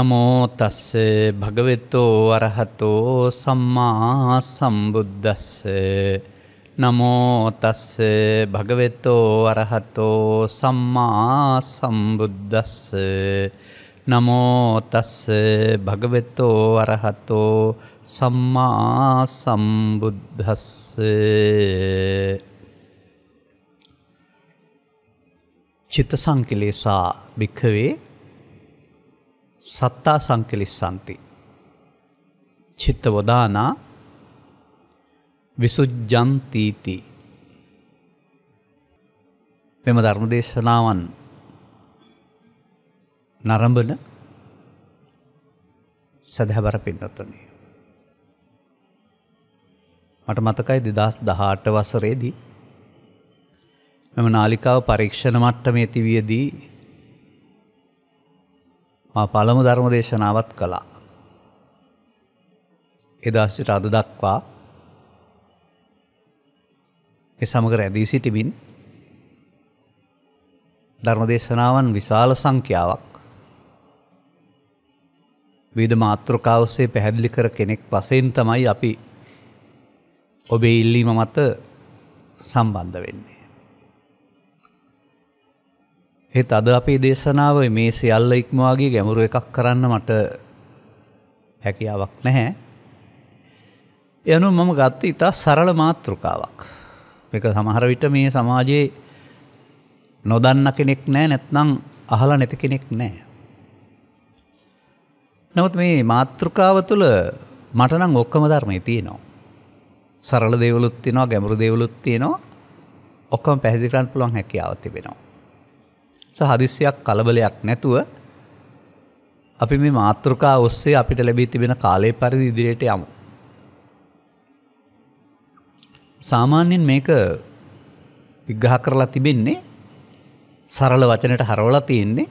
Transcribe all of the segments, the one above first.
නමෝ තස්ස භගවෙතෝ අරහතෝ සම්මා සම්බුද්දස්ස නමෝ තස්ස භගවෙතෝ අරහතෝ සම්මා සම්බුද්දස්ස නමෝ තස්ස භගවෙතෝ අරහතෝ සම්මා සම්බුද්දස්ස චිත්ත සංකලේසා භික්හවේ සත්තා සංකලිස්සන්ති. චිත්ත වදානා විසුජ්ජන්තීති මෙම ධර්මදේශනාවන් නරඹන සැදැහැබර පින්නතනය. මට මතකයි දෙදස් දහාට වසරේදී මෙම නාලිකාව පරීක්ෂණ මට්ටමේ තිවියදී පළමු ධර්ම දේශනාවත් කළා. එදස්සිට අද දක්වා සමඟ රැදී සිටිබින් ධර්මදේශනාවන් විශාල සංඛ්‍යාවක් විධ මාතෘකාවස්සේ පැහැදිලි කර කෙනෙක් වසයෙන් තමයි අපි ඔබේ ඉල්ලීම මත සම්බන්ධ වෙන්නේ. ඒත් අද අපේ දේශනාව මේ සියල්ල ඉක්මවාගේ ගැමුරු එකක් කරන්න මට හැකියාවක් නැහැ. යනු මම ගත්ත ඉතා සරල මාතෘකාවක්. එක සමහර විට මේ සමාජයේ නොදන්න කෙනෙක් නෑ නැත්නම් අහලා නැති කෙනෙක් නෑ. නමුත් මේ මාතෘකාව තුළ මටනම් ඔක්කම ධර්මය තියනවා. සරල දේවලුත් තිනවා ගැමුරු දේවලුත් තියනවා ඔක්කම පැහදිකරන්න පුළුවන් හැකියාව තිබෙනවා. සහදිස්සියක් කලබලයක් නැතුව අපි මේ මාතෘකා ඔස්සේ අපිට ලැබී තිබෙන කාලය පරිදි ඉදිරියට යමු. සාමාන්‍යයෙන් මේක විග්‍රහ කරලා තිබෙන්නේ සරල වචනට හරවලා තියෙන්නේ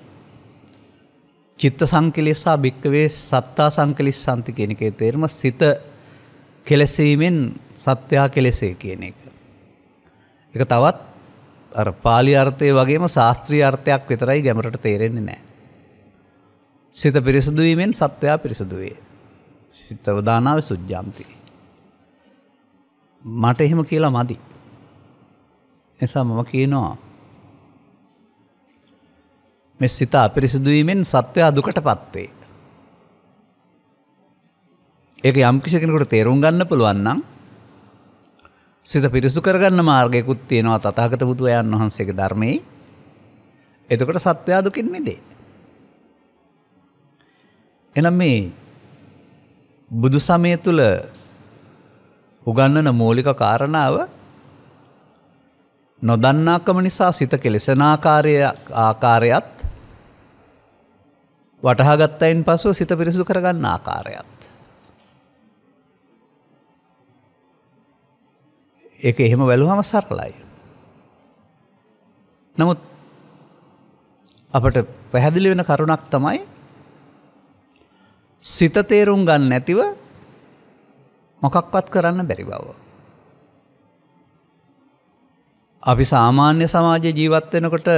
චිත්ත සංකලෙස්සා භික්කවේ සත්තා සංකලිස් සන්ති කියන එකේ තේරම සිත කෙලසීමෙන් සත්‍යයා කෙලෙසේ කියන එක. එක තවත් පාලි අර්ථය වගේම ශාස්ත්‍රී අර්ථයක් විතරයි ගැමරට තේරෙන්නේ නෑ. සිත පිරිසුදුවීමෙන් සත්වයා පිරිසුදුවේ. සිත්තවදානාව සුද්ජාන්ති. මට එහෙම කියලා මදි. එසා මම කියනවා. මෙ සිත අපිරිසිදුවීමෙන් සත්වයා දුකට පත්වේ. ඒක යම්කිසි කෙනෙකුට තේරුම් ගන්න පුළුවන්නම් සිත පිරිසු කරගන්න මාර්ගයකුත් තියෙනවා තතාගත බුදුවයන් වහන්සේක ධර්මයේ එතකොට සත්වයා දුකින් මෙදේ. එනම් මේ බුදු සමය තුළ උගන්නන මූලික කාරණාව නොදන්නාකම නිසා සිත කෙලෙසනාකාරය ආකාරයත් වටහාගත්තයින් පසුව සිත පිරිසු කරගන්න ආකාරයත්. එක එහෙම වැලුහම සරලයි. නමුත් අපට පැහැදිලි වෙන කරුණක් තමයි සිත තේරුම් ගන්න නැතිව මොකක්වත් කරන්න බැරි බව. අපි සාමාන්‍ය සමාජය ජීවත් වෙනකොට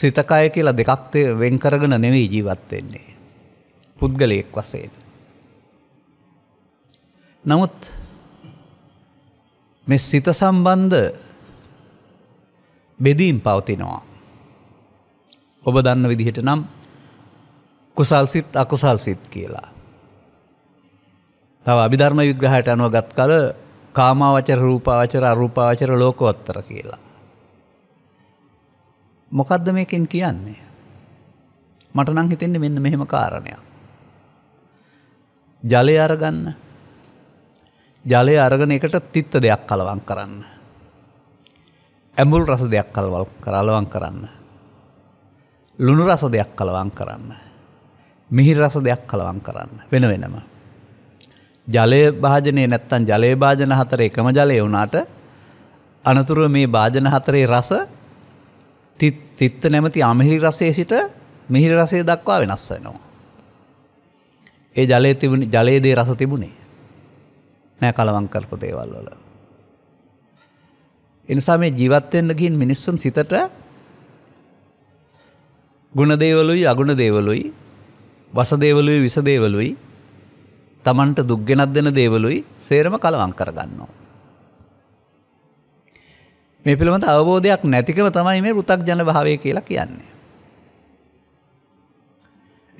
සිතකය කියලා දෙකක්තේ වෙන් කරගෙන නෙවෙයි ජීවත් වෙන්නේ. පුද්ගලයෙක් වසයෙන්. නමුත් මෙ සිත සම්බන්ධ බෙදීම් පවතිනවා. ඔබ දන්න විදිහට නම් කුසල්සිත් අකුසල්සිත් කියලා. තව අභිධර්ම විග්‍රහයට අනුව ගත් කල කාමාවචර රූපාවචර අරූපාවචර ලෝකවත්තර කියලා. මොකක්ද මේකින් කියන්නේ. මට නං හිතෙන්නේ මෙන්න මෙහෙම කාරණයක්. ජලය අරගන්න ජලය අරගෙන එකට තිත්ත දෙයක් කලවන් කරන්න. ඇඹුල් රස දෙයක් කල්වල් කරලවන් කරන්න. ලුණු රස දෙයක් කලවන් කරන්න. මිහිර රස දෙයක් කලවන් කරන්න වෙන වෙනම. ජලය භාජනය නැත්තන් ජලය භාජන හතර එකම ජලය වුණාට අනතුරුව මේ භාජන හතරේ රස තිත්ත නැමති අමිහිරි රසේ සිට මිහිරි රසේ දක්වා වෙනස් වෙනවා. ඒ ජලය තිබුණ ජලයේදේ රස තිබුණේ නෑ කලවං කරපු දේවල් වල. එනිසා මේ ජීවත්වෙන්න ගින් මිනිස්සුන් සිතට ගුණදේවලුයි අගුණ දේවලුයි වසදේවලුයි විසදේවලුයි තමන්ට දුක්ගෙනත් දෙන දේවලුයි සේරම කලවං කරගන්නවා. මේ පිළිබඳ අවබෝධයක් නැතිකම තමයි මේ ෘතක් ජන භාවය කියලා කියන්නේ.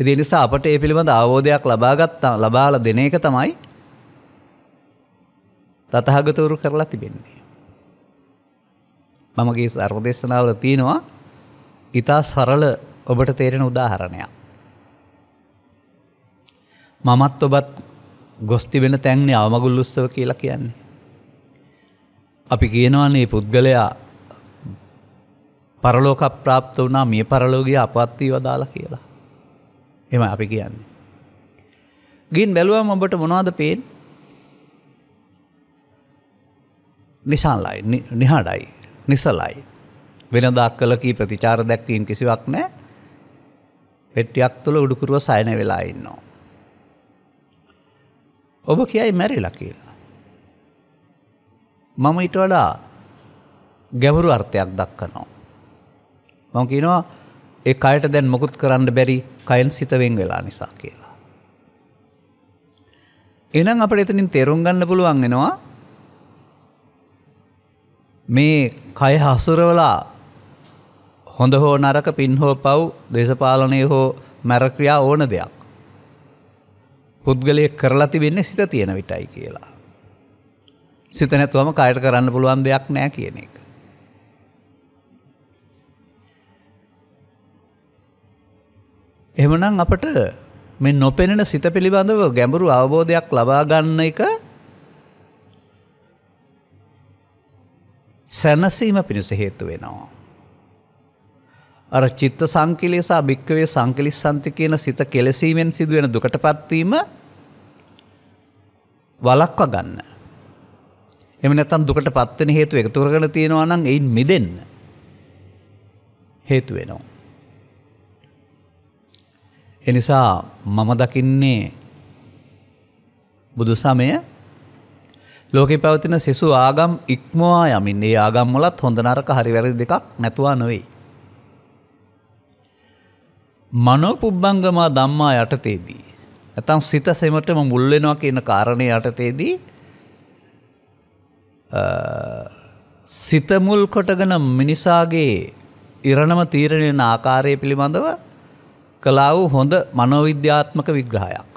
එදි නිසා අපට ඒ පිළිබඳ අවබෝධයක් ලබාගත්තා ලබාල දෙන එක තමයි තතහගතවරු කරලා තිබෙන්නේ. මමගේ සර්වදේශනාවල තියෙනවා ඉතා සරල ඔබට තේරෙන උදාහරණයක්. මමත් ඔබත් ගොස්ති වෙන තැන්නේ අවමගුල් උත්සව කියලා කියන්නේ. අපි කියනවන්නේ පුද්ගලයා පරලෝක ප්‍රාප්ත වනා මේ පරලෝගිය අපත්තිී වදාලා කියලා. එම අපි කියන්නේ. ගින් බැලුවම ඔබට මොනවාද පේෙන් නිශාන්ලයි නිහඩයි නිසලයි. වෙනදක් කළ කී ප්‍රතිචාර දැක්වීම් කිසිවක් නෑ පෙට්ටියක් තුළ උඩුකුරුව සයන වෙලා ඉන්නවා. ඔබ කියයි මැරිලා කියලා. මම ඊට වඩා ගැඹුරු අර්ථයක් දක්කනවා. මම කියනවා ඒ කයට දැන් මොකුත් කරන්න බැරි කයෙන් සිතවෙන් වෙලා නිසා කියලා. එනම් අපට එතනින් තේරුම් ගන්න පුළුවන් වෙනවා මේ කය හසුරවලා හොඳ හෝ නරක පින් හෝ පව් දේශපාලනය හෝ මැරක්‍රියා ඕන දෙයක්. පුද්ගලය කරලති වෙන්න සිත තියෙන විටයි කියලා. සිත නැතුවම කයට කරන්න පුළුවන් දෙයක් නෑ කියන එක. එමනම් අපට මෙ නොපෙනෙන සිත පිළිබඳව ගැඹුරු අවබෝධයක් ලබාගන්න එක සැනසීම පිණිස හේතු වෙනවා. අර චිත්ත සංකිලේසා භික්කවේ සංකලිස් සන්ති කියන සිත කෙලෙසීමෙන් සිදුවෙන දුකට පත්වීම වලක්ව ගන්න. එම නැතන් දුකට පත්වෙන හේතු එකතුරකට තියෙනවා නම් එයින් මිදෙන්න හේතු වෙනවා. එනිසා මම දකින්නේ බුදු සමය ලෝකෙ පැවතින සෙසු ආගම් ඉක්මවා යමින් ඒ ආගම්මලත් හොඳ නරක හරිවැරදි දෙකක් නැතුවා නොවෙයි. මනෝ පුබ්බංගමා දම්මා යටතේදී. ඇතන් සිත සෙමටම මුල්ලෙනවා කියන කාරණය යටතේදී සිතමුල් කොටගන මිනිසාගේ ඉරණම තීරණය ආකාරය පිළිබඳව කලා වූ හොඳ මනෝවිද්‍යාත්මක විග්‍රහයක්.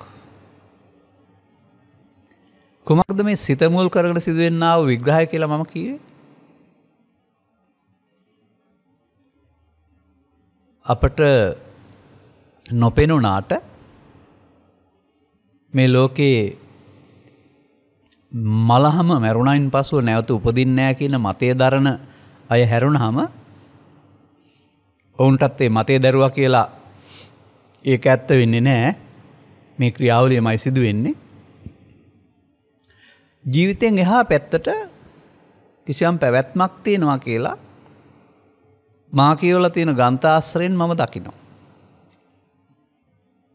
කුමක්ද මේ සිතමුල් කරගට සිදුවෙන්නාව විග්‍රහය කියලා මම කිවේ. අපට නොපෙනුනාට මේ ලෝකයේ මලහම මැරුණයින් පසුව නැවත උපදින්නෑ කියන මතය දරණ අය හැරුණ හම ඔවුන්ටත් ඒ මතේ දැරුවා කියලා ඒක ඇත්ත වෙන්නේ නෑ මේ ක්‍රියාවලිය මයි සිදු වෙන්නේ ජීවිතයෙන් එහා පැත්තට කිසියම් පැවැත්මක් තියෙනවා කියලා මාකීවල තියෙන ග්‍රන්ථාශ්‍රයෙන් මම දකිනවා.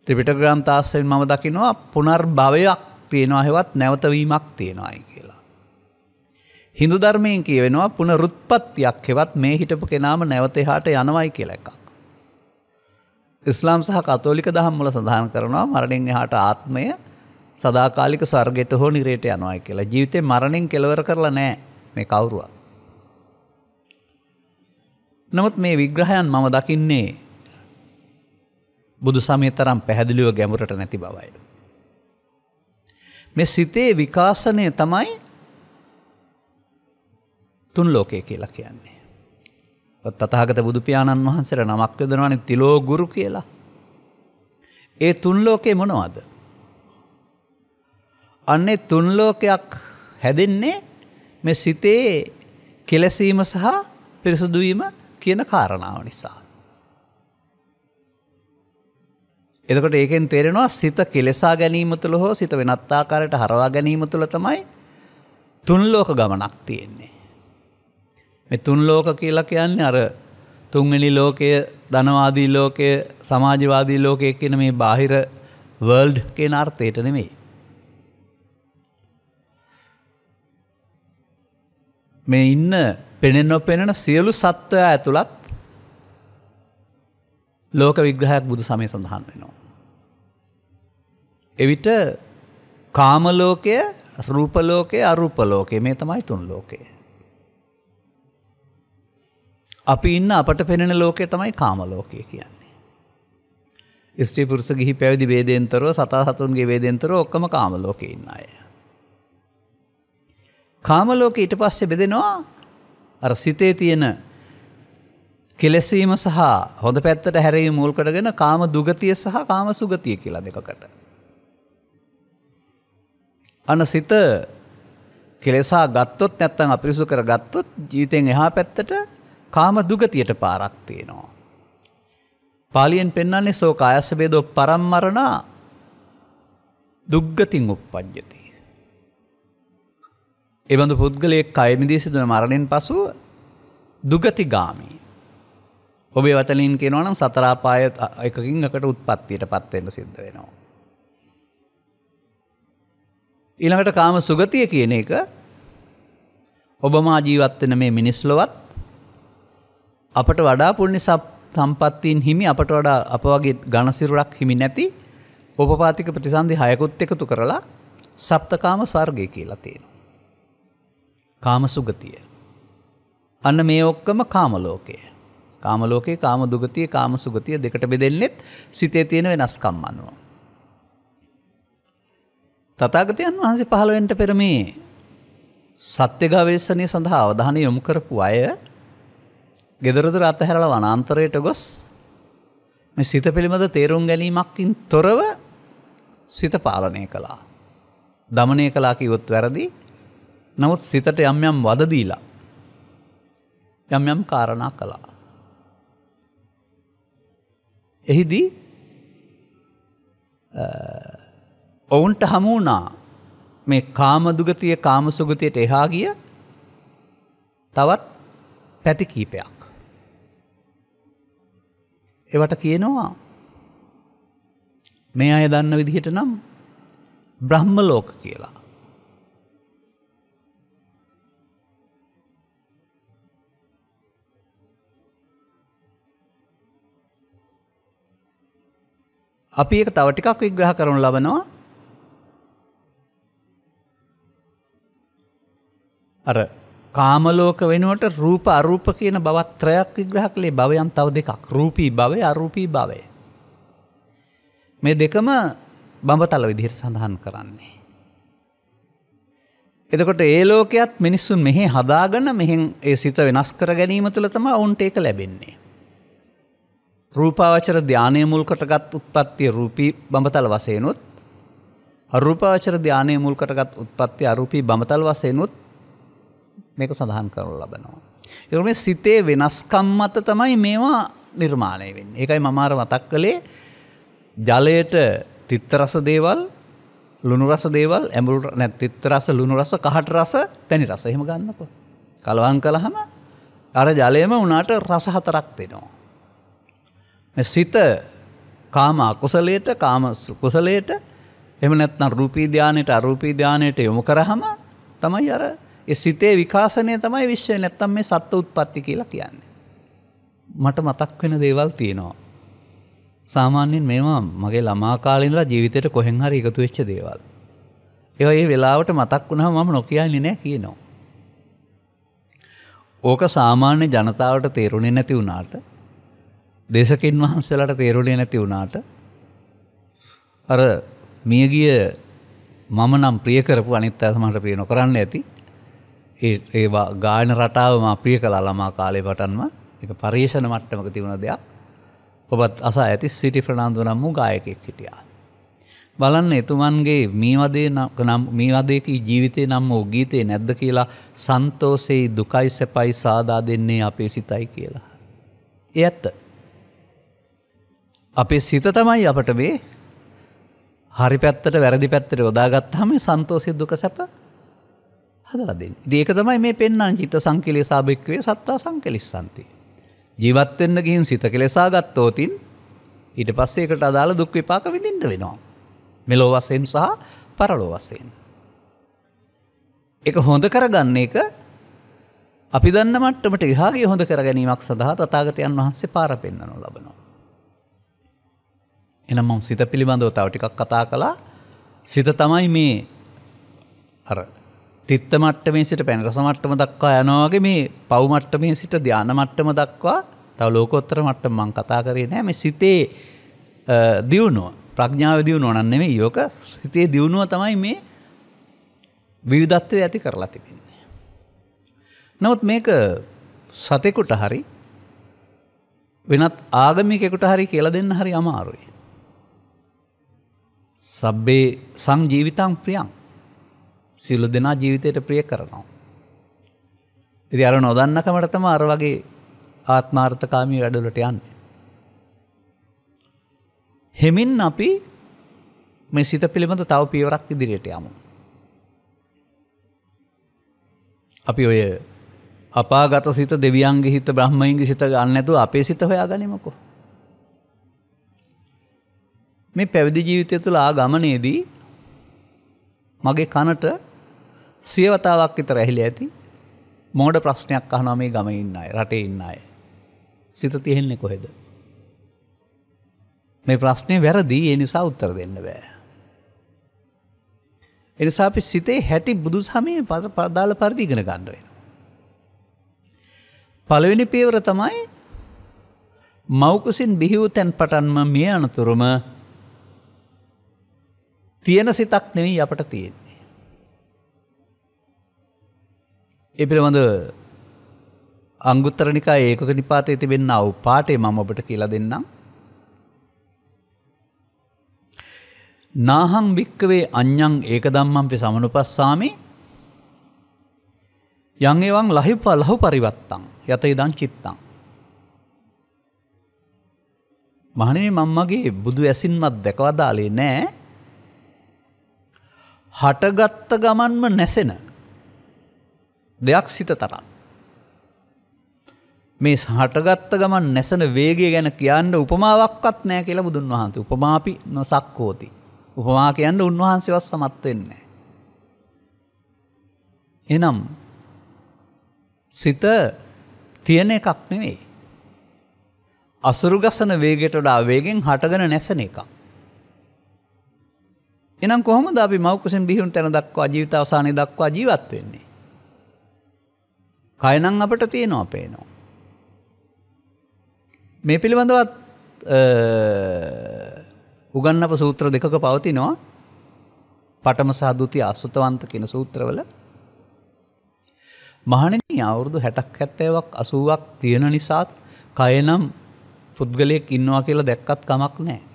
ත්‍රිපිට ග්‍රන්ථාශ්‍රයෙන් මම දකිනවා පුනර් භවයක් තියෙනවා හෙවත් නැවතවීමක් තියෙනවායි කියලා. හිදු ධර්මයෙන් කියවෙනවා පුන රුත්පත්තියක් හෙවත් මේ හිටපු කෙනාම නැවතෙහාට යනවයි කියල එකක්. ඉස්ලාම් සහ කතෝලික දහම් මුල සඳහන් කරනවා මරණින් එහාට ආත්මය සදාකාලික සර්ගෙට හෝ නිරේට යනවායි කියලා ජීවිතේ මරණින් කෙලවර කරලා නෑ මේ කවුරුවා. නමුත් මේ විග්‍රහයන් මම දකින්නේ බුදු සමය තරම් පැහැදිලිව ගැඹුරට නැති බවයි. මේ සිතේ විකාශනය තමයි තුන් ලෝකය කියලා කියන්නේ. තතහගත බුදුපාණන් වහන්සේට නමක් යොදනවනේ තිලෝගුරු කියලා. ඒ තුන් ලෝකේ මොනවද? අන්නේ තුන් ලෝකයක් හැදෙන්නේ මේ සිතේ කෙලසීම සහ පිරිසුදු වීම කියන කාරණාව නිසා. එතකොට ඒකෙන් තේරෙනවා සිත කෙලෙසා ගැනීම තුළ හෝ සිත වෙනත් ආකාරයට හරවා ගැනීම තුළ තමයි තුන් ලෝක ගමනක් තියෙන්නේ. මේ තුන් ලෝක කියලා කියන්නේ අර තුන්වෙනි ලෝකය ධනවාදී ලෝකය සමාජවාදී ලෝකය කියන මේ බාහිර වර්ල්ඩ් කියන අර්ථයට නෙමෙයි. මේ ඉන්න පෙනෙන් නොපෙනෙන සියලු සත්වය ඇතුළත් ලෝක විග්‍රහයක් බුදු සමය සඳහන් වෙනවා. එවිට කාමලෝකය රූපලෝකය අරූපලෝකය මේ තමයි තුන් ලෝකය. අපි ඉන්න අපට පෙනෙන ලෝකය තමයි කාමලෝකය කියන්නේ. ස්ත්‍රීපුරුස ගිහි පැවිදි බේදෙන්තරෝ සතා සතුන්ගේ වේදෙන්තරෝ ඔක්කම කාමලෝකය ඉන්න අය. කාමලෝක ඊට පස්සේ බෙදෙනවා අර සිතේ තියෙන කෙලෙසීම සහ හොඳ පැත්තට හැරවී මුල් කරගෙන කාම දුගතිය සහ කාම සුගතිය කියලා දෙකකට. අන සිත කෙලෙසා ගත්තොත් නැත්තන් අපිරිසු කර ගත්තොත් ජීතයෙන් එහා පැත්තට කාම දුගතියට පාරක් තියෙනවා. පාලියෙන් පෙන්න්නේ සෝක අයස්බේදෝ පරම්මරණා දුග්ගතින් උප්පජ්ජති. එබඳු පුද්ගලයෙක් කයමිදී සිදුන මරණයෙන් පසු දුගතිගාමී. ඔබේ වතලින් කෙනවනම් සතරාපාය එකකින් එකට උත්පත්තියට පත්වෙන්ට සිද්ධ වෙනවා. ඊළඟට කාම සුගතිය කියන එක ඔබමා ජීවත්වෙන මේ මිනිස්ලොවත් අපට වඩා පුුණි සම්පත්තිීන් හිමි අපට වඩා අප වගේ ගණසිරුරක් හිමි නැති උපපාතික ප්‍රතිසන්ධි හයකුත් එකතු කරලා සප්තකාම ස්වර්ගය කියලා තියෙන. කාමසුගතිය. අන්න මේ ඔක්කම කාමලෝකය. කාමලෝකයේ කාම දුගතිය කාම සුගතිය දෙකට බෙදෙන්නෙත් සිතේ තියෙන වෙනස්කම් අනුව. තතාගතයන් වහන්සේ පහළවෙන්ට පෙරමේ සත්‍ය ගවේශණය සඳහා අවධානය යොමු කරපු අය ගෙදරදුර අතහැරල වනාන්තරයට ගොස් මේ සිත පිළිබඳ තේරුම් ගැනීමක්කින් තොරව සිත පාලනය කළා. දමනය කලා කිවොත් වැරදි නමුත් සිතට යම් යම් වදදීලා. යම් යම් කාරණා කළා. එහිදී ඔවුන්ට හමුණා මේ කාමදුගතිය කාමසුගතියට එහා ගිය තවත් පැතිකීපයක්. එවට කියනවා මේ අය දන්න විදිහට නම් බ්‍රහ්ම ලෝක කියලා. අපි එක තව ටිකක් විග්‍රහ කරනු ලබනවා අර කාමලෝක වෙනුවට රූප අරූප කියන බවත්‍රයක් විග්‍රහ කළේ භවයන් තව දෙකක් රූපී භවය අරූපී භවය. මේ දෙකම බඹතල විදිහට සඳහන් කරන්නේ. එතකොට ඒ ලෝකයත් මිනිස්සුන් මෙහි හදාගන්න මෙහෙන් ඒ සිත වෙනස් කර ගැනීම තුළ තම ඔවුන්ට ඒක ලැබෙන්නේ. රූපාවචර ධ්‍යානය මුල්කටගත් උත්පත්තිය රූපී බඹතල වසයනුත් අරූපාවචර ධ්‍යානය මුල්කටගත් උත්පත්ති අරුපී බමතල් වසයනුත් මේක සඳහන් කරු ලබනවා. එරම සිතේ වෙනස්කම් මත තමයි මේවා නිර්මාණය වෙන්. ඒකයි මමාර මතක් කළේ ජලයට තිත්තරස දේවල් ලුණුරස දේවල් ඇඹුරු නැ තිත්තරස ලුණුරස කහට රස පැනි රස එහෙම ගන්නක. කලවන් කළ හම අර ජලයම වනාට රස හතරක් දෙෙනවා. සිත කාම අකුසලයට කාම කුසලයට එම නැත්නම් රූපී ධානයට අරූපී ධානයට යොමු කරාම තමයි අර ඒ සිතේ විකාශනය තමයි විශ්වය නැත්තම් මේ සත්ත්ව උත්පත්ති කියලා කියන්නේ. මට මතක් වෙන දේවල් තියෙනවා. සාමාන්‍යයෙන් මේවා මගේ ළමා කාලේ ඉඳලා ජීවිතේට කොහෙන් හරි එකතු වෙච්ච දේවල්. ඒවා ඒ වෙලාවට මතක් වුණාම මම නොකියන්නේ නැහැ කියනවා. ඕක සාමාන්‍ය ජනතාවට තේරුණේ නැති වුණාට දේශකින් වහන්සේලාට තේරුණේ නැති වුණාට අර මියගිය මම නම් ප්‍රිය කරපු අනිත් අය සමහරට ප්‍රිය නොකරන්න ඇති ඒ ඒවා ගායන රටාව මා ප්‍රිය කළා ළමා කාලේ පටන්ම ඒක පරිේෂණ මට්ටමක තිබුණ දෙයක් ඔබත් අසා ඇති සිටි ප්‍රනාන්දු නම් වූ ගායකෙක් හිටියා බලන්න එතුමන්ගේ මීවදේ නම් මීවදයක ජීවිතය නම් වූ ගීතය නැද්ද කියලා සන්තෝසෙයි දුකයි සැපයි සාදා දෙන්නේ අපේ සිතයි කියලා. ඒ ඇත්ත අපේ සිත තමයි අපට මේ හරි පැත්තට වැරදි පැත්තට යොදාගත් හම සන්තෝසය දුක සැප හදලදෙන් දේක තමයි මේ පෙන්න්නන් චිත සංකලේ සාභික්වේ සත්තා සංකලිස් සන්ති. ජීවත්වෙන්න ගිහින් සිත කෙලෙසා ගත්තෝතින් ඊට පස්සේකට අදාළ දුක් විපාක විඳින්ට වෙනවා. මෙලෝ වසයෙන් සහ පරලෝ වසයෙන්. එක හොඳ කරගන්න එක අපි දන්න මට්ටමට ඉහාගේ හොඳ කර ගැනීමක් සඳහා තතාගතයන් වහන්සේ පාර පෙන්න්නනු ලබනවා. එනම් මම සිත පිළිබඳව තව ටිකක් කතා කළා සිත තමයි මේ අර තිත්ත මට්ටමේ සිට පැන රස මට්ටම දක්වා යනවාගේ මේ පව් මට්ටමේ සිට ධ්‍යාන මට්ටම දක්වා තව ලෝකෝත්තර මට්ටම මං කතා කරේ නෑ මේ සිතේ දියුණුව ප්‍රඥාව දියුණුව නන්නෙමේ යෝක සිතේ දියුණුව තමයි මේ විවිධත්වය ඇති කරලා තිබෙන්නේ. නමුත් මේක සතෙකුට හරි වෙනත් ආගමිකෙකුට හරි කියල දෙන්න හරි අමාරුයි. සබ්බේ සංජීවිතං ප්‍රියම් සිල්ලු දෙනා ජීවිතයට ප්‍රිය කරනවා. ඉති අර නොදන්නකමටතම අර වගේ ආත්මාර්ථකාමී වැඩලට යන්න. හෙමින් අපි මේ සිත පිළිබඳ තව පියවරක් ඉදිරියට යමු. අපි ඔය අපාගත සිත දෙවියන්ගේ හිත බ්‍රහ්මයින්ගේ සිත ගන්න ඇතු අපේ සිත හොයා ගනිමකෝ. මේ පැවිදි ජීවිතය තුළ ආ ගමනේදී මගේ කනට සියවතාවක් විත රැහිල ඇති මෝඩ ප්‍රශ්නයක් අහනවා මේ ගම ඉන්න අය රටේ ඉන්න අය. සිත තියෙන්නේ කොහෙද. මේ ප්‍රශ්නය වැරදි ඒ නිසා උත්තර දෙන්න බෑ. එනිසා අපි සිතේ හැටි බුදු සමය පස පදාල පරිදි ඉගෙන ගණ්ඩ වෙන. පළවෙනි පියවර තමයි මෞකසින් බිහිවූ තැන් පටන්ම මේ අනතුරුම තියෙන සිතක් නෙවෙයි අපට තියෙන්නේ. ඒ පිළිබඳ අංගුත්තරනිකා ඒකක නිපාතය තිබෙන්න අව පාටේ මම ඔබට කියලා දෙන්නම්. නාහං භික්කවේ අඤ්ඤං ඒක ධම්මම්පි සමනුපස්සාමි යං එවං ලහිප ලහු පරිවත්තං යත ඉදං චිත්තං මහණෙනි මම්මගේ බුදු ඇසින්මත් දැකවදාලේ නෑ හටගත්ත ගමන්ම නැසෙන දෙයක් සිත තරන්. මේ හටගත්ත ගමන් නැසන වේගේ ගැන කියන්න උපමාවක්වත් නෑ කියලා බුදුන් වහන්සේ උපමාපි නොසක්කෝති. උපමා කියන්න උන්වහන්සේවත් සමත්වවෙන්නේ. එනම් සිත තියෙන එකක් නෙවෙයි. අසුරුගසන වේගෙට වඩා වේගෙන් හටගෙන නැසන එකක්. එනම් කොහොමද අපි මෞකසින් බිහිවුන් තැන දක්වා ජීවිත අවසානය දක්වා ජීවත් වෙන්නේ. කයනං අපට තියෙනවා පේනවා. මේ පිළිබඳවත් උගන්නප සූත්‍ර දෙකක පවතිනවා පටම සාධති අස්සුතවන්ත කෙන සූත්‍රවල මහනෙන අවුරුදු හැටක් හැත්තෑවක් අසුවක් තියෙන නිසාත් කයනම් පුද්ගලයෙක් ඉන්නවා කියලා දැක්කත් කමක් නෑ.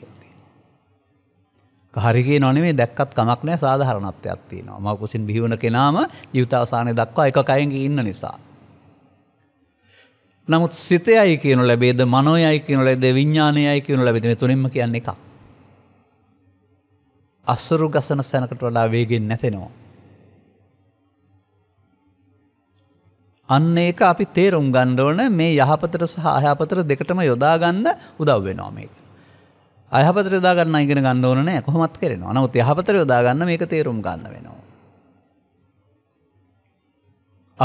හරිගේ නොනේ දැක්කත් කමක් නෑ සාධහරණත්වයක් තියෙනවා මකුසින් බිහිවන කෙනාම ජීවිතාවසානය දක්වා එක කයගේ ඉන්න නිසා. නමුත් සිතයයි කියනු ලැබේද මනෝයයි කියනු ලැද විඤ්ඥානයයි කියනු ලැබෙන තුනින්ම කියන්න එක. අස්සරු ගසන සැනකට වඩා වේගෙන් නැතෙනවා. අන්න ඒක අපි තේරුම් ගණ්ඩෝන මේ යහපතර සහ අහපතර දෙකටම යොදාගන්න උදව් වෙනවා මේක. අයහපතර යොදාගන්න ඉගෙන ගන්න ඕන නෑ කොහොමත් කරෙනවා නමුත් යහපතර යොදාගන්න මේක තේරුම් ගන්න වෙනවා.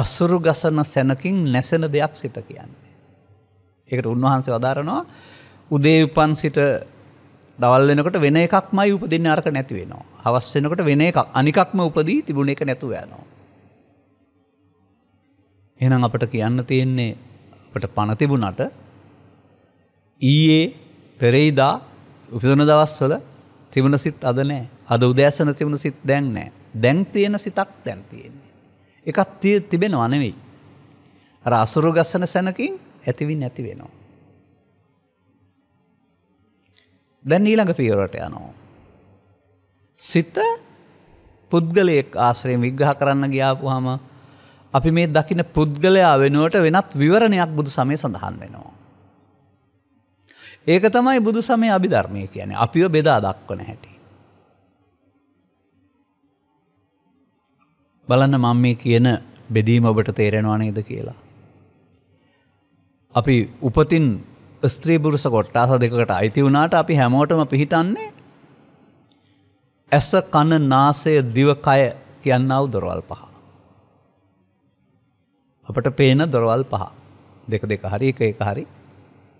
අස්සුරු ගසන සැනකින් නැසෙන දෙයක් සිත කියන්නේ. ඒකට උන්වහන්සේ වදාරනවා උදේ උපන් සිට දවල් වෙනකට වෙන එකක් මයි උපදින්න අරක නැති වෙනවා. හවස් වෙනකොට වෙන එකක් අනිකක්ම උපදී තිබුණ එක නැතුව යනවා. එහෙනම් අපට කියන්න තියෙන්නේ අපට පණ තිබුණට ඊයේ පෙරෙයිදා උපදුන දවස්වල තිබුණ සිත් අද නෑ අද උදෑසන තිබුණ සිත් දැන් නෑ දැන් තියෙන සිතක් දැන් තියෙන්නේ. එකත් තිය තිබෙන අනෙවෙයි. අර අසුරු ගස්සන සැනකින් ඇතිවින් ඇති වෙනවා. දැන් ඊළඟ පියවරට යනවා. සිත පුද්ගලයෙක් ආශ්‍රයෙන් විග්‍රහ කරන්න ගියාපුහම අපි මේ දකින පුද්ගලයා වෙනුවට වෙනත් විවරණයක් බුදු සමය සඳහන් වෙනවා. ඒක තමයි බුදු සමය අභිධර්මය කියන අපිව බෙදා දක්වන හැටි. බලන්න මං මේ කියන බෙදීම ඔබට තේරෙනවා නේද කියලා. අපි උපතින් ස්ත්‍රීපුරුෂ කොට්ටාස දෙකට අයිති වුණාට අපි හැමෝටම පිහිටන්නේ ඇස කන නාසය දිවකය කියන්නව දොරවල් පහ. අපට පේන දොරවල් පහ දෙක දෙක හරි එක එක හරි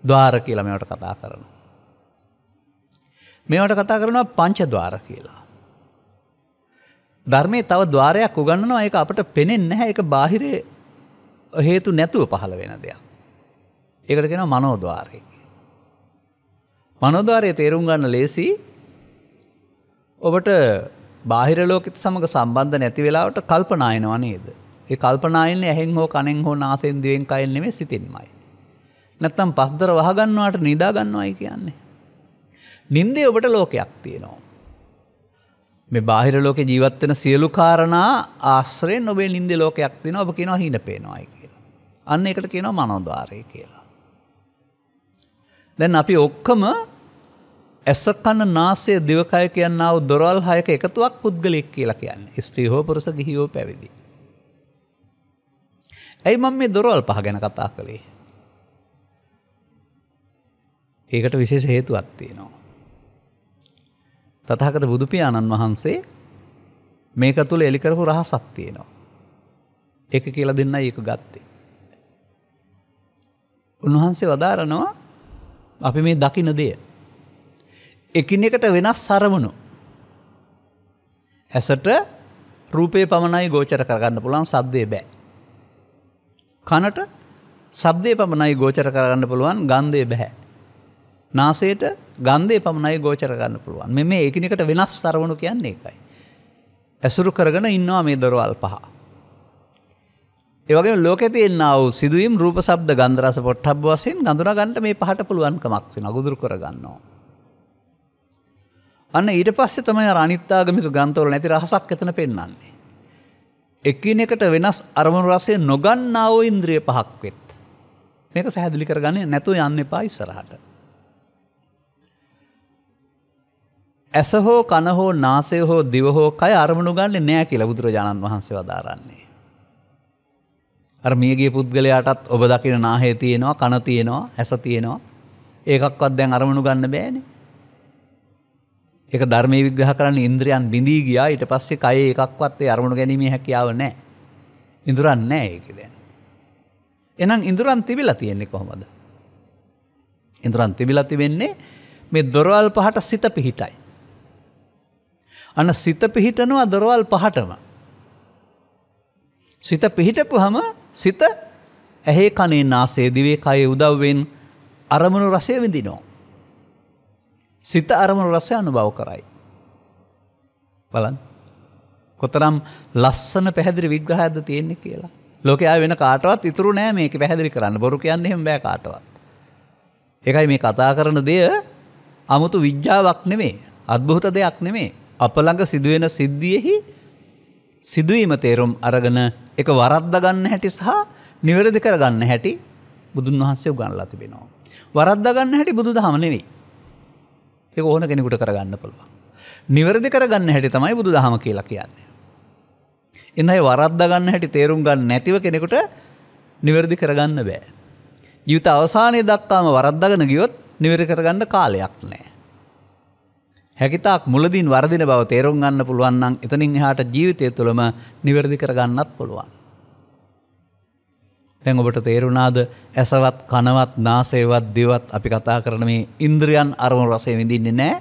ද්වාර කියලා මෙවට කතා කරන. මේවට කතා කරනවා පංච ද්වාර කියලා. ධර්මය තව ද්වාරයක් උගන්නනවා ඒක අපට පෙනෙන් නැහැ එක බාහිරය හේතු නැතුව පහළ වෙන දෙයක්. ඒකට කෙන මනෝද්වාරය. මනෝද්වාරය තේරුම් ගන්න ලේසි ඔබට බාහිර ලෝකෙත් සමඟ සම්බන්ධ නැති වෙලාවට කල්පනායනවා නේද. ඒ කල්පනායන්නේ ඇහෙන් හෝ කනෙන් හෝ නාසෙන් දිවෙන් කයින් නෙමේ සිතින්මයි. නැත්තම් පස්දර වහගන්නවාට නිදාගන්නවායි කියන්නේ. නින්දේ ඔබට ලෝකයක් තියෙනවා. මේ බාහිර ලෝක ජීවත්වෙන සියලු කාරණා ආශ්‍රයෙන් නොබේ නින්ද ලෝකයක් තින ඔබ කියනවා හින පේනවායි කියලා. අන්න එකට කියනවා මනෝධාරය කියලා. දැන් අපි ඔක්කම ඇසකන්න නාසේ දිවකය කියන්නාව දොරල් හයක එකතුවක් පුද්ගලෙක් කියලා කියන්න ස්ත්‍රී හෝ පුරස ගිහිෝ පැවිදි. ඇයි මං මේ දොරවල් පහ ගැන කතා කළේ ඒකට විශේෂ හේතුවක් තියෙනවා. තතහකත බුදුපියාණන් වහන්සේ මේක තුළ එලිකරපු රහසක් තියෙනවා. එක කියල දෙන්න ඒක ගත්තේ. උන්වහන්සේ වදාරනවා අපි මේ දකින දේ. එකිනෙකට වෙනස් සරවුණු. ඇසට රූපය පමණයි ගෝචර කරගන්න පුළන් සබ්දය බෑ. කනට සබ්දය පමණයි ගෝචර කරගන්න පුළුවන් ගන්ධය බැහැ. නාසයට ගන්ධය පමණයි ගෝචර ගන්න පුළුවන් මෙ මේ එකනිකට වෙනස් සරවණු කියන්නේ එකයි. ඇසුරු කරගෙන ඉන්නවා මේ දොරවල් පහ. ඒවගේ ලෝකතියෙන්න්නාව සිදුවම් රූප සබ්ද ගන්දරස පොට්හබ වසයෙන් ගඳුර ගන්ට මේ පහට පුළුවන්කමක් නගුදුර කරගන්නවා. අන්න ඊට පස්සේ තමයි අනිත්තාගමික ගන්තවල නැති රහසක් එතන පෙන්න්නන්නේ. එකිනෙකට වෙනස් අරමුණු රසේ නොගන්නාව ඉන්ද්‍රිය පහක් වෙත්. මේක පැහැදිලි කරගන්නේ නැතු යන්න එපා ඉස්සරහට. ඇස හෝ කන හෝ නාසය හෝ දිව හෝ කය අරමුණු ගන්න නෑ කියලා බුදුරජාණන් වහන්සේ වදාරන්නේ. අර මියගේ පුද්ගලයාටත් ඔබ දකින නාහේ තියෙනවා කන තියෙනවා ඇස තියෙනවා ඒකක්වත් දැන් අරමුණු ගන්න බෑනේ. එක ධර්මය විග්‍රහ කරන්න ඉන්ද්‍රයන් බිඳී ගියා ඊට පස්සේ කය එකක්වත්ේ අරමුණු ගැනීමේ හැකියාව නෑ. ඉඳුරන් නෑ ඒක දැන්. එනම් ඉඳුරන් තිබිලා තියෙන්නේ කොහොමද. ඉඳුරන් තිබිලති වෙන්නේ මේ දොරවල් පහට සිත පිහිටයි. අන සිත පිහිටනවා දොරවල් පහටම. සිත පිහිටපු හම සිත ඇහේ කනේ නාසේ දිවේ කය උදව්වෙන් අරමුණු රසය විඳිනෝ. සිත අරමුණු රසය අනුභව කරයි. බලන් කොතරම් ලස්සන පැහැදිරි විග්‍රහයද තියෙන්නේ කියලා ලෝකයා වෙන කාටවත් ඉතුරු නෑ මේක පැහැදිලි කරන්න බොරු කියන්න එහෙම බෑ කාටවත්. එකයි මේ කතා කරන දෙය අමුතු විද්‍යාවක් නෙමේ අත්භූත දෙයක් නෙමේ අපළඟ සිදුවෙන සිද්ධියෙහි සිදුවීම තේරුම් අරගන එක වරද්දගන්න හැටි සහ නිවැරදි කරගන්න හැටි බුදුන් වහන්සේ උගන්ලා තිබෙනවා. වරද්දගන්න හැටි බුදු දහමනෙවෙයි. එක ඕන කෙනෙකුට කරගන්න පුළුවන්. නිවැරදි කරගන්න හැටි තමයි බුදු දහම කියලා කියන්නේ. එඳයි වරද්දගන්න හැටි තේරුම් ගන්න නැතිව කෙනෙකුට නිවැරදි කරගන්න බෑ. ජීවිත අවසානය දක්වාම වරද්දගන ගියොත් නිවැරදි කරගන්න කාලයක් නෑ. හැකිතාක් මුලදින් වර්දින බව තේරුම් ගන්න පුළුවන්නම් එතනින් එහාට ජීවිතය තුළම නිවැරදි කරගන්නත් පුළුවන්. තැන් ඔබට තේරුණාද ඇසවත් කනවත් නාසේවත් දෙවත් අපි කතා කරන මේ ඉන්ද්‍රියන් අරමුණ රසය විඳින්නේ නෑ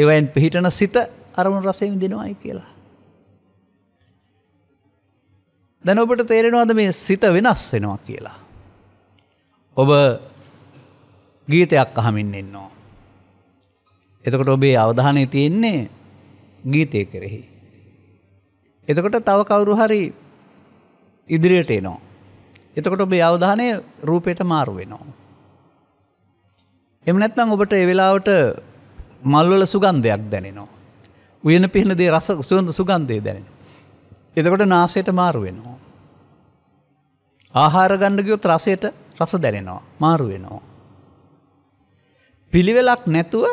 ඒවයින් පිහිටන සිත අරමුණ රසය විඳෙනවායි කියලා. දැන ඔබට තේරෙනවාද මේ සිත වෙනස් වෙනවා කියලා. ඔබ ගීතයක් අහමින් එන්නවා. එතකොට ඔබේ අවධානය තියෙන්නේ ගීතය කෙරෙහි. එතකොට තව කවුරු හරි ඉදිරියට එනවා. එතකොට ඔබේ අවධානය රූපයට මාරු වෙනවා. එම නැත්නම් ඔබට ඒ වෙලාවට මල්වල සුගන්ධයක් දැනෙනවා. උයන පිහන දේ රස සුවඳ සුගන්ධය දැනෙන. එතකොට නාසයට මාරු වෙනවා. ආහාර ගණ්ඩගයොත් රසයට රස දැනෙනවා මාරු වෙනවා. පිළිවෙලක් නැතුව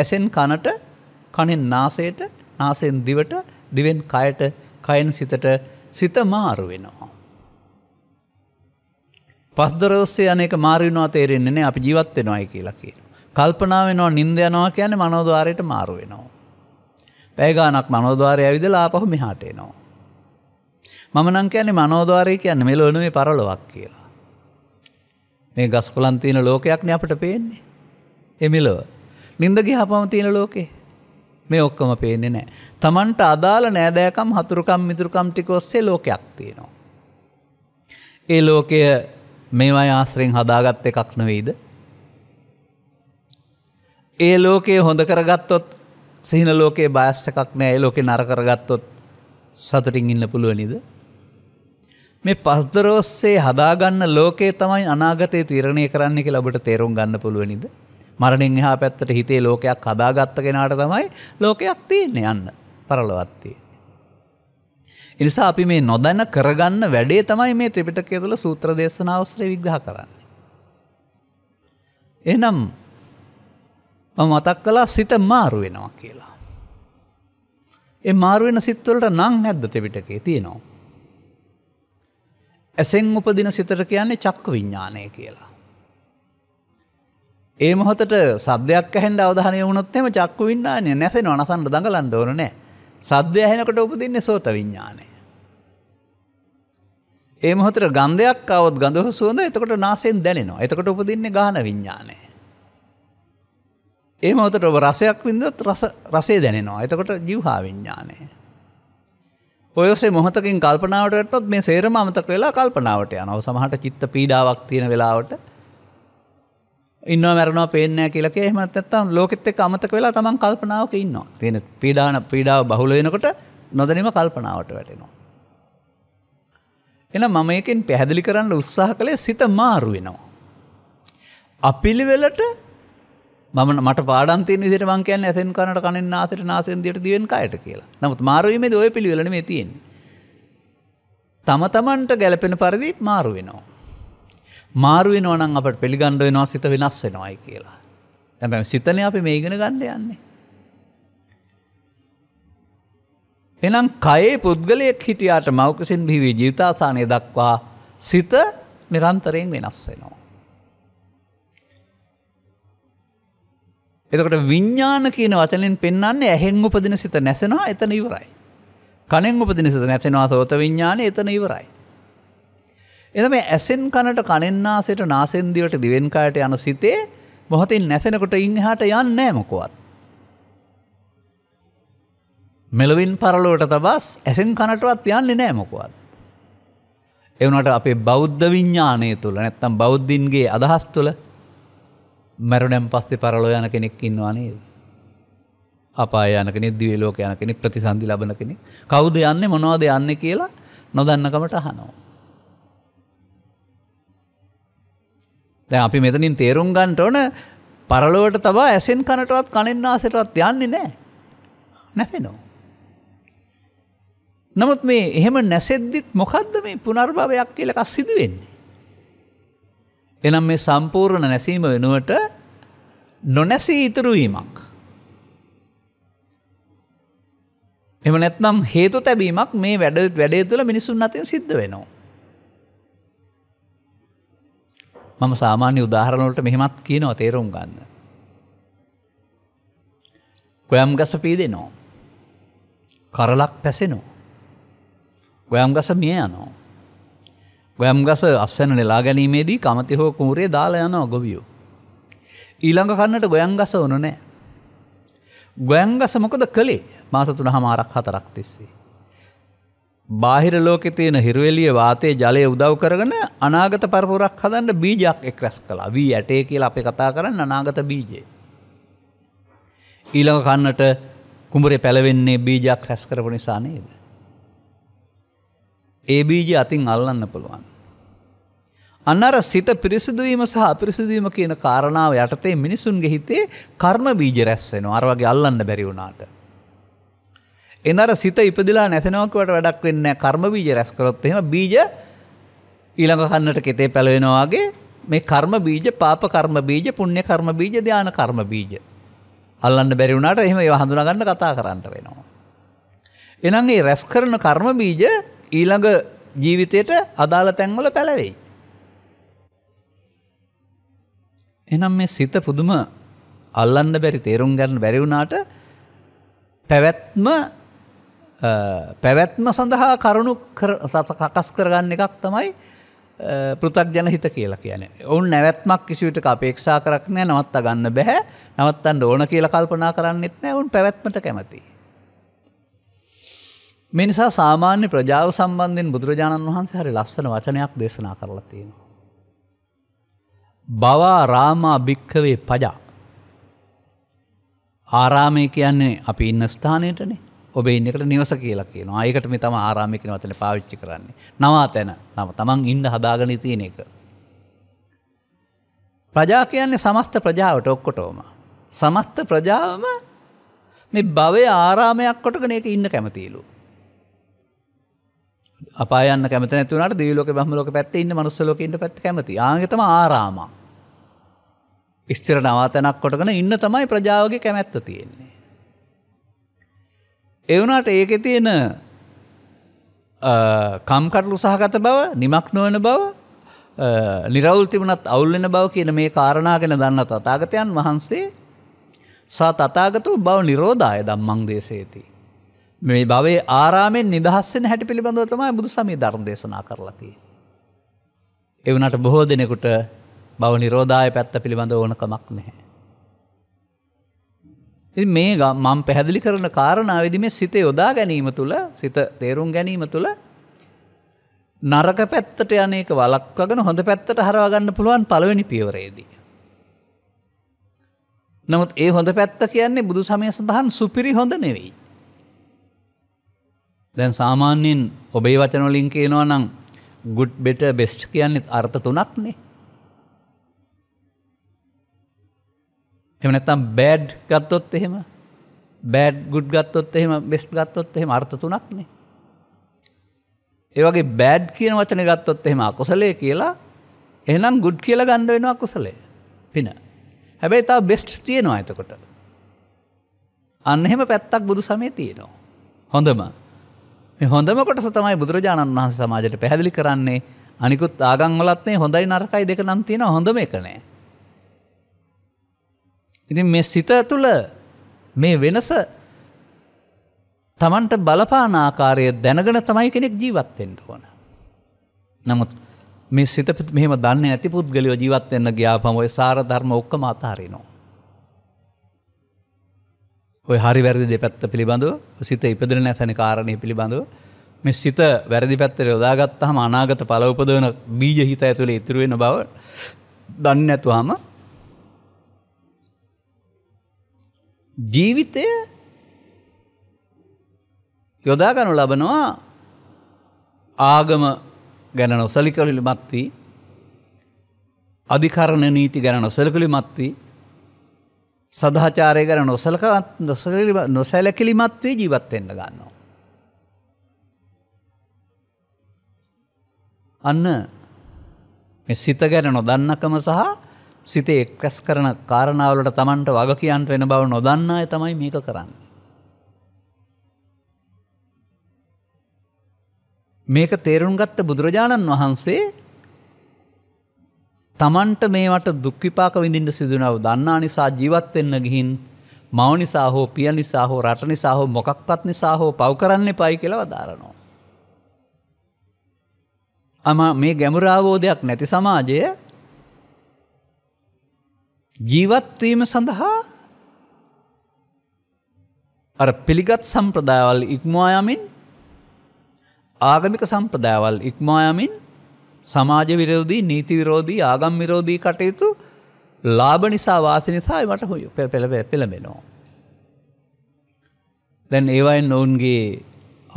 ඇසෙන් කනට කනෙන් නාසයට නාසයෙන් දිවට දිවෙන් කයට කයෙන් සිතට සිත මාරු වෙනවා. පස්දරෝස්සේ අනෙක මාරවෙනවා තේරෙන්නේ නෑ අපි ජීවත් වෙනවායි කියලා කියන. කල්පනා වෙනවා නින්ද යනවා කියන්නේ මනෝද්වාරයට මාරු වෙනවා. පැයගානක් මනෝද්වාරය ඇවිදලා ආපහු මෙහාට එනවා. මම නම් කියන්නේ මනෝද්වාරය කියන්නේ මෙලොව නෙමෙයි පරලොවක් කියලා. මේ ගස්කොලන් තියෙන ලෝකයක්නේ අපිට පේන්නේ. ඒ මෙලොව. නින්ද ගිහපම තියෙන ලෝකේ මේ ඔක්කොම පේන්නේ නෑ. තමන්ට අදාළ නෑදෑකම් හතුරුකම් මිතුරුකම් ටික ඔස්සේ ලෝකයක් තියෙනවා. ඒ ලෝකය මේවයි ආශ්‍රයෙන් හදාගත් එකක් නොවෙයිද. ඒ ලෝකයේ හොඳ කරගත්තොත් සිහින ලෝකයේ බයස් එකක් නෑ ඒ ලෝකෙ නරකරගත්තොත් සතටින් ඉන්න පුළුවනිද. මේ පස්දරෝස්සේ හදාගන්න ලෝකයේ තමයි අනාගතය තීරණය කරන්නේ ලබට තේරුම් ගන්න පුළුවනිද. මරණින් එහා පැත්තට හිතේ ලෝකයක් හදාගත්ත කෙනාට තමයි ලෝකයක් තියන්නේ යන්න පරලවත්තිය. එනිසා අපි මේ නොදැන කරගන්න වැඩේ තමයි මේ ත්‍රිපිටකය තුළ සූත්‍ර දේශනාවස්ත්‍රය විග්‍රහ කරන්න. එනම් මම මතක් කලා සිත මාරු වෙනවා කියලා. ඒ මාරුවෙන සිත්වලට නං නැද්ද ත්‍රිපිටකේ තියෙනවා. ඇසෙන් උපදින සිතට කියන්නේ චක්ක විඤ්ඥානය කියලා. ඒ මොහොතට සද්‍යයක් ඇහෙන්ට අවධානය වුණොත්තෙම චක්කු වින්නානය නැසෙන අනසන්ට දඟලන්න ඕනනෑ සද්‍ය ඇහෙනකට උපදින්නේ සෝත විඤ්ඥානය. ඒ මොහොතර ගන්ධයක් අවත් ගඳහ සුවඳ එතකට නාසයෙන් දැනෙනවා එතකට උපදින්නේ ගාන විඤ්ඥානය. ඒ මොතට ඔබ රසයක් වින්දත් රසේ දැනෙනවා එතකොට ජිවහා විඤ්ඥානය. ඔයසේ මොහතකින් කල්පනාවටත් මේ සේරම අමතක වෙලා කල්පනාවට යනව සමහට චිත්ත පීඩාවක් තියෙන වෙලාවට ඉන්න මැරනවා පේනෑ කියලක එහමත් ඇත්තම් ලෝකෙත් එක් අමතක වෙලා තමන් කල්පනාවක ඉන්නවා තියෙන පීඩාන පීඩාව බහුල වෙනකොට නොදැනීම කල්පනාවට වැටෙනවා. එන මම එකෙන් පැහැදිලි කරන්න උත්සාහ කළේ සිත මාරු වෙනවා. අපිළිවෙලට මම මට පාඩන්තය නිසිට මංකයන් ඇසෙන් කනට කනෙන් නාසට නාසන්දයට දිවෙන් කායට කියලා නමුත් මාරුවීමේ ඔය පිළිවෙලන තියෙන්. තම තමන්ට ගැලපෙන පරිදි මාරු වෙනවා. මාරුවෙනවනන් අපට පිළිගණ්ඩ වෙනවා සිත වෙනස් වෙනවායි කියලා. ඇැ සිතන අපි මේ ඉගෙන ගණ්ඩ යන්නේ. එනම් කයේ පුද්ගලයෙක් හිටියාට මෞකසින් බිවී ජීවිතාසානය දක්වා සිත නිරන්තරයෙන් වෙනස් වෙනවා. එතකට විඤ්ඥාන කියන වචනින් පෙන්න්නේ ඇහෙන් උපදින සිත නැසෙනවා එතන ඉවරයි. කනෙන් උපදින සිත නැසෙනවා තෝත විඤ්ඥාන එතන ඉවරයි. එන මේ ඇසෙන් කනට කනෙන්න්නාසට නාසෙන්දිවට දිවෙන්කායට යන සිතේ මොහොතින් නැසෙනකොට ඉංහට යන්න නෑමකුවත්. මෙලොවින් පරලුවට තබස් ඇසෙන් කනටවත් යන්නේ නෑමකුවත්. එවනට අපේ බෞද්ධ විඤ්ඥානය තුළ නැත්තම් බෞද්ධින්ගේ අදහස් තුළ මැරුණැම් පස්ති පරලෝ යන කෙනෙක් ඉන්නවානේද. අපායනක නිදදිවලෝක යන කෙනෙ ප්‍රතිසන්දි ලබන කෙනෙ කෞුද යන්නේ මොනවාද යන්න කියලා නොදන්නකමට හනවා. දැ අපි මෙතනින් තේරුම් ගන්ට ඕන පරලොවට තබා ඇසෙන් කනටවත් කණෙන් ආසටවත් යන්නේ නෑ නැසෙනෝ. නමුත් මේ එහෙම නැසෙද්දිත් මොකක්ද මේ පුනර්භවයක් කියලකක් සිදුවෙන්නේ. එනම් මේ සම්පූර්ණ නැසීම වෙනුවට නොනැසී ඉතුරුවීමක්. එම නැත්නම් හේතු තැබීමක් මේ වැඩ වැඩේ තුළ මිනිසුන් අතින් සිද්ධ වෙනවා. මම සාමාන්‍ය උදාහරණවලට මෙහෙමත් කියනවා තේරුම් ගන්න. කොයම් ගස පීදෙනෝ. කරලක් පැසෙනෝ. ගොයම් ගස මිය යනෝ. ගොයම් ගස අස්සන නෙලා ගැනීමේදී කමති හෝ කුමරේ දාලා යනවා ගොවියෝ. ඊළඟ කන්නට ගොයම් ගස ඕන නෑ. ගොයම් ගස මොකද කළේ මාසතුන හමාරක් හතරක් තිස්සේ. බාහිර ලෝකෙ තියෙන හිරුවෙලිය වාතයේ ජලය උදව් කරගෙන අනාගත පරපුරක් හදන්න බීජයක් එක් රැස් කලා වී ඇටේ කියලා අපි කතා කරන්න අනාගත බීජය. ඊළඟ කන්නට කුඹරේ පැලවෙන්නේ බීජයක් රැස් කරපු නිසා නේද. ඒ බීජ අතින් අල්ලන්න පුළුවන්. අන්නර සිත පිරිසිදුවීම සහ අපිරිසිදුවීම කියන කාරණාව යටතේ මිනිසුන්ගේ හිතේ කර්ම බීජ රැස් වෙනවා අර වගේ අල්ලන්න බැරි වුණාට. එනර සිත ඉපදිලා නැතනවකට වැඩක් වෙන්න කර්ම බීජ රැස්කරොත් එහෙම බීජ ඊළඟ කන්නට කෙතේ පැලවෙනවාගේ මේ කර්ම බීජ පාප කර්ම බීජ පුුණ්‍ය කර්ම බීජ ධ්‍යාන කර්ම බීජ. අල්ලන්න බැරි වුණට එහෙම ඒව හඳුනගන්න කතා කරන්නට වෙනවා. එනන්ගේ රැස් කරන කර්ම බීජ ඊළඟ ජීවිතයට අදාළ තැන්වල පැලවෙයි. එනම් මේ සිත පුදුම අල්ලන්න බැරි තේරුම් ගන්න බැරිවුණාට පැවැත්ම පැවැත්ම සඳහා කරුණු කකස් කරගන්න එකක් තමයි පෘතක්ජන හිත කියලා කියන ඔවුන් නැවැත්මක් කිසිවිට අපේක්ෂා කරක්නෑ නවත්ත ගන්න බැහැ නවත්තන් ඕන කියල කල්පනා කරන්නෙත් නෑ ඔවුන් පැවැත්මට කැමති. මිනිසා සාමාන්‍ය ප්‍රජාව සම්බන්ධෙන් බුදුරජාණන් වහන්සේ හරි ලස්සන වචනයක් දේශනා කරලා තියෙනවා. බවා රාමා භික්කවේ පජා ආරාමය කියන්නේ අපි ඉන්න ස්ථානයටනේ ඔබේ ඉන්නකට නිවස කියලා කියනවා ඒකට මේ තම ආරාමිකන වතන පාවිච්චි කරන්නේ නවා තැන නම තමන් ඉන්න හදාගනි තියෙන එක. ප්‍රජා කියන්නේ සමස්ත ප්‍රජාවට ඔක්කොටෝම. සමස්ත ප්‍රජාවම මේ භවය ආරාමයක් කොටගෙන එක ඉන්න කැමතිීලු. අපයන්න කැමත නැතුනට දීලෝක බහමලෝක පැත්ත ඉන්න මනුස්සලෝකඉට පැත් කැමති ආගතම ආරාම. ස්තර නවාතැනක් කොටගෙන ඉන්න තමයි ප්‍රජාවගේ කැමැත්ත තියෙන්නේ. එවුනාට ඒකෙ තියෙන කම්කටලු සහගත බව නිමක් නොවන බව නිරවුල් තිබුණත් අවුල්ලෙන බව කියන මේ කාරණාගෙන දන්න තතාගතයන් වහන්සේ සා තතාගතු බව නිරෝධය දම්මං දේශේති. මේ බවේ ආරාමෙන් නිදහස්සෙන් හැටි පිළිබඳව තමයි බුදු සමී ධර්ම දේශනා කරලති. එවනට බොහෝ දෙනෙකුට බව නිරෝධය පැත්ත පිළිබඳ ඕනකමක් නැහැ. මේ මම් පැහැදිලි කරන කාරණාවවිදි මේ සිත යොදා ගැනීම තුළ සිත තේරුම් ගැනීම තුළ නරක පැත්තට යනක වලක්වගෙන හොඳ පැත්තට හරවාගන්න පුළුවන් පළවෙනි පියවරේදී. නමුත් ඒ හොඳ පැත්ත කියන්නේ බුදු සමය සඳහන් සුපිරි හොඳ නෙවෙයි. දැන් සාමාන්‍යයෙන් ඔබේ වචනොලින් කියනවා නම් ගුඩ් බෙට බෙස්ට් කියන්නෙත් අර්ථ තුනක්නේ එම නැත්තම් බෑඩ් ගත්තොත් එහෙම බෑඩ් ගුඩ් ගත්තොත් එහෙම බෙස්ට් ගත්තොත් එහෙම අර්ථ තුනක්නේ. ඒවගේ බෑඩ් කියන වචන ගත්තොත් එහෙම අකුසලේ කියලා එහනම් ගුඩ් කියලා ගණ්ඩ වෙනවා කුසලේ පින. හැබැයි තා බෙස්ට් තියෙනවා ඇතකොට. අන්න එහෙම පැත්තක් බුදු සමය තියෙනවා. හොඳම හොඳම කොටස තමයි බුදුරජාණන් වහන්ස සමාජයට පැහැදිලි කරන්නේ අනිකුත් ආගංවලත්නේ හොඳයි නරකයි දෙක නම් තියෙන හොඳම එකනෑ. ඉතින් මේ සිත තුළ මේ වෙනස තමන්ට බලපාන ආකාරය දැනගෙන තමයි කෙනෙක් ජීවත්වෙන්ට ඕන. නමුත් මේ සිත මෙම දන්න ඇති පුද්ගලිව ජීවත්වෙන්න ග්‍යාපම ඔය සාර ධර්ම ඔක්කම අතාරනවා. ඔය හරි වැරදි දෙපැත්ත පිළිබඳු සිත ඉපදිරන ඇසැනි කාරණය පිළිබඳු මේ සිත වැරදි පැත්තර යොදාගත්තහම අනාගත පලවපදවන බීජහිත ඇතුළ ඉතුරුවෙන බව දන්න ඇතුවාම ජීවිතය යොදාගනු ලබනවා ආගම ගැන නොසලිකලිලි මත්වී අධිකරණ නීති ගැන නොසලකලි මත්වී සදාචාරය ගැන නොසලක නොසැලකිලිමත්වේ ජීවත්වෙන්න ගන්නවා. අන්න සිත ගැන නොදන්නකම සහ සිතේ එක්රැස් කරන කාරණාවලට තමන්ට වග කියන්ට වෙන බව නොදන්නාය තමයි මේක කරන්න. මේක තේරුම් ගත්ත බුදුරජාණන් වහන්සේ තමන්ට මේට දුක්විපාක විඳින්ට සිදුනව දන්නා නිසා ජීවත්වෙන්න ගිහින් මව නිසා හෝ පිය නිසා හෝ රට නිසා හෝ මොකක්පත් නිසා හෝ පව් කරන්නේ පයි කියලව දාරනවා. අම මේ ගැමුරාවෝධයක් නැති සමාජය ජීවත්වීම සඳහා අ පිළිගත් සම්ප්‍රදාවල් ඉක්මවායමින් ආගමික සම්ප්‍රදාවල් ඉක්මවායමින් සමාජ විරෝධී නීති විරෝධී ආගම් විරෝධී කටයුතු ලාභ නිසා වාසි නිසායි මට හොය පෙළබ පෙළඹෙනෝ. දැන් ඒවයින් නොවුන්ගේ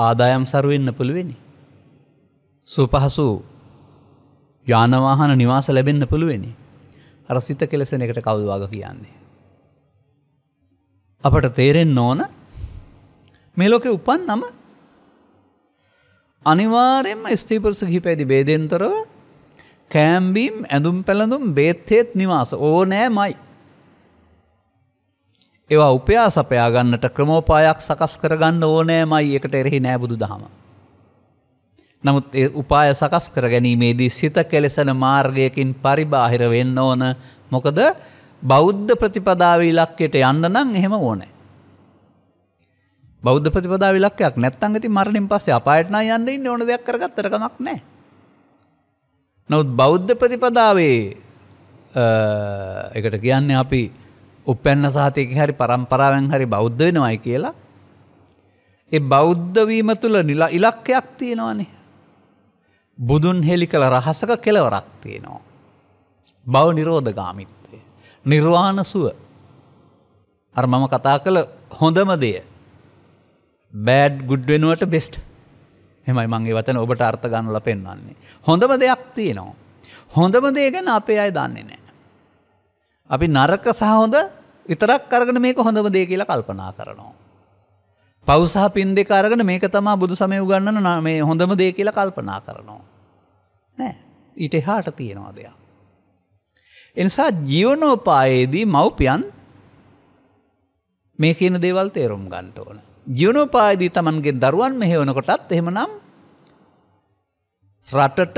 ආදායම් සරුවෙන්න පුළුවෙනි. සුපහසු යානවාහන නිවාස ලැබෙන්න පුළුවෙනි. අර සිත කෙලෙසෙන එකට කවුද වග කියන්නේ. අපට තේරෙන් ඕන මේ ලෝකෙ උපන් නම අනිවාරෙන්ම ස්තීපරස හිපැදි බේදෙන්තරව කෑම්බීම් ඇඳුම් පැළඳුම් බේත්තේත් නිවාස ඕනෑ මයි. ඒවා උපයා සපයාගන්නට ක්‍රමෝපායක් සකස් කරගන්න ඕනෑ මයි එකට එරෙහි නෑබුදු දහම. නමුත් ඒ උපාය සකස් කර ගැනීමේදී සිත කෙලෙසන මාර්ගයකින් පරිබාහිර වෙන්න ඕන මොකද බෞද්ධ ප්‍රතිපදාව ඉලක්කයට යන්න නම් එහෙම ඕනෑ. බෞද්ධ ප්‍රතිපදා විලක්කයක් නැත්තන් ඇති මරණින් පස්සේ අපායටනා යන්න ඉන්න ඕන දෙයක් කරගත්තර කමක් නෑ. නොත් බෞද්ධ ප්‍රතිපදාවේ එකට කියන්නේ අපි උපැන්න සහතියක හරි පරම්පරාවෙන් හරි බෞද්ධ වෙනවයි කියලා. ඒ බෞද්ධවීම තුළ නිලා ඉලක්කයක් තියෙනවානේ බුදුන් හෙළි කළ රහසක කෙලවරක් තියෙනවා. බව නිරෝධගාමිත්වය. නිර්වාණ සුව. අර මම කතා කළ හොඳම දෙය. බෑඩ් ගුඩ්වෙනුවට බෙස්ට් හෙමයි මගේ වතන ඔබට අර්ථගන්නල පෙන්වන්නේ. හොඳම දෙයක් තියෙනවා. හොඳම දේ ගැන අපේ අය දන්නේ නෑ. අපි නරක සහොඳ විතරක් කරගන මේක හොඳම දේ කියලා කල්පනා කරනවා. පෞසහ පින් දෙක අරගෙන මේක තමා බුදු සමය උගන්නන මේ හොඳම දේ කියල කල්පනා කරනවා. නෑ ඊට හාට තියෙනවා දෙයක්. එනිසා ජීවනෝපායේදී මව්පියන් මේ කියන දේවල් තේරුම් ගන්ට ඕන. ජීවනෝපායදී තමන්ගේ දරුවන් මෙහෙවනකොටත් එහෙමනම් රටට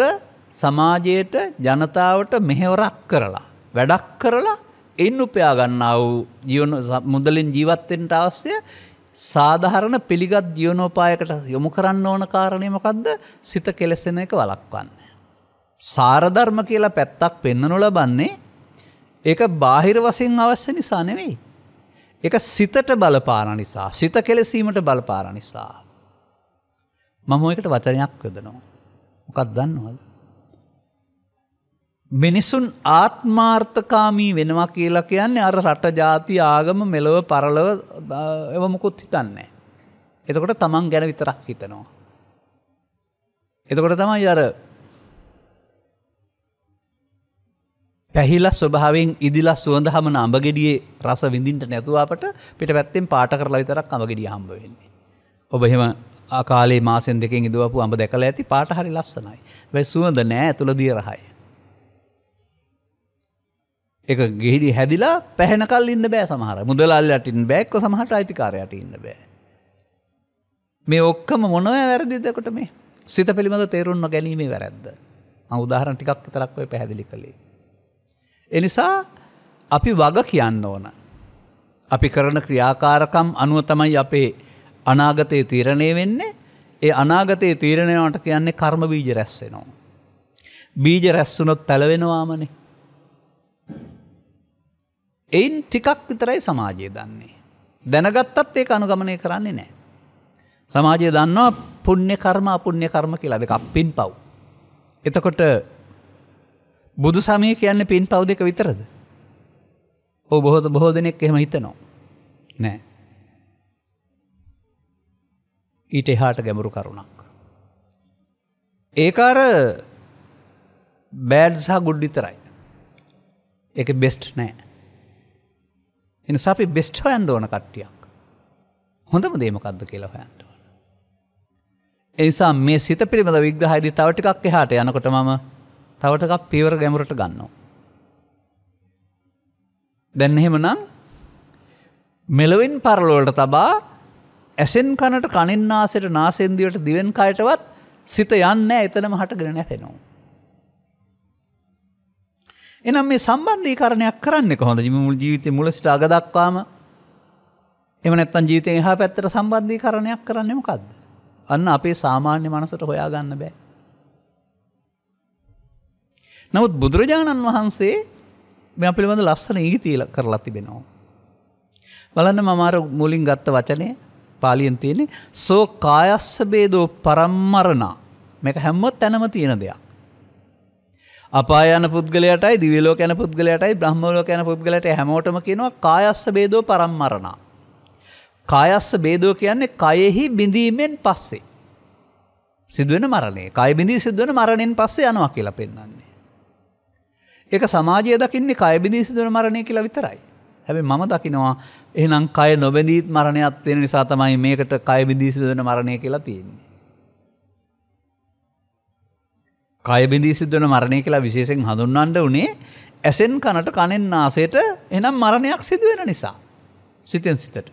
සමාජයට ජනතාවට මෙහෙවරක් කරලා. වැඩක් කරලා එන්න උපයාගන්නා වූ ජීවන මුදලින් ජීවත්තෙන්ට අවස්්‍යය සාධහරණ පිළිගත් දියනෝපායකට යොමු කරන්න ඕන කාරණයමකක්ද සිත කෙලෙසෙන එක වලක්වන්න. සාරධර්ම කියලා පැත්තක් පෙන්නනු ලබන්නේ ඒක බාහිර වසින් අවශ්‍ය නිසා නෙවෙයි. එක සිතට බලපාන නිසා සිත කෙලෙසීමට බලපාර නිසා. මම එකට වචනයක් වෙදනවා. මොකක් දන්නවද. මිනිසුන් ආත්මාර්ථකාමී වෙනවා කියලා කියන්නේ අර රට ජාති ආගම මෙලොව පරලව එවමකුත් හිතන්නේ. එතකොට තමන් ගැන විතරක් හිතනවා. එතකොට තමයි අර පැහිල ස්වභාවෙන් ඉදිලා සුවඳහම අඹගෙඩියේ රස විඳින්ට නැතුවාපට පිට පැත්තෙන් පාට කරලා විතරක් අඹගෙඩිය හම්බ වෙන්නේ. ඔබ එහෙම ආකාලේ මාසෙන් දෙකෙන් ඉදවපු අඹ දැකලා ඇති පාට හරි ලස්සනයි. වැයි සුවඳ නෑ ඇතුළ දිය රහයි. එක ගෙහිඩි හැදිලා පැහැනකල් ඉන්න බෑ සමහර මුදලල්ලටින් බැක්ක සමහට අයිතිකාරයට ඉන්න බෑ. මේ ඔක්කම මොනව වැරදිදකොට මේ සිත පිළිබඳ තේරුන් නොගැනීමේ වැරැද්ද. අවදාහරණ ටිකක් තරක්වය පැහැදිලි කළේ. එනිසා අපි වග කියන්න ඕන. අපි කරන ක්‍රියාකාරකම් අනුව තමයි අපේ අනාගතයේ තීරණය වෙන්නේ ඒ අනාගතයේ තීරණයවට කියන්නේ කර්ම බීජ රැස්සෙනවා. බීජ රැස්සුනොත් පැලවෙනවාමනේ එයින් ටිකක් විතරයි සමාජය දන්නේ. දැනගත්තත් ඒක අනුගමනය කරන්නේ නෑ. සමාජය දන්නවා පුුණ්‍ය කර්ම පුුණ්‍ය කර්ම කියලා දෙකක් පින් පව්. එතකොට බුදු සමය කියන්න පින් පව් දෙක විතරද. ඕ බොහෝද බොහෝ දෙනෙක් එහෙම හිතනවා. නෑ. ඊට එහාට ගැඹුරු කරුණක්. ඒකාර බෑඩ් සහ ගුඩ්ඩිතරයි. එක බෙස්ට් නෑ. එනිසා අපි බෙස්ට හොයන්ඩ ඕන කට්ටියක්. හොඳම දේමකක්ද කියලා හොයන්ට. එනිසා මේ සිත පිළිබඳ විග්‍රහයිදි තවටිකක් එහාට යනකොට මම තවටකක් පීවර ගැමරට ගන්නවා. දැන්න එහෙම නම් මෙලොවින් පරලෝලට තබා ඇසෙන් කණට කණින් නාසට නාසෙන්දිවට දිවෙන් කයටවත් සිත යන්න එතනම හට ගෙන නැතෙනවා. එනම් මේ සම්බන්ධීකරණයක් කරන්න කොහොඳ මුල් ජීවිතය මුල සිට අගදක්වාම එම නැත්තන් ජීවිතය එහා පැත්තට සම්බන්ධී කරණයක් කරන්නම කක්ද. අන්න අපේ සාමාන්‍ය මනසට හොයාගන්න බෑ. නමුත් බුදුරජාණන් වහන්සේ මෙ පිළිබඳ ලස්සන ඊගිතීල කරලා තිබෙනවා. බලන්න මමාර මුලින් ගත්ත වචනය පාලියෙන් තියෙනෙ සෝ කායස්ස බේදෝ පරම්මරණ මේක හැම්මොත් තැනම තියෙන දෙයක්. අපායන පුද්ගලයටයි දිවිලෝක යන පුද්ගලයටයි බ්‍රහ්මලෝක යන පුද්ගලට හැමෝටම කියනවා කායස්ස බේදෝ පරම්මරණා. කායස්ස බේදෝ කියන්නේ කයෙහි බිඳීමෙන් පස්සේ. සිදුවෙන මරණේ කය බිඳී සිදුවන මරණයෙන් පස්සේ යනවා කියලා පෙන්වන්නේ. ඒක සමාජය දකින්නේ කය බිඳී සිදුවන මරණය කියලා විතරයි. හැබැයි මම දකිනවා එහෙනම් කය නොබැඳීත් මරණයක් වෙන නිසා තමයි මේකට කය බිඳී සිදුවන මරණය කියලා තියෙන්නේ. කයබිඳී සිද්ධන මරණය කියලා විශේෂෙන් හඳුන්වන්ඩ වනේ ඇසෙන් කනට කණෙන් ආසයට එනම් මරණයක් සිදුවෙන නිසා. සිතෙන් සිතට.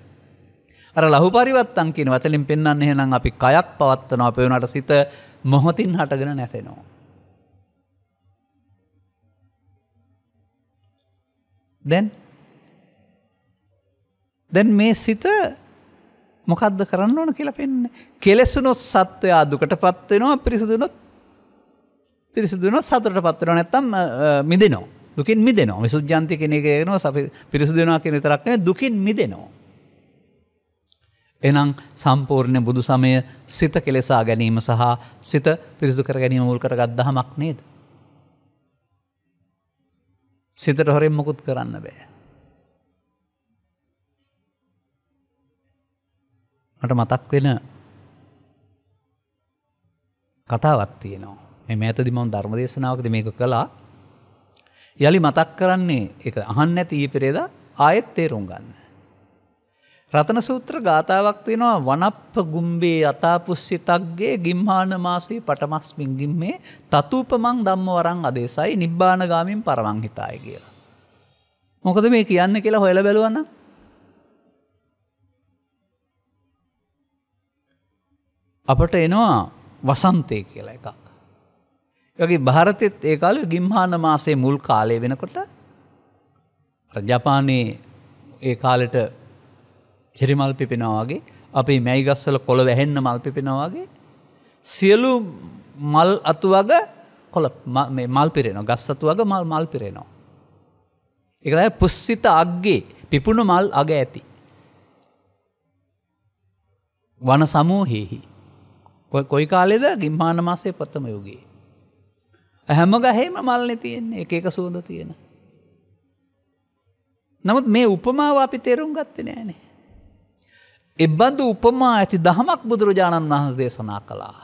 අර ලහු පරිවත්තන් කියන වතලින් පෙන්න්න එහෙනම් අපි කයක් පවත්වන අප වනට සිත මොහොතින් හටගෙන නැතෙනවා. දැන් දැන් මේ සිත මොකක්ද කරන්න ඕන කියලපෙන්න කෙලෙසුනොත් සත්වයා දුකට පත්වෙනවා පිරිසිදුනොත් පිරිසිදුන සතුට පත්වන නැත්තම් මිදනවා දුකින් මිදනවා විසුද්ජන්ති කෙනෙකෙනවා සපි පිරිසිදුනා කෙන තරක්නය දුකින් මිදෙනවා. එනම් සම්පූර්ණය බුදු සමය සිත කෙලෙසා ගැනීම සහ සිත පිරිසු කර ගැනීම මුල් කරගත් දහමක් නේද. සිතට හොරෙන් මොකුත් කරන්න බෑ. මට මතක් වෙන කතාවත් තියෙනවා. ඇතදි මම ධර්ම දේශනාවකද මේක කළා යළි මතක් කරන්නේ එක අහන්න ඇතිී පෙරේද ආයෙත් තේරුම් ගන්න. රතන සූත්‍ර ගාථාවක් වෙනවා වනප්ප ගුම්බේ අතාපුස්සි තක්ගේ ගිම්හාන මාසී පටමස්මින් ගිම්මේ තතුූපමං දම්ම වරං අදේසයි නිබ්බාන ගාමින් පරවංහිතාය කියලා. මොකද මේ කියන්න කියලා හොයල බැලුවන්න අපට එනවා වසන්තය කියලා එකක්. වගේ භාරතයත් ඒ කාල ගිම්හාන මාසේ මුල් කාලය වෙනකොට ජපානයේ ඒ කාලෙට චෙරිමල් පිපෙනවාගේ අපේ මැයිගස්සල කොළ වැහෙන්න මල් පිපෙනවාගේ සියලු මල් අතු වග කොළ මල් පිරෙන ගස් අතු වග මල් මල් පිරෙනවා. එකදයි පුස්සිත අක්ගේ පිපුණු මල් අග ඇති. වන සමූහෙහි කොයි කාලෙද ගිම්මාන මාසේ පත්තම යුගේ. හැම ගහේම මල්නෙ තියෙන්නේ එක එක සුවඳ තියෙන. නමුත් මේ උපමාව අපි තේරුම් ගත්ත නෑනේ. එබ්බඳු උපමා ඇති දහමක් බුදුරජාණන් වහන්ස දේශනා කළා.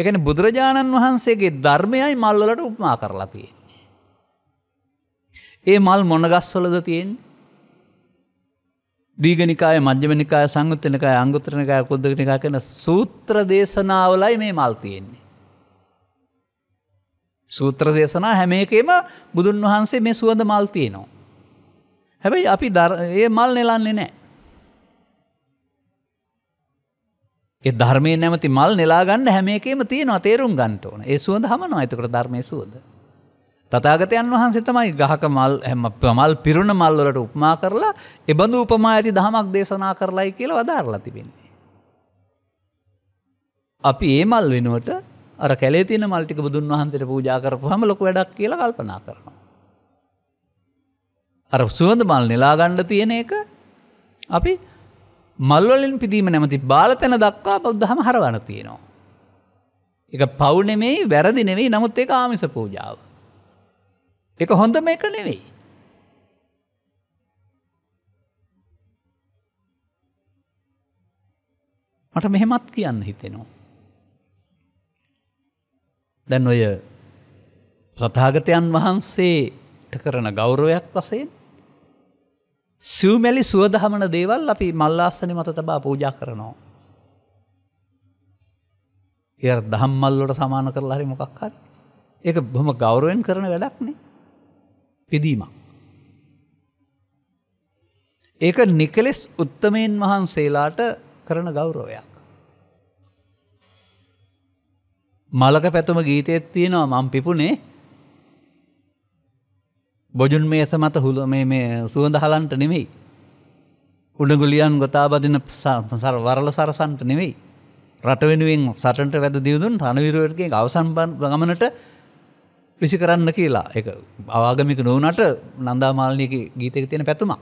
එකන බුදුරජාණන් වහන්සේගේ ධර්මයයි මල්ලලට උපමා කරලා තියෙන්නේ. ඒ මල් මොනගස්වලද තියෙන් දීගනිකාය මජ්‍යමනිකාය සංගුත්තනකය අංගුත්‍රණකය කොද්දගනිකා කෙන සූත්‍ර දේශනාවලයි මේ මල් තියෙන්නේ. සූත්‍ර දේශනා හැම එකේම බුදුන් වහන්සේ මේ සුවඳ මල් තියනවා. හැබැයි අපි ඒ මල් නෙලන්නේ නෑ. ඒ ධර්මය නැමති මල් නෙලාගන්න හැම එකේම තියෙනවා තේරුම් ගන්නට ඕන ඒ සුවඳ හමනවා ඇතකට ධර්මය සුවද. තතාගතයන් වහන්සේ තමයි ගහක මල් හැම මල් පිරුණ මල්වලට උපමා කරලා එබඳු උපමා ඇති දහමක් දේශනා කරලායි කියලා වදාරලා තිබෙන්නේ. අපි ඒ මල් වෙනුවට අර කැලේ තින මල්ටික බුදුන් වහන්සේට පූජා කරපු හම ලොක වැඩක් කියලා කල්පනා කරනවා. අර සුවඳ මල් නෙලාගණ්ඩ තියෙන එක අපි මල්වලින් පිදීම නැමති බාලතැන දක්වා බෞද්ධහම හරවන තියෙනවා. එක පවුනෙමෙයි වැරදි නෙවෙයි නමුත් ඒ ආමිස පූජාව. එක හොඳම එක නෙවෙයි. මට මෙහෙමත් කියන්න හිතෙනවා. දැන් ඔය ප්‍රථාගතයන් වහන්සේට කරන ගෞරවයක් වසයෙන් සිව්මැලි සුවදහමන දේවල් අපි මල්ලාස්සන මත තබා පූජා කරනවා. එ දහම්මල්ලොට සමාන කරලා හරි මොකක්හරි ඒක බොම ගෞරුවෙන් කරන වැඩක්නේ පිදීමක්. ඒක නිකලෙස් උත්තමයෙන් වහන්සේලාට කරන ගෞරෝයක්. මලක පැතුම ගීතයත් තියෙනවා මං පිපුණේ බොජුන් මේ ඇස මත හුල මේ සුවඳ හලන්ට නෙමෙයි. උඩගුලියන් ගොතාබදින සර වරල සරසන්ට නෙවෙයි. රටවෙනුවෙන් සටන්ට වැද දියුදුන් රණවිරුවටගේ අවසන්බන් ගමනට විසි කරන්න කියලා එක අවාගමික නොවනට නන්දාමාලනයක ගීතක තියෙන පැතුමක්.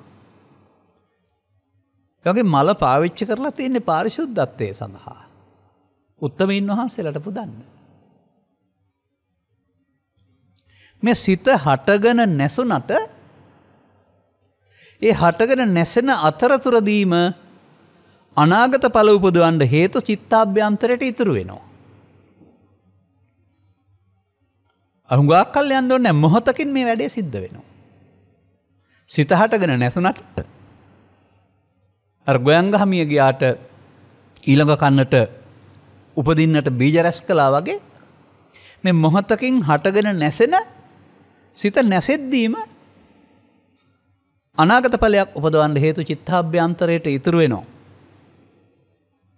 යගේ මල පාවිච්ච කරලා තියන්නේ පාරිශුද්ධත්වය සඳහා. උත්තමයින් වහන්සේලට පුදන්න. මේ සිත හටගෙන නැසුනට ඒ හටගෙන නැසෙන අතරතුරදීම අනාගත පල උපදවන්ඩ හේතු චිත්තාභ්‍යන්තරයට ඉතුරු වෙනවා. අහුගක් කල් යන්න ඕන්න මොහොතකින් මේ වැඩේ සිද්ධ වෙනවා. සිත හටගෙන නැසුනට ගොයංගහමිය ගයාට ඊළඟ කන්නට උපදින්නට බීජරැස් කලා වගේ මෙ මොහොතකින් හටගෙන නැසෙන සිත නැසෙද්දීම අනාගත පලයක් උපදවන්න හේතු චිත්තා අභ්‍යන්තරයට ඉතුරුවෙනවා.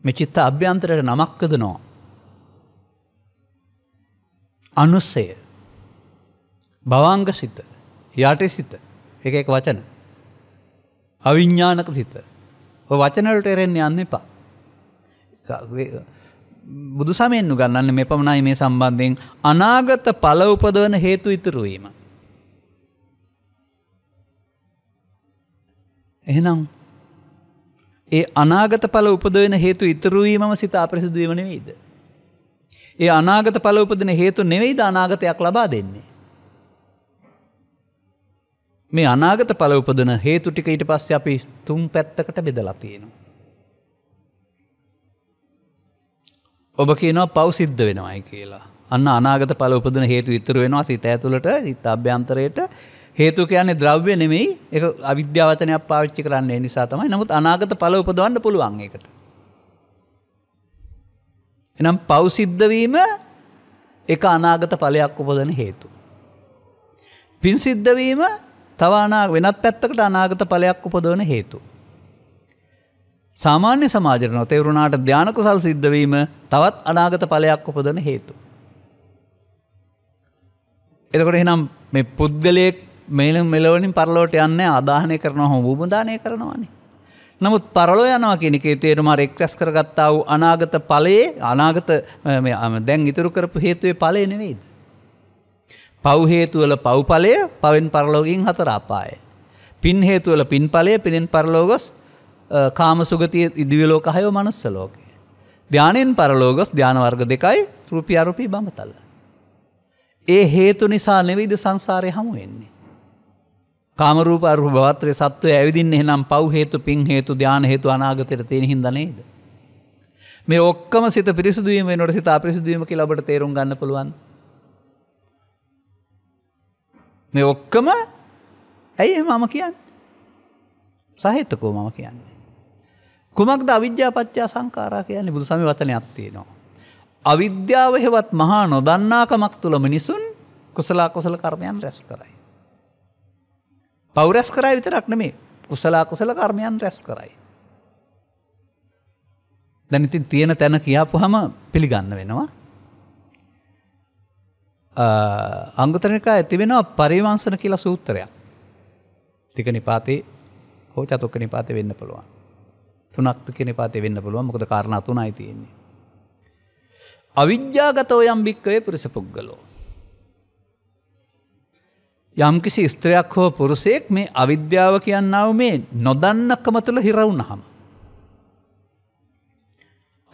මෙ චිත්ත අභ්‍යන්තරයට නමක්කද නවා. අනුස්සය බවාංග සිත යට සිත එක එක වචන අවිඤ්ඥානක සිත වචනලට එරෙන්නේ යන්න එපා බුදු සමයෙන් ගන්නන්න මෙ පමණයි මේ සම්බන්ධයෙන් අනාගත පල උපදවන හේතු ඉතුරුවීම එහෙනම් ඒ අනාගත පල උපදවෙන හේතු ඉතුරුවීමම සිත අප්‍රසිදුවීම නෙවෙයිද. ඒ අනාගත පල උපදන හේතු නෙවෙයිද අනාගතයක් ලබා දෙන්නේ. මේ අනාගත පල උපදන හේතු ටික ඊට පස්ස අපි තුම් පැත්තකට බෙදලපියනවා. ඔබ කියනවා පවසිද්ධ වෙනවායි කියලා. අන්න අනාගත පල උපදන හේතු ඉතුර වෙනවා සිත ඇතුළට ඉත් අභ්‍යන්තරයට හේතු කියන්නේ ද්‍රව්‍ය නෙමෙයි ඒක අවිද්‍යාවතනයක් පාවිච්චි කරන්නේ නිසා තමයි. නමුත් අනාගත ඵල උපදවන්න පුළුවන් ඒකට. එනම් පව් සිද්ධ වීම එක අනාගත ඵලයක් උපදවන හේතු. පින් සිද්ධ වීම තව වෙනත් පැත්තකට අනාගත ඵලයක් උපදවන හේතු. සාමාන්‍ය සමාජයට නොතේරුණාට ධානය කුසල් සිද්ධ වීම තවත් අනාගත ඵලයක් උපදවන හේතු. එතකොට එහෙනම් මේ පුද්ගලයෙක් මේලම් මෙලවනින් පරලෝට යන්න අදාහනය කරනවා හොම බුදානය කරනවානි. නමුත් පරලෝ යනවා කෙනෙක තේරුම රෙක්ටස් කරගත්තාව අනාගත පලයේ අනාගත දැන් ඉතුරු කරපු හේතුවේ පලය නෙවෙයිද. පව් හේතුවල පව්ඵලය පවෙන් පරලෝගින් හතර අපාය. පින් හේතුවල පින් පලය පිනෙන් පරලෝගොස් කාම සුගතිය ඉදිවිලෝක හයෝ මනුස්ස ලෝකය. ධ්‍යානෙන් පරලෝගොස් ධ්‍යානවර්ග දෙකයි තෘපියරුපී බමතල. ඒ හේතු නිසා නෙවිද සංසාරය හමු වෙන්නේ. කාමරූප අරු භවත්‍රය සත්වය ඇවිදින්න එහනම් පව් හේතු පින් හේතු ධ්‍යාන හේතු අනාගතයට තියෙන හිදනේද. මේ ඔක්කම සිත පිරිසුදුවීම නොට සිතා පිරිසිදුවීම ලබට තේරුම් ගන්න පුළුවන්. මේ ඔක්කම ඇයි මම කියන්න. සහිතකෝ මම කියන්නේ. කුමක්ද අවිද්‍යාපච්චා සංකාරා කියන්නේ බුදු සමි වතනයක් තියෙනවා. අවිද්‍යාව හෙවත් මහා නොදන්නාකමක් තුළ මිනිසුන් කුසලා කොසල කර්මයන් රැස් කරයි. පෞරැස් කරයි විතරක් නෙමේ කුසලා කුසල කර්මයන් රැස් කරයි. දැනිතින් තියෙන තැන කියාපු හම පිළිගන්න වෙනවා. අංගතරනිකා ඇති වෙනවා පරිවංසන කියලා සූත්‍රයක්. තික නිපාතේ හෝ චතුක්ක නිපාතය වෙන්න පුළුවන්. තුනක්තික නිපාතය වෙන්න පුළුවන් මොකද කාරණ තුනයි තියෙන්නේ. අවිද්‍යාගතෝ යම් භික්කවේ පුරිස පුද්ගලෝ යම්කිසි ස්ත්‍රයක් හෝ පුරුසයෙක් මේ අවිද්‍යාව කියන්නාව මේ නොදන්නකම තුළ හිරවුණහම.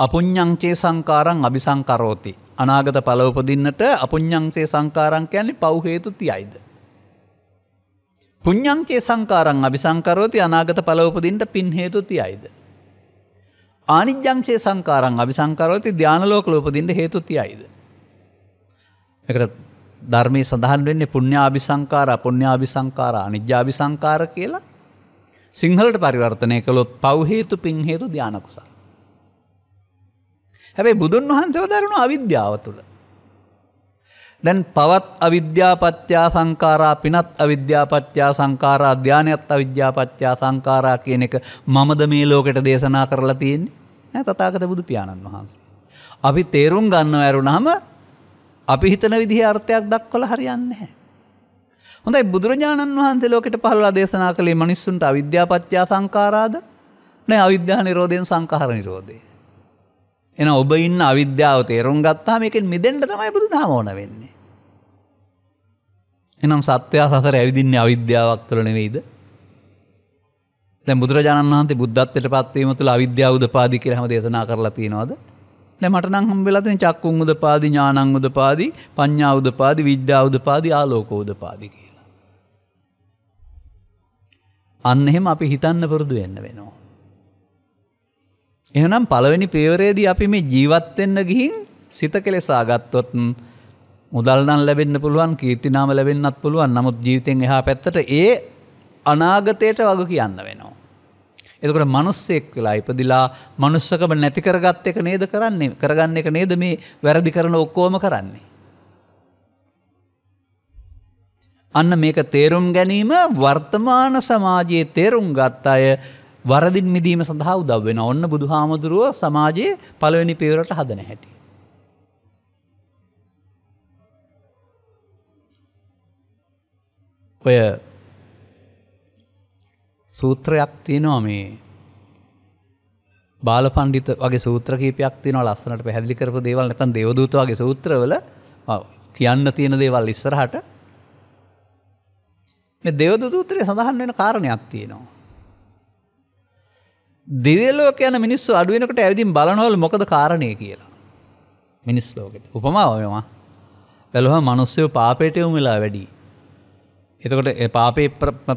අපුං්ඥංචේ සංකාරං අභිසංකරෝති. අනාගත පලවපදින්නට අපුං්ඥංසේ සංකාරංකයන්නේ පව්හේතු තියයිද. පුං්ඥංචේ සංකාරං අභිසංකරෝති අනාගත පලවපදින්ට පින්හේතු තියයිද. ආනිජ්‍යංචේ සංකාරං අභිසංකරෝති ධ්‍යානලෝක ලෝපදින්ට හේතු තියයිද. එකට ධර්මයේ සඳහන් වෙන්නේ පුුණ්‍යාභි සංකාර පුුණ්‍යාභි සංකාර අනිද්‍යාභි සංකාර කියලා සිංහලට පරිවර්තනය කළොත් පව්හේතු පින්හේතු ධ්‍යානකුසා. හැබැයි බුදුන් වහන්සව දරුණු අවිද්‍යාව තුළ. දැන් පවත් අවිද්‍යාපත්‍යා සංකාරා පිනත් අවිද්‍යාපත්‍යා සංකාරා ධ්‍යානයත් අවිද්‍යාපත්‍යා සංකාරා කියන එක මමද මේ ලෝකෙට දේශනා කරලා තියන්නේ නැ තතාගත බුදු පියාණන් වහන්සේ. අපි තේරුම් ගන්න ඇරුණහම අපි හිතන විදිහ අර්ථයක් දක්වල හරියන්න හැ. හොඳයි බුදුරජාණන් වහන්සේ ලෝකට පහළලා දේශනා කළේ මිනිස්සුන්ට අවිද්‍යාපච්චා සංකාරාද නෑ අවිද්‍යා නිරෝධයෙන් සංකහර නිරෝධය. එන ඔබ ඉන්න අවිද්‍යාව තේරුම් ගත්තාම එකෙන් මිදෙන්ට තමයි බුදු දහමෝන වෙන්නේ. එනම් සත්‍යයා සසර ඇවිදින්නේ අවිද්‍යාවක් තුළ නෙවෙයිද. බුදුරජාණන් වහන්සේ බුද්ධත්වයට පත්වීම තුළ අවිද්‍යාව උදපාදි කරහම දේශනා කරලා තියෙනවාද දැන් මට නම් හම්බ වෙලා තියෙන චක්කුන් උදපාදි ඥානං උදපාදි පඤ්ඤා උදපාදි විද්‍යා උදපාදි ආලෝක උදපාදි කියලා. අන්න එහෙම අපි හිතන්න පුරුදු වෙන්න වෙනවා. එහෙනම් පළවෙනි පියවරේදී අපි මේ ජීවත් වෙන්න ගිහින් සිත කෙලෙසා ගත්තොත් මුදල් නම් ලැබෙන්න පුළුවන් කීර්ති නාම ලැබෙන්නත් පුළුවන් නමුත් ජීවිතෙන් එහා පැත්තට ඒ අනාගතයට වග කියන්න වෙනවා. එතකොට මනුස්සෙක් වෙලා ඉපදිලා මනුස්සකම නැති කරගත් එක නේද කරන්නේ කරගන්න එක නේද මේ වැරදි කරන ඔක්කෝම කරන්නේ. අන්න මේක තේරුම් ගැනීම වර්තමාන සමාජයේ තේරුම් ගත් අය වරදින් මිදීම සඳහා උදව් වෙන ඔන්න බුදු හාමුදුරුව සමාජයේ පළවෙනි පිවරට හදන හැටි. ඔය සූත්‍රයක් තියෙනවා මේ බාල පණ්ඩිත වගේ සූත්‍ර කීපයක් තියෙනවා ලස්සනට පැහැදිලි කරපු දේවල් නැත්නම් දේවදූත වගේ සූත්‍රවල කියන්න තියෙන දේවල් ඉස්සරහට මේ දේවදූත සූත්‍රයේ සඳහන් වෙන කාරණයක් තියෙනවා. දිව්‍ය ලෝක යන මිනිස්සු අඩු වෙනකොට ඇවිදින් බලනවල මොකද කාරණේ කියලා. මිනිස් ලෝකෙට. උපමාව මේවා. බැලුවා මිනිස්සු පාපයට යොමු වෙලා වැඩි. එතකොට පාපේ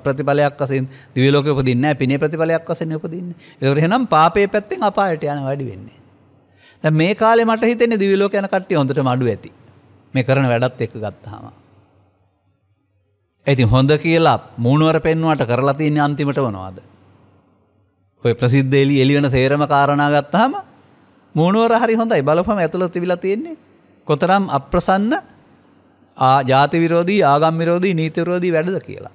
ප්‍රතිඵලයක් වසෙන් දිවිලෝක උපදින්න පිනේ ප්‍රතිඵලයක් වසෙන් උපදින්න එතකට හෙනම් පාපේ පැත්තෙන් අපායට යන වැඩි වෙන්නේ. ද මේ කාලෙ මට හිතෙන දිවිලෝක යන කට්ටිය හොඳට මඩු ඇති මේ කරන වැඩත් එක්ක ගත්තාම. ඇති හොඳ කියලා මූුණුවර පෙන්වාට කරලා තියන්නේ අන්තිමට වනවාද. ඔය ප්‍රසිද්ධ එලි එලිවන සේරම කාරණා ගත්තාම මූුණුවර හරි හොඳයි බලපම ඇතුළ තිබිලා තියෙන්නේ කොතරම් අප්‍රසන්න ජාති විරෝධී ආගම් විරෝධී නීතිරෝධී වැඩද කියලා.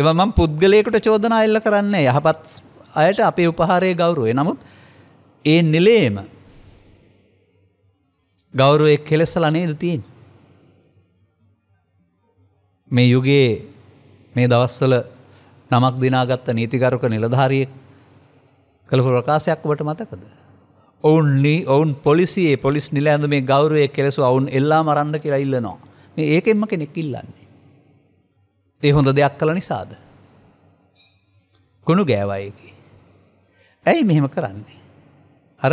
එම මම පුද්ගලයකුට චෝදනා එල්ල කරන්නේ යහපත් අයට අපේ උපහාරය ගෞරුවේ නමුත් ඒ නිලේම ගෞරුවෙක් කෙලෙස්සල නේද තියෙන්. මේ යුගයේ මේ දවස්වල නමක් දිනාගත්ත නීතිකරුක නිලධාරියෙක් කළපු ප්‍රකාශයක් වට මතකද. ඔවුන් ඔවුන් පොලිසියේ පොලිස් නිලඇඳ මේ ගෞරුවය කෙලෙසු ඔවුන් එල්ලා මරන්න කියලා ඉල්ලනවා. මේ ඒකෙන්ම කෙනෙක් ඉල්ලන්නේ. ඒ හොඳ දෙයක් කළ නිසාද. ගොුණු ගෑවයකි. ඇයි මෙහෙම කරන්නේ. අර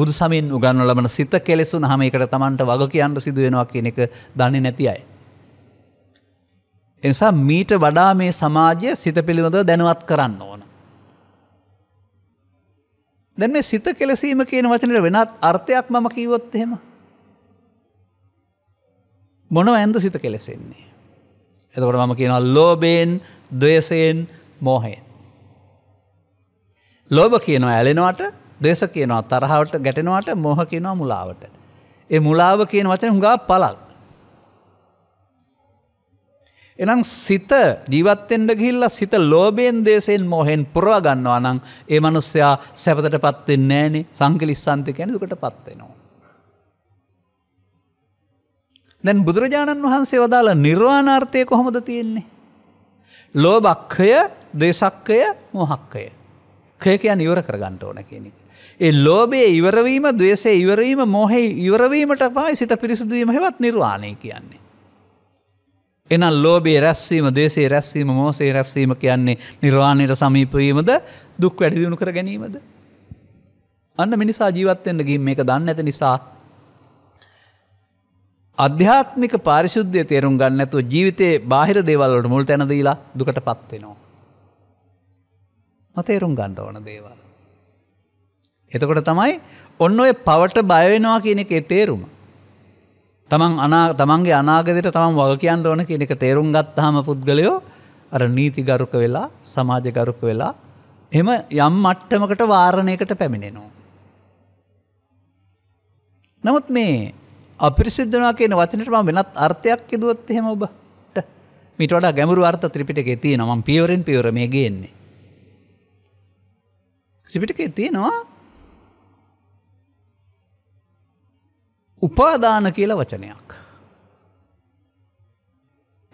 බුදු සමින් උගන්න ලබන සිත කෙලෙසු හම එකට තමන්ට වග කියන්න සිදුවෙනවා කියන එක දන්නේ නැති අයි. එනිසා මීට වඩා මේ සමාජය සිත පිළිබඳ දැනුවත් කරන්න ඕන. දැන් මේ සිත කෙලසීම කියන වචනට වෙනත් අර්ථයක් මම කීවොත් එහෙම මොනව ඇන්ද සිත කෙලෙසෙන්නේ. එතකොට මම කියනවා ලෝබයෙන් දවසයෙන් මෝහයෙන්. ලෝබ කියනවා ඇලෙනවට දේශ කියනවා තරහාවට ගැටෙනවට මොහ කියනවා මුලාවට. ඒ මුලාව කියන වතන හුඟා පලල්. එනම් සිත ජීවත්තෙන්ට ගිල්ල සිත ලෝබයෙන් දේශයෙන් මොහෙන් පුරවා ගන්නවා නම් ඒ මනුස්්‍යයා සැපතට පත්වෙෙන් නෑනේ සංකලිස්සන්ති කැනදුකට පත්වෙනවා. දැන් බුදුරජාණන් වහන්සේ වදාළ නිර්වාණාර්ථය කොහොමද තියෙන්නේ. ලෝභක්කය දේශක්කය මොහක්කය. කයකයන් ඉවර කරගන්නට ඕන කියන එක. ඒ ලෝබයේ ඉවරවීම දවේසේ ඉවරීම මොහෙයි ඉවරවීමට පයි සිත පිරිසිදුවීම හෙවත් නිර්වාණය කියන්නේ. එනම් ලෝබේ රැස්වීම දේශේ රැස්වීම මෝසේ රැස්වීම කියන්නේ නිර්වාණයට සමීපවීමද දුක් වැඩිදිුණු කර ගැනීමද. අන්න මිනිසා ජීවත්තෙන්ට ගින් මේක දන්න ඇත නිසා අධ්‍යාත්මික පාරිශුද්ධය තේරුම් ගන්න ඇතු ජීවිතයේ බාහිර දේවල්ලට මුල් තැනදීලා දුකට පත්වෙනවා. මතේරුම් ගණ්ඩ ඕන දේවල්. එතකොට තමයි ඔන්න ඔය පවට බයවෙනවා කියන එක තේරුම. තමන් අනා තමන්ගේ අනාගතයට තමන් වග කියන්න ඕන කියන එක තේරුම් ගත්තාම පුද්ගලයෝ අර නීති ගරුක වෙලා සමාජ ගරුක වෙලා එම යම් මට්ටමකට වාරණයකට පැමිණෙනවා. නමුත් මේ අපිරිසිදු වෙනවා කියන වචනෙට මම වෙනත් අර්ථයක් කිව්වොත් එහෙම ඔබට මීට වඩා ගැඹුරු අර්ථ ත්‍රිපිටකයේ තියෙනවා මම පියවරෙන් පියවර මේ ගේන්නේ. ත්‍රිපිටකයේ තියෙනවා උපාදාන කියලා වචනයක්.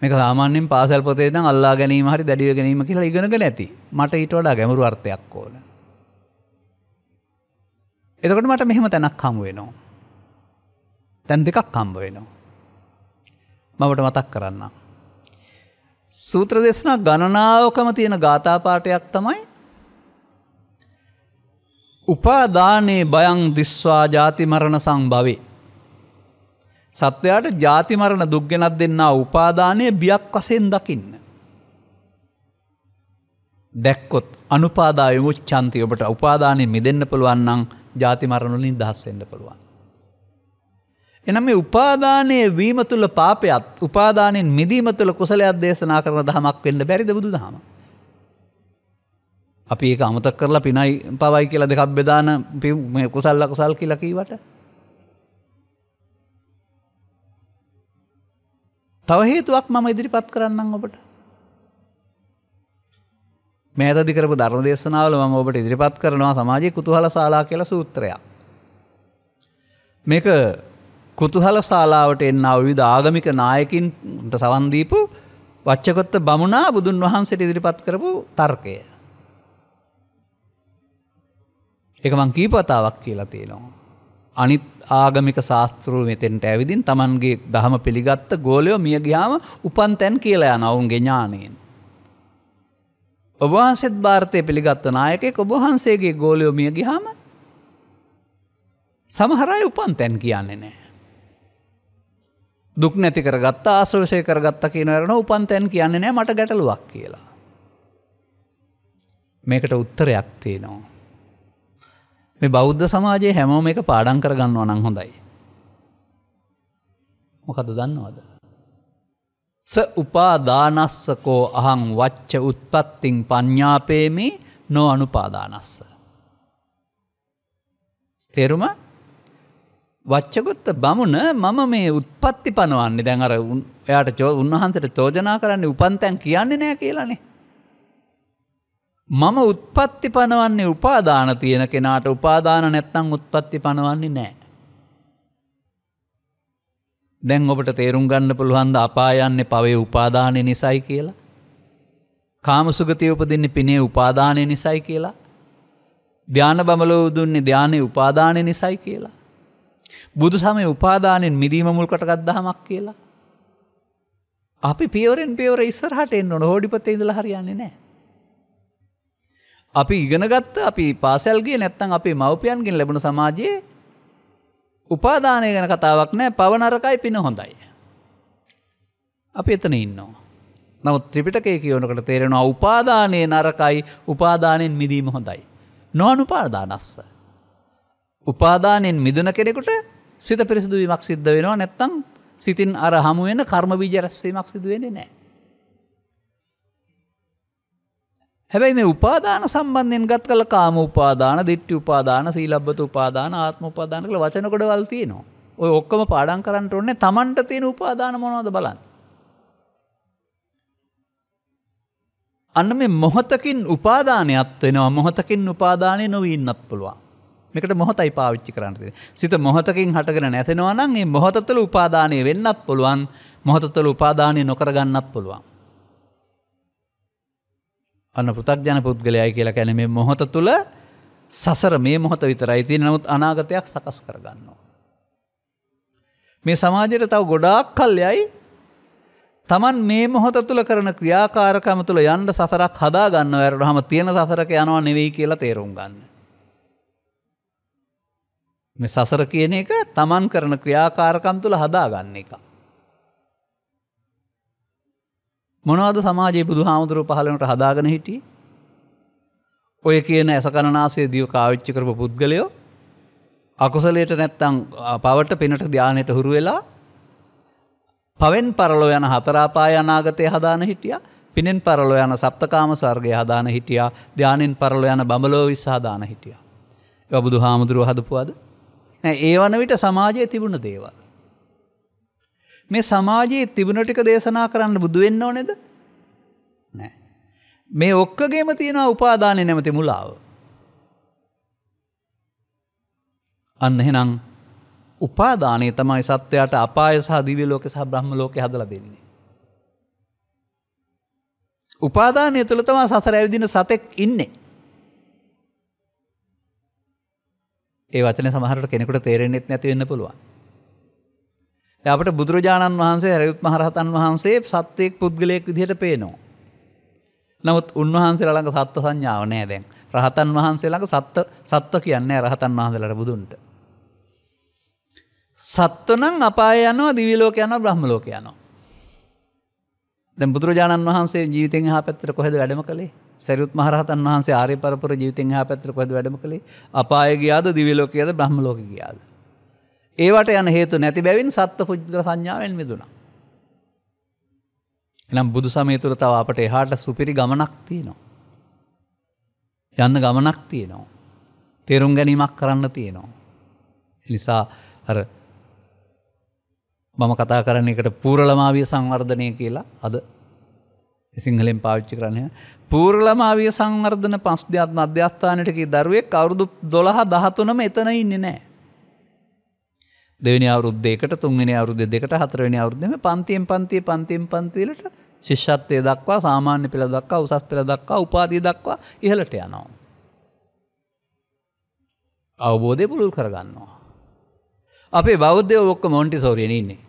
මේක සාමාන්‍යයෙන් පාසල් පොතේ නම් අල්ලා ගැනීම හරි දැඩිව ගැනීම කියලා ඉගෙනගෙන ඇති. මට ඊට වඩා ගැඹුරු අර්ථයක් ඕන. එතකොට මට මෙහෙම තැනක් හමු වෙනවා. තැන් දෙකක් කම්බ වෙනවා. මමට මතක් කරන්න. සූත්‍ර දෙශනා ගණනාවකම තියෙන ගාථාපාටයක් තමයි උපාදානයේ බයං දිස්වා ජාතිමරණ සංභවේ. සත්වයාට ජාතිමරණ දුක්ගෙනත් දෙන්නා උපාදානය බියක් වසයෙන් දකින්න. දැක්කොත් අනුපාදාය මුච්චන්තය ඔබට උපාදානය මිදන්න පුළුවන්නම් ජාතිමරණුලින් දහස්වෙන්න පුළුවන්. එනම් මේ උපාදානය වීම තුළ පාපයත් උපාදානෙන් මිදීම තුළ කුසලයක් දේශනා කරන දහමක් වෙන්න බැරිද බුදු දහම. අපි ඒක අමතක් කරලා පිනයි පවයි කියලා දෙකක් බෙදාන කුසල්ල කුසල් කියලකීවට. තව හේතුවක් මම ඉදිරිපත් කරන්නම් ඔබට. මේදදිකරපු ධර්ම දේශනාවල ම ඔබට ඉදිරිපත් කරනවා සමාජය කුතුහල සාලා කියල සූත්‍රයක්. මේක කෘතුහල ශාලාවට එන්න විධ ආගමික නායකින්ට සවන්දීපු වච්චකොත්ත බමුණා බුදුන් වහන්සට ඉදිරිපත් කරපු තර්කය. එක මං කීපතාවක් කියලා තියෙනවා. අනිත් ආගමික ශාස්තෘූ මෙතෙන්ට ඇවිදින් තමන්ගේ දහම පිළිගත්ත ගෝලයෝ මිය ගියාම උපන් තැන් කියලා යන ඔවුන්ගේ ඥානයෙන්. ඔබහන්සෙත් භාර්තය පිළිගත්ත නායකෙක් ඔබහන්සේගේ ගෝලයෝ මිය ගිහාම සමහරයි උපන් තැන් කියන්නේ නෑ. දුක් නැති කරගත්ත ආශ්‍රවසය කරගත්ත කියනවරන උපන්තැන් කියන්නේ නෑ මට ගැටලුවක් කියලා. මේකට උත්තරයක් තියෙනවා. මේ බෞද්ධ සමාජයේ හැමෝම එක පාඩන් කරගන්නවා නං හොඳයි. මොකද දන්නවද. ස උපාදානස්සකෝ අහං වච්ච උත්පත්තිං පඤ්ඥාපේමි නො අනුපාදානස්ස. තෙරුම වච්චකොත්ත බමුණ මම මේ උත්පත්ති පනවන්නේ දැන් අර එයාට චෝ උන්වහන්සට චෝජනා කරන්නේ උපන්තැන් කියන්නේ නෑ කියලනේ. මම උත්පත්ති පනවන්නේ උපාදාන තියෙන කෙනාට උපාදාන නැත්තං උත්පත්ති පනවන්නේ නෑ. දැන් ඔබට තේරුම් ගන්න පුළුවන්ද අපායන්නේ පවේ උපාදානය නිසයි කියලා. කාමසුගතිය උපදින්නේ පිනේ උපාදානය නිසයි කියලා. ධ්‍යාන බමලෝ දුන්නේ ධ්‍යානය උපාදානය නිසයි කියලා. බුදු සමය උපාදානෙන් මිදීම මුල්කටගත් දහමක් කියලා. අපි පියවරෙන් පියවර ඉස්සරහට එන්න ඕන හෝඩිපතේ ඉඳලා හරියන්නේ නැහැ. අපි ඉගෙනගත්ත අපි පාසල් ගියේ නැත්නම් අපේ මව්පියන්ගෙන් ලැබුණ සමාජයේ උපාදානය ගැන කතාවක් නැහැ පව නරකයි පින හොඳයි. අපි එතන ඉන්නවා. නමුත් ත්‍රිපිටකය කියනකොට තේරෙනවා උපාදානයේ නරකයි උපාදානෙන් මිදීම හොඳයි. නොනුපාදානස්ස. උපාදානෙන් මිදුන කෙනෙකුට සිත පිරිසිදු වීමක් සිද්ධ වෙනවා නැත්තං සිතින් අර හමුවෙන කර්ම බීජරැස්වීමක් සිදුවෙන්නේ නෑ. හැබැයි මේ උපාදාන සම්බන්ධයෙන් ගත් කළ කාම උපාදාන දිට්ටි උපාදාන සීලබ්බත උපාදාන ආත්ම උපාදාන කළ වචන කොටවල් තියෙනවා. ඔය ඔක්කොම පාඩම් කරන්න ඕනේ Tamanට තියෙන උපාදාන මොනවද බලන්න. අන්න මේ මොහතකින් උපාදානයත් වෙනවා මොහතකින් උපාදානය නොවී ඉන්නත් පුළුවන්. එකට මොහොතයි පාවිච්චි කරන්නතිය සිත මොහොතකින් හටගෙන නැතෙනවනම් ඒ මොහොතතුල උපාදානය වෙන්නත් පුළුවන් මොහොතතුල උපාදානය නොකරගන්නත් පුළුවන්. අන්න පුතක් ජන පුද්ගලයයි කියලා කැන මේ මොහොත තුළ සසර මේ මොහොත විතරයි තියෙන නමුත් අනාගතයක් සකස් කරගන්නවා. මේ සමාජයට තව ගොඩාක් කල්යයි තමන් මේ මොහොත තුළ කරන ක්‍රියාකාරකම තුළ යන්ඩ සසරක් හදා ගන්න වැරට හම තියෙන සසරක යනවා නෙවෙයි කියලා තේරුම් ගන්න. මේ සසර කියන එක තමන් කරන ක්‍රියාකාරකම් තුළ හදාගන්න එක. මොනවද සමාජයේ බුදු හාමුදුරුව පහලනට හදාගෙන හිටි ඔය කියන ඇස කණනාසේ දීව කාවිච්චි කරපු පුද්ගලයෝ අකුසලයට නැත්තං පවට පිනට ධ්‍යානයට හුරු වෙලා පවෙන් පරලෝ යන හතරාපාය අනාගතය හදාන හිටිය පිනෙන් පරලෝ යන සප්තකාම ස්වර්ගය හදාන හිටියා ධ්‍යානෙන් පරලෝ යන බඹලෝ විස් හදාන හිටිය. බුදු හාමුදුරුව හදපුවාද ඒ වන විට සමාජයේ තිබුණ දේවල්. මේ සමාජයේ තිබුණ ටික දේශනා කරන්න බුදු වෙන්න ඕනේද? නෑ. මේ ඔක්කගේම තියෙනවා උපාදානෙ නැමැති මුලාව. අන්න එහෙනම් උපාදානයේ තමයි සත්වයාට අපාය සහ දිව්‍ය ලෝක සහ බ්‍රහ්ම ලෝකේ හදලා දෙන්නේ. උපාදානය තුළ තමයි සසර ඇවිදින සතෙක් ඉන්නේ. ඒ වචන සමහරට කෙනෙකුට තේරෙන්නෙත් නැති වෙන්න පුළුවන්. අපට බුදුරජාණන් වහන්සේ හැරයුත් මහරහතන් වහන්සේ සත්වයෙක් පුද්ගලයෙක් විදිහට පේනවා. නමුත් උන්වහන්සේ ළඟ සත්ව සංඥාව නෑ දැන්. රහතන් වහන්සේ ළඟ සත්ව සත්ව කියන්නේ රහතන් වහන්සේලාට බුදුන්ට. සත්ව නම් අපාය යනවා දිවි ලෝක යනවා බ්‍රහ්ම ලෝක යනවා. දැන් බුදුරජාණන් වහන්සේ ජීවිතෙන් එහා පැත්තට කොහෙද වැඩම කළේ? සැරුත් මහරහතන් වහන්සේ ආරය පරපුර ජීවිතෙන් හා පැත්‍ර පද වැඩම කළේ අපාය ගියාද දිවිලෝකයද බ්‍රහ්මලෝක ගියාද. ඒවට යන හේතු නැති බැවින් සත්ත පුද්ගල සංඥාවෙන් මිදුණ. එනම් බුදු සමේතුර තව අපට එහාට සුපිරි ගමනක් තියනවා. යන්න ගමනක් තියනවා. තේරුම් ගැනීමක් කරන්න තියෙනවා. නිසා හර මම කතා කරන එකට පූරලමාවිය සංවර්ධනය කියලා අද සිංහලෙන් පාවිච්චි කරනය පූර්ලමාවිය සංවර්ධන පස්්ද්‍යත් මධ්‍යස්ථානයටකි දරුවේ කවුරුදු දොළහ දහතුනම එතන ඉන්න නෑ. දෙනි අවුද්දේකට තුන්ගෙන අවුද්ධ දෙකට හතරවෙනි අවුද්ධම පන්තියෙන් පන්තිය පන්තියෙන් පන්තිලට ශිෂ්‍යත්වය දක්වා සාමාන්‍ය පෙළ දක්වා උසස් පෙළ දක්වා උපාදී දක්වා ඉහලට යනවා. අවබෝධය පුළුල් කරගන්නවා. අපේ බෞද්ධය ඔක්ක මොන්ටි සෝරියෙන ඉන්නේ.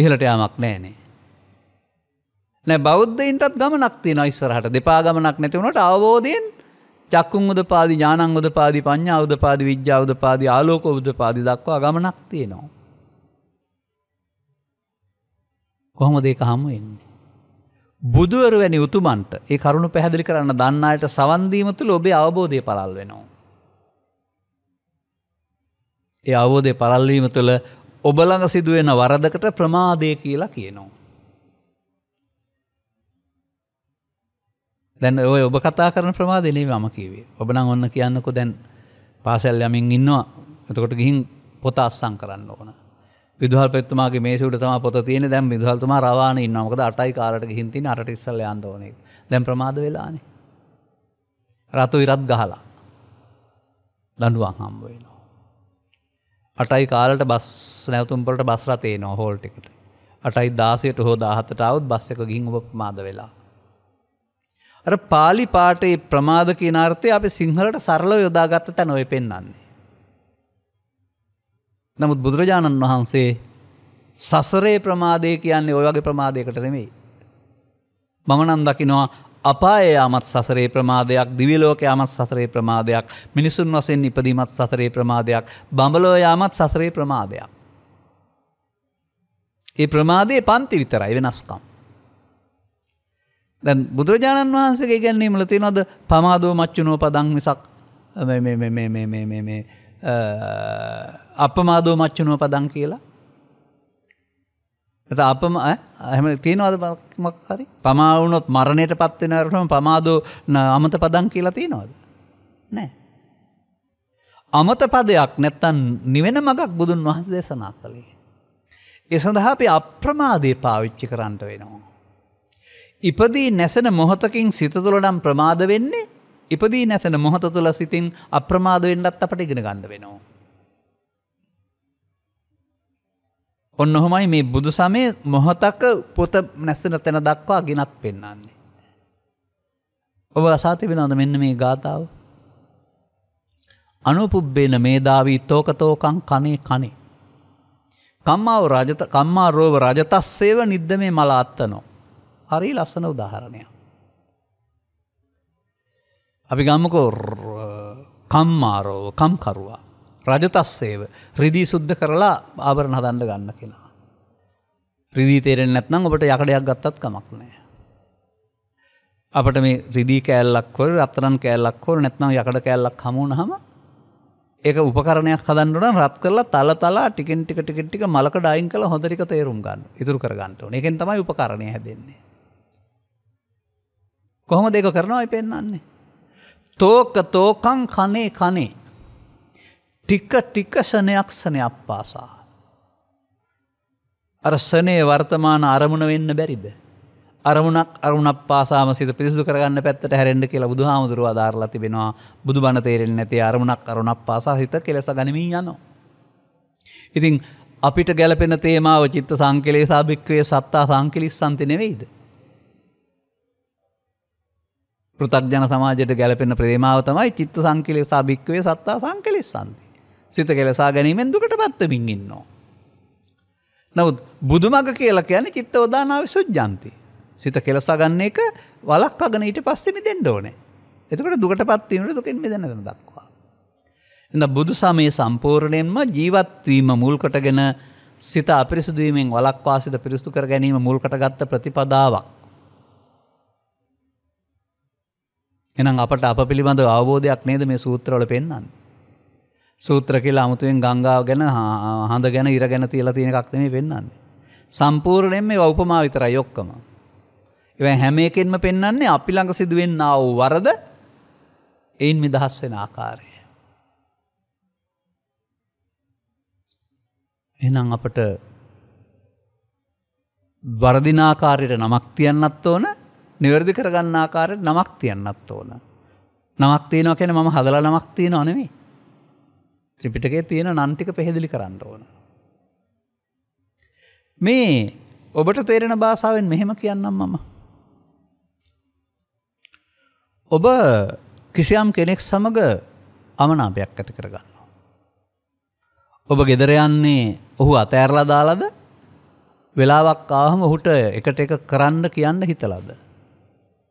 ඉහලට යාමක් නෑනේ. නෑ බෞද්ධයින්ටත් ගමනක් තියෙන ඉස්සරහට දෙපා ගමනක් නැතිවුණට අවබෝධයෙන් චක්කුන් උද පාදි ඥානංගොද පාදි පඤ්ඥා උද පාදි විද්‍යාවද පාදි ආලෝක උද පාදි දක්වා ගමනක් තියෙනවා. කොහොම දෙක හම එන්නේ. බුදුවරු වැනි උතුමන්ට ඒ කරුණු පැහැදිලි කරන්න දන්නයට සවන්දීමතුළ ඔබේ අවබෝධය පරල් වෙනවා. ඒ අවබෝධය පරල්වීම තුළ ඔබළඟ සිදුවෙන වරදකට ප්‍රමාදය කියලා කියනවා. දැන් ඔය ඔබ කතා කරන ප්‍රමාදනේ මම කිවේ ඔබනම් ඔන්න කියන්නකො දැන් පාසැල් යමින් ඉන්නවා එතකොට ගිහින් පොත අස්සං කරන්න ඕන විදහල් පෙත්තුමාගේ මේසුට තම පොත තියෙන දැම් විදහල්තුම රවාන ඉන්නමකද අටයි කාරට ගිහින්තින අට ඉස්සල් යන්දෝනේ දැන් ප්‍රමාද වෙලානේ රතු ඉරත් ගහලා දඩුවන් හම්බුවෙනවා අටයි කාලට බස් නැවතුම්පලට බස්රතේ නො හෝල්ටිකට අටයි දාසයට හෝ දාහතටාවත් බස් එක ගින් ඔබ මාද වෙලා අර පාලි පාටේ ප්‍රමාද කියන අර්ථය අපි සිංහලට සරලව යොදාගත්ත තැන ඔය පෙන්වන්නේ. නමුත් බුදුරජාණන් වහන්සේ සසරේ ප්‍රමාදය කියන්නේ ඔය වගේ ප්‍රමාදයකට නෙමෙයි. මම නම් දකිනවා අපායේ යමත් සසරේ ප්‍රමාදයක් දිවිලෝක යමත් සසරේ ප්‍රමාදයක් මිනිසුන් වසෙන් ඉපදීමත් සසරේ ප්‍රමාදයක් බඹලෝ යමත් සසරේ ප්‍රමාදයක්. ඒ ප්‍රමාදයේ පන්ති විතරයි වෙනස්කම්. දැන් බුදුරජාණන් වහන්සේ ගැන්නීමල තියෙනවද පමාදෝ මච්චුනුව පදං මිසක් අපමාදෝ මච්චුනුව පදං කියලා ඇත අපම ඇහම තියෙනවාද මක් හරි පමාවුනොත් මරණයට පත්වෙනරටම පමාදෝ අමත පදං කියලා තියෙනවාද නෑ අමත පදයක් නැත්තන් නිවෙන මගක් බුදුන් වහන්ස දේශනා කළේ. ඒ සඳහා අපි අප්‍රමාදය පාවිච්චි කරන්නට වෙනවා. ඉපදී නැසෙන මොහොතකින් සිත තුළ නම් ප්‍රමාද වෙන්නේ ඉපදී නැසෙන මොහොත තුළ සිතින් අප්‍රමාදවෙන්නත් අපට ඉගෙන ගන්න වෙනවා. ඔන්න ඔහොමයි මේ බුදු සමය මොහොතක පොත නැස්සෙන තැන දක්වා ගෙනත් පෙන්නන්නේ. ඔබ අසාති වෙනද මෙන්න මේ ගාථාව. අනුපුබ්බෙන මේ දාවී තෝකතෝකං කනේ කනේ. කම්මාව රජත කම්මා රෝව රජතස්සේව නිද්ද මේ මලාත්තනෝ. හරි ලස්සන උදාහරණය. අපි ගම්මකෝ කම්මාරෝව කම්කරුවා. රජතස්සේව රිදී සුද්ධ කරලා ආබර හදන්ඩ ගන්න කෙනා. රිදී තේරෙන් නැත්නම් ඔබට යකඩයක් ගත්තත් කමක් නෑ. අපට මේ රිදී කෑල්ලක්වර අතරන් කෑල්ලක්වර නැත්නම් යකඩ කෑල්ලක් හමුණ හම ඒක උපකරණයක් හදන්නුවන රත් කරලා තල තලා ටිකෙන් ටික ටිකෙට්ටික මලක ඩයින් කළ හොඳරික තේරුම් ගන්න ඉතුරු කරගන්නට එකෙන් තමයි උපකරණය හැදෙන්නේ. කොහොම දෙක කරනවයි පෙන්නන්නේ. තෝක තෝකං කනේ කනේ. ටික ටිකසනයක් සනයක් පාසා. අර්සනය වර්තමාන අරමුණ වෙන්න බැරිද. අරමුණක් අරුණක් පාසාම සිත පිරිසු කරගන්න පැත්තට හැරෙන්ඩ කියලා බුදු හාමුදුරුව අදාරලා තිබෙනවා බුදු බණ තේරෙන් නැති අරමුණක් අරුණක් පාසා හිත කෙලෙස ගනිමින් යනවා. ඉතිං අපිට ගැලපෙන තේමාව චිත්ත සංකලේ සාභික්වය සත්තා සංකලිස් සන්ති නෙවෙයිද. පෘතක්ජන සමාජයට ගැලපෙන ප්‍රේමාව තමයි චිත්ත සංකලෙසා භික්වේ සත්තා සංකලෙස් සන්ති. සිත කෙලෙසා ගැනීමෙන් දුකට පත්තමින් ඉන්නවා. නවත් බුදුමග කියලා කියන චිත්ත ෝදානාව සුද්ජන්ති. සිත කෙලසා ගන්න එක වලක් අගන ඊට පස්සෙමි දෙන්න ඕනේ. එතකට දුකට පත්වීමට දුකෙන් මෙදැනගෙන දක්වා. එඳ බුදු සමයේ සම්පූර්ණයෙන්ම ජීවත්වීම මුල්කටගෙන සිත අපිරිසුදීමෙන් වලක්වාසිද පිරිස්තු කර ගැනීම මුල්කට ගත්ත ප්‍රතිපදාවක්. එනම් අපට අප පිළිබඳ අවබෝධයක් නේද මේ සූත්‍රවල පෙන්න්න. සූත්‍ර කියලා අමුතුවෙන් ගංගාව ගැන හඳ ගැන ඉර ගැන තියලා තියෙන එකක්නෙම පෙන්න්නේ. සම්පූර්ණයෙන් මේ වඋපමා විතරයි ඔක්කම. එව හැම එකෙන්ම පෙන්න්නේ අපි ළඟ සිදුවෙන්න වූ වරද එයින් මිදහස් වෙන ආකාරය. එනම් අපට වරදිනාකාරයට නමක් තියන්නත් ඕන නිවැරදි කරගන්න ආකාරයට නමක් තියන්නත් ඕන. නමක් තියනවා කියන මම හදලා නමක් තියෙනවා නෙමෙයි. ත්‍රිපිටකයේ තියෙන නන් ටික පැහැදිලි කරන්න ඕන. මේ ඔබට තේරෙන භාෂාවෙන් මෙහෙම කියන්නම් මම. ඔබ කිසියම් කෙනෙක් සමග අමනාපයක් ඇති කරගන්නවා. ඔබ ගෙදර යන්නේ ඔහු අතෑරලා දාලාද වෙලාවක් ආවම ඔහුට එකට එක කරන්න කියන්න හිතලාද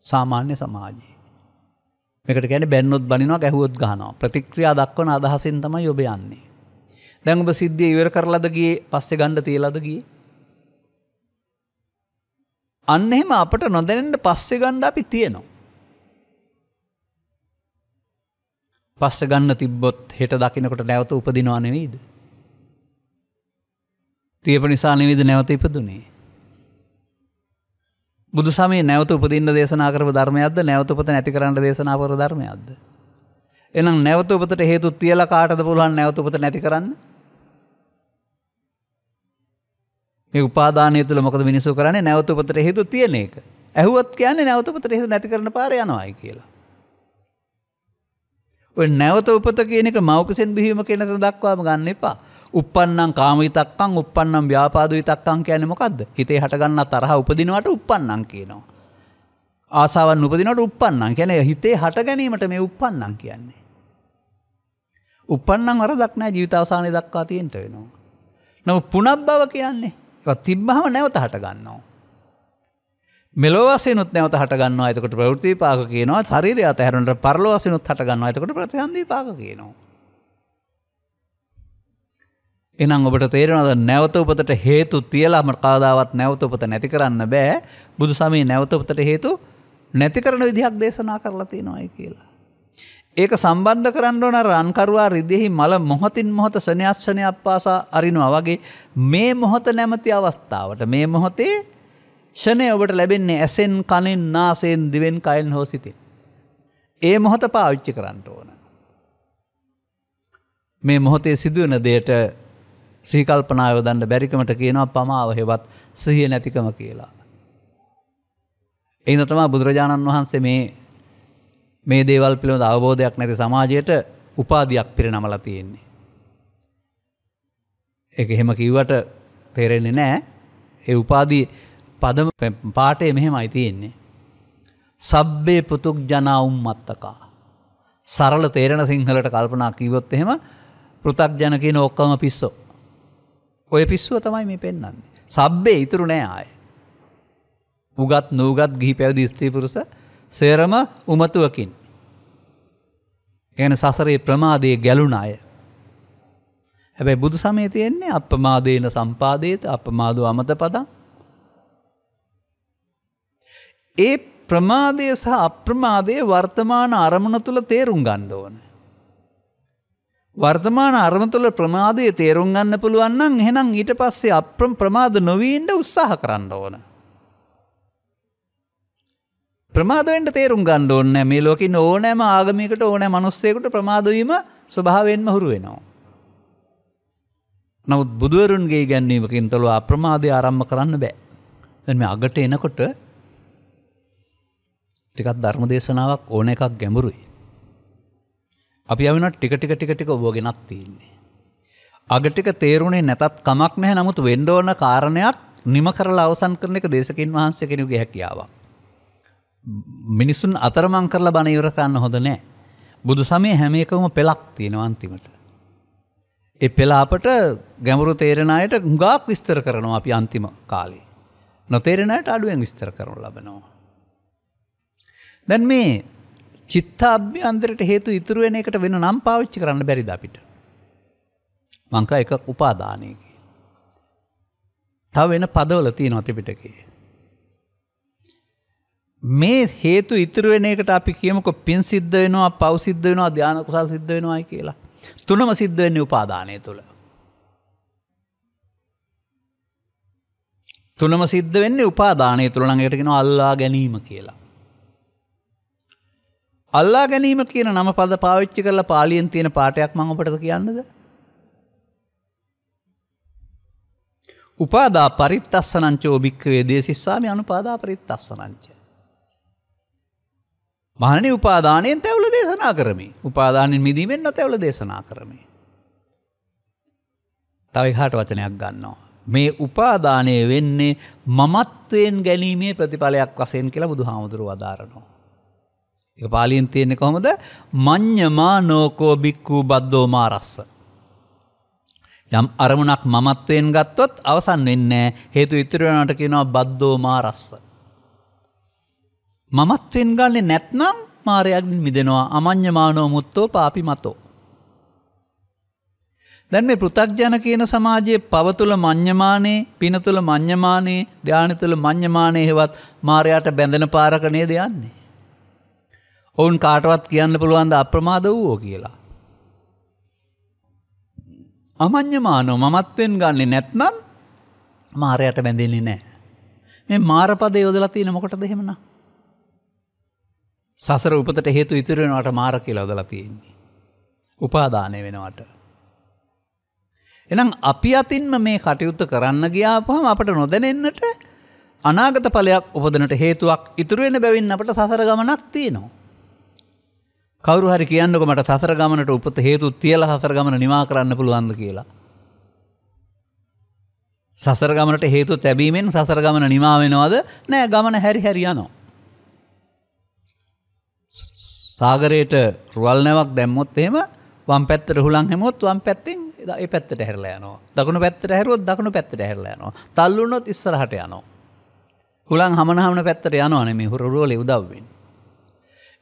සාමාන්‍ය සමාජයේ. මේකට ගැන බැන්නොත් බනිනවා ගැහුවොත් ගහනවා ප්‍රතික්‍රියා දක්වන අදහසෙන් තමයි ඔබ යන්නේ. දැන් ඔබ සිද්ධිය ඉවර කරලාද ගියේ පස්සේ ගන්න තියලාද ගියේ? අන්න එහෙම අපට නොදැනෙන්න පස්සේ ගන්න අපි තියෙනවා. පස්සේ ගන්න තිබ්බොත් හෙට දකින්නකොට නැවත උපදිනව නෙවෙයිද? තියප නිසා නෙවෙයිද නැවත ඉපදුනේ? බුදුසමේ නැවත උපදින්න දේශනා කරපු ධර්මයක්ද නැවත උපත නැති කරන්න දේශනා කරපු ධර්මයක්ද එහෙනම් නැවත උපතට හේතු තියලා කාටද පුළුවන් නැවත උපත නැති කරන්න මේ උපාදානය තුළ මොකද මිනිස්සු කරන්නේ නැවත උපතට හේතු තියෙන එක ඇහුවත් කියන්නේ නැවත උපතට හේතු නැති කරන පාර යනවායි කියලා ඔය නැවත උපත කියන එක මෞකසෙන් බිහිවීම කියන එක දක්වාම ගන්න එපා uppannam කාම විතක්කම් uppannam ව්‍යාපාද විතක්කම් කියන්නේ මොකද්ද? හිතේ හටගන්න තරහ උපදිනවට uppannam කියනවා. ආසාවන් උපදිනවට uppannam කියන්නේ හිතේ හට ගැනීමට මේ uppannam කියන්නේ. uppannam වරදක් නැහැ ජීවිතාවසානයේ දක්වා තියෙන්න වෙනවා. නමුත් පුනබ්බව කියන්නේ ඒවා තිබ්බහම නැවත හට ගන්නවා. මෙලෝ වශයෙන්ුත් නැවත හට ගන්නවා. එතකොට ප්‍රවෘත්ති විපාක කියනවා. ශරීරය අතහැරනට පරලෝ වශයෙන්ුත් හට ගන්නවා. එතකොට ප්‍රතිසන්දි විපාක කියනවා. එනම් ඔබට තේරෙනද නැවත උපතට හේතු තියලාමට කවදාවත් නැවත උපත නැති කරන්න බෑ බුදු සමී නැවත උපතට හේතු නැති කරන විදිහක් දේශනා කරලා තියෙනවායි කියලා. ඒක සම්බන්ධ කරන්න ඕන රන්කරවා රිදෙහි මල මොහොතින් මොහොත සනයස්සනය අප්පාසා අරිනවා වගේ මේ මොහොත නැමති අවස්ථාවට මේ මොහොතේ ෂණය ඔබට ලැබෙන්නේ ඇසෙන් කනින් නාසයෙන් දිවෙන් කයින් හෝ සිතින්. ඒ මොහොත පාවිච්චි කරන්න ඕන. මේ මොහොතේ සිදුවන දේට සීකල්පනායෝ දන්න බැරිකමට කියනවා පමාව හෙවත් සිහිය නැතිකම කියලා. එයින තමා බුදුරජාණන් වහන්සේ මේ මේ දේවල් පිළිබඳ අවබෝධයක් නැති සමාජයට උපාධයක් පිරි නමලා තියෙන්නේ. එක එහෙම කිව්වට පෙරෙන්නේ නෑ ඒ උපාදී පදම පාටේ මෙහෙමයි තියෙන්නේ. සබ්බේ පුතුක් ජනා උම්මත්තකා. සරල තේරෙන සිංහලට කල්පනා කිවොත් එහෙම පෘතක් ජන කියන ඔක්කම පිස්සෝ. ඔය පිස්සුව තමයි මේ පෙන්න්නේ. සබ්බේ ඉතුරු නෑ ආය. උගත් නූගත් ගිහි පැවදි ස්ත්‍රීපුරුස සේරම උමතුවකින්. එන සසරේ ප්‍රමාදය ගැලුණ අය. හැබැයි බුදු සමය තියෙන්නේ අපමාදේන සම්පාදයට අපමාදුව අමත පදා. ඒ ප්‍රමාදය සහ අප්‍රමාදය වර්තමාන අරමුණ තුළ තේරුම් ගණ්ඩ ඕන. වර්තමාන අරම තුළ ප්‍රමාදය තේරුම් ගන්න පුළුවන්නම් එහෙනම් ඊට පස්සේ අප්‍රම් ප්‍රමාද නොවීන්ට උත්සාහ කරන්න ඕන. ප්‍රමාදවෙන්ට තේරුම් ගණ්ඩ ඕන්න මේ ලෝකින් ඕනෑම ආගමිකට ඕනෑ මනුස්සයකුට ප්‍රමාදවීම ස්වභාවෙන්ම හුරු වෙනවා. නවත් බුදුවරුන්ගේ ගැන්වීමකින් තොළු අප්‍රමාදය ආරම්ම කරන්න බෑ. දැන් මේ අගට එනකොට ටිකත් ධර්ම දේශනාවක් ඕන එකක් ගැඹුරුයි. අපි යවෙනට ටික ටික ටික ටික ඔබෝ ගෙනත් තියෙන්නේ. අගටික තේරුණේ නැතත් කමක් නැහැ නමුත් වෙන්න ඕන කාරණයක් නිම කරලා අවසන් කරන එක දේශකින් වහන්සේ කෙනෙකුගේ හැකියාවක්. මිනිසුන් අතරමං කරලා බණ ඉවර කරන්න හොඳ නැහැ. බුදු සමය හැම එකම පෙළක් තියෙනවා අන්තිමට. ඒ පෙළ අපට ගැඹුරු තේරෙන අයට හුඟක් විස්තර කරනවා අපි අන්තිම කාලේ. නොතේරෙන අයට අඩුවෙන් විස්තර කරනු ලබනවා. දැන් මේ චිත්තාභ්‍යන්තරට හේතු ඉතුරු වෙන එකට වෙන නම් පාවිච්චි කරන්න බැරිද අපිට. මංකා එකක් උපාදානයක. තව වෙන පදවල තියෙන අතිපිටකේ. මේ හේතු ඉතුරු වෙන එකට අපි කියමුක පින් සිද්ධ වෙනවා පවසිද්ධ වෙනවා ධ්‍යානකුසල් සිද්ධ වෙනවායි කියලා. තුනම සිද්ධ වෙන්නේ උපාදානය තුළ. තුනම සිද්ධ වෙන්නේ උපාදානය තුළනඟයටගෙන අල්ලා ගැනීම කියලා. අල්ලා ගැනීම කියන නම පද පාවිච්චි කරලා පාලියෙන් තියෙන පාටයක් මං ඔබට කියන්නද. උපාදා පරිත් අස්සනංචෝ භික්කවේ දේශිස්සාම අනුපාදා පරිත් අස්සනංචය. මහනි උපාදානයෙන් තැවල දේශනා කරමි උපාදානෙන් මිදීමෙන් නොතැවල දේශනා කරමි. තවයි හට වචනයක් ගන්නවා. මේ උපාදානය වෙන්නේ මමත්වයෙන් ගැනීමේ ප්‍රතිඵලයක් වසයෙන් කියලා බුදු හාමුදුරු වදාරනවා. එක පාලියෙන් තියෙන්නේ කොහොමද මඤ්ඤමා නෝකෝ බික්ඛු බද්දෝ මාරස්ස යම් අරමුණක් මමත්වයෙන් ගත්තොත් අවසන් වෙන්නේ හේතු ඉතුරු වෙනාට කියනවා බද්දෝ මාරස්ස මමත්වෙන් ගන්නේ නැත්නම් මාරයක් මිදෙනවා අමඤ්ඤමානෝ මුත්තෝ පාපි මතෝ දැන් මේ පෘථග්ජන කියන සමාජයේ පවතුල මඤ්ඤමානේ පිනතුල මඤ්ඤමානේ ධානතුල මඤ්ඤමානේ හෙවත් මාරයාට බැඳෙන පාරක නේද යන්නේ ඔවුන් කාටවත් කියන්න පුළුවන්ද අප්‍රමාද වූෝ කියලා. අමං්්‍යමානෝ මමත්වෙන් ගන්නේ නැත්නම් මාරයට බැඳෙන්නේ නෑ. මේ මාරපද යොදලා තියෙන මොකට දෙහෙමන. සසර උපතට හේතු ඉතිරෙනවාට මාර කියලා යොදලා තියෙන්නේ. උපාදානය වෙනවට. එනම් අපි අතින්ම මේ කටයුත්ත කරන්න ගියාපහම අපට නොදැනෙන්නට අනාගත පලයක් උපදනට හේතුවක් ඉතුරුවෙන බැවින් අපට සසර ගමනක් තියනවා. කවරු හරි කියන්නක මට සසර ගමනට උපත හේතු තියල හසර ගමන නිවා කරන්න පුළුවන්ද කියලා. සසර ගමනට හේතු තැබීමෙන් සසර ගමන නිමාවෙනවාද නෑ ගමන හැරි හැරියනවා. සාගරයට රුවල්නැවක් දැම්මොත් එහෙම වම් පැත්තට හුළන් හැමොත් වම් පැත්තෙන් ඒ පැත්තට හැරලයනවා දකුණු පැත්තට හැරුවොත් දකුණු පැත්තට හැරලයනවා තල්ලුනොත් ඉස්සරහට යනවා. හුළන් හමනහමන පැත්තට යනවා නෙමේ හුරුවල උදව්වෙන්.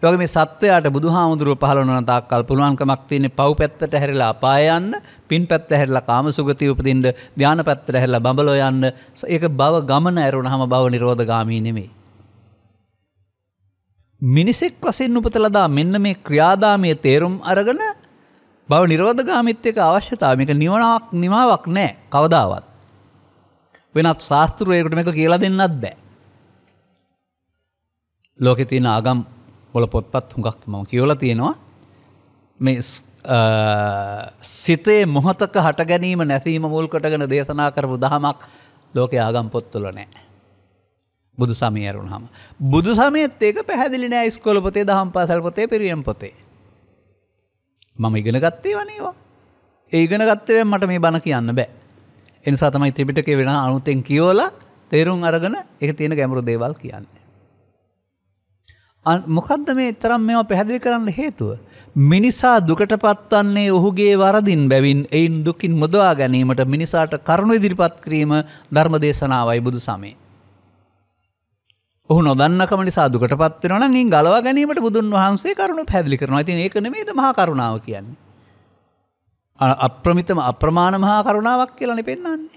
යෝග මේ සත්වයාට බුදුහාමුදුරුව පහළ වන තාක්කල් පුළුවන්කමක් තියෙන පව් පැත්තට හැරිලා අපාය යන්න, පින් පැත්ත හැරිලා කාමසුගතිය උපදින්න, ධාන පැත්තට හැරිලා බඹලෝ යන්න. ඒක භව ගමන ඇරුණාම භව නිරෝධගාමී නෙමෙයි. මිනිසෙක් වශයෙන් උපත ලදා මෙන්න මේ ක්‍රියාදාමයේ තේරුම් අරගෙන භව නිරෝධගාමීත්ව එක අවශ්‍යතාව මේක නිවනක් නිමාවක් නෑ කවදාවත්. වෙනත් ශාස්තෘවයකට මේක කියලා දෙන්නත් බෑ. ලෝකෙ තියෙන ආගම් ඔල පොත්පත් හුඟක් මම කියවල තියෙනවා මේ සිතේ මොහොතක හට ගැනීම නැසීම මුල් කොටගෙන දේශනා කරපු දහමක් ලෝක ආගම් පොත්තුල නෑ. බුදු සමයරුණ හම. බුදු සමයත් ඒක පැහැදිලි නෑ ස්කොල පොතේ දහම් පාසල් පොතේ පිරියම් පොතේ. මම ඉගෙන ගත්තේ වනේවා. ඒ ඉගෙන ගත්තවේ මට මේ බණ කියන්න බෑ. එනිසා තමයි ත්‍රිපිටක වෙන අනුතෙන් කියෝලා තේරුම් අරගෙන එක තියෙන ගැමරු දේවල් කියන්නේ. මොකක්ද මේ තරම් මෙවා පැහැදිලි කරන්න හේතුව. මිනිසා දුකට පත්වන්නේ ඔහුගේ වරදින් බැවින් එයින් දුකින් මුදවා ගැනීමට මිනිසාට කරුණු ඉදිරිපත් කිරීම ධර්ම දේශනාවයි බුදු සමේ. ඔහු නොදන්නකම නිසා දුකට පත්වෙනවා නින් ගලවා ගැනීමට බුදුන් වහන්සේ කරුණු පැදිලි කරනවා ඇති ඒක නෙමේද මහා කරුණාව කියන්නේ. අප්‍රමිතම අප්‍රමාණ මහා කරුණාවක් කියලන පෙන්න්නේ.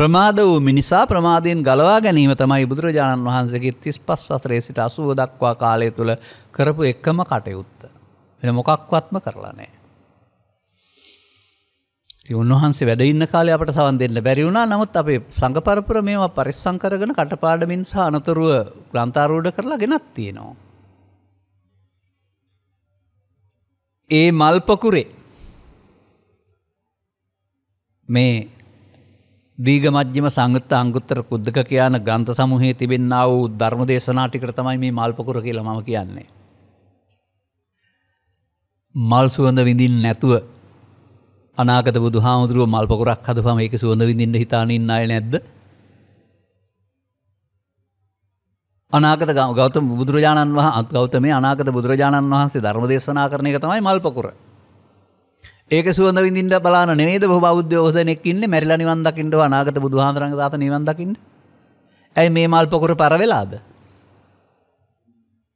ප්‍රමාද වූ මිනිසා ප්‍රමාදයෙන් ගලවා ගැනීම තමයි බුදුරජාණන් වහන්සේගේ තිස් පස් වසරේ සිට අසුව දක්වා කාලය තුළ කරපු එක්කම කටයුත්ත. වෙන මොකක්වත්ම කරලා නෑ. උන්වහන්සේ වැඩඉන්න කාලය අපට සවන් දෙන්න බැරි වුණා නමුත් අපේ සංගපරපුර මේවා පරිස්සං කරගෙන කටපාඩමින් සහ අනතුරුව ග්‍රන්ථාරූඩ කරලා ගෙනත් තියෙනවා. ඒ මල්පකුරේ මේ දීගමජ්‍යම සංගත අංගුත්තර කුද්දක කියන ගන්ත සමහේ තිබෙන්න්න වූ ධර්ම දේශනාටිකට තමයි මේ මල්පකුර කියල ම කියන්නේ. මල් සුවඳ විඳින් නැතුව අනාගත බුදු හාමුදුරුව මල්පකුරක් හදපම ඒක සුවඳ විඳින්න හිතානන්න අය නැද්ද. අනාගත ගෞතම බුදුරජාණන් වහ අත් ගෞතමේ අනාගත බුදුරජාණන් වහන්සේ ධර්ම දේශනා කරනය තමයි මල්පකුර. ඒක සුවඳ විඳින්ට බලාන නේද බෞද්ධ ෝසනෙක් ඉන්න මැරිල නිවන් දකින්නට අනාගත බුදුහාන්තරන් දාත නිවන් දකින්න. ඇයි මේ මල් පොකුර පරවෙලාද.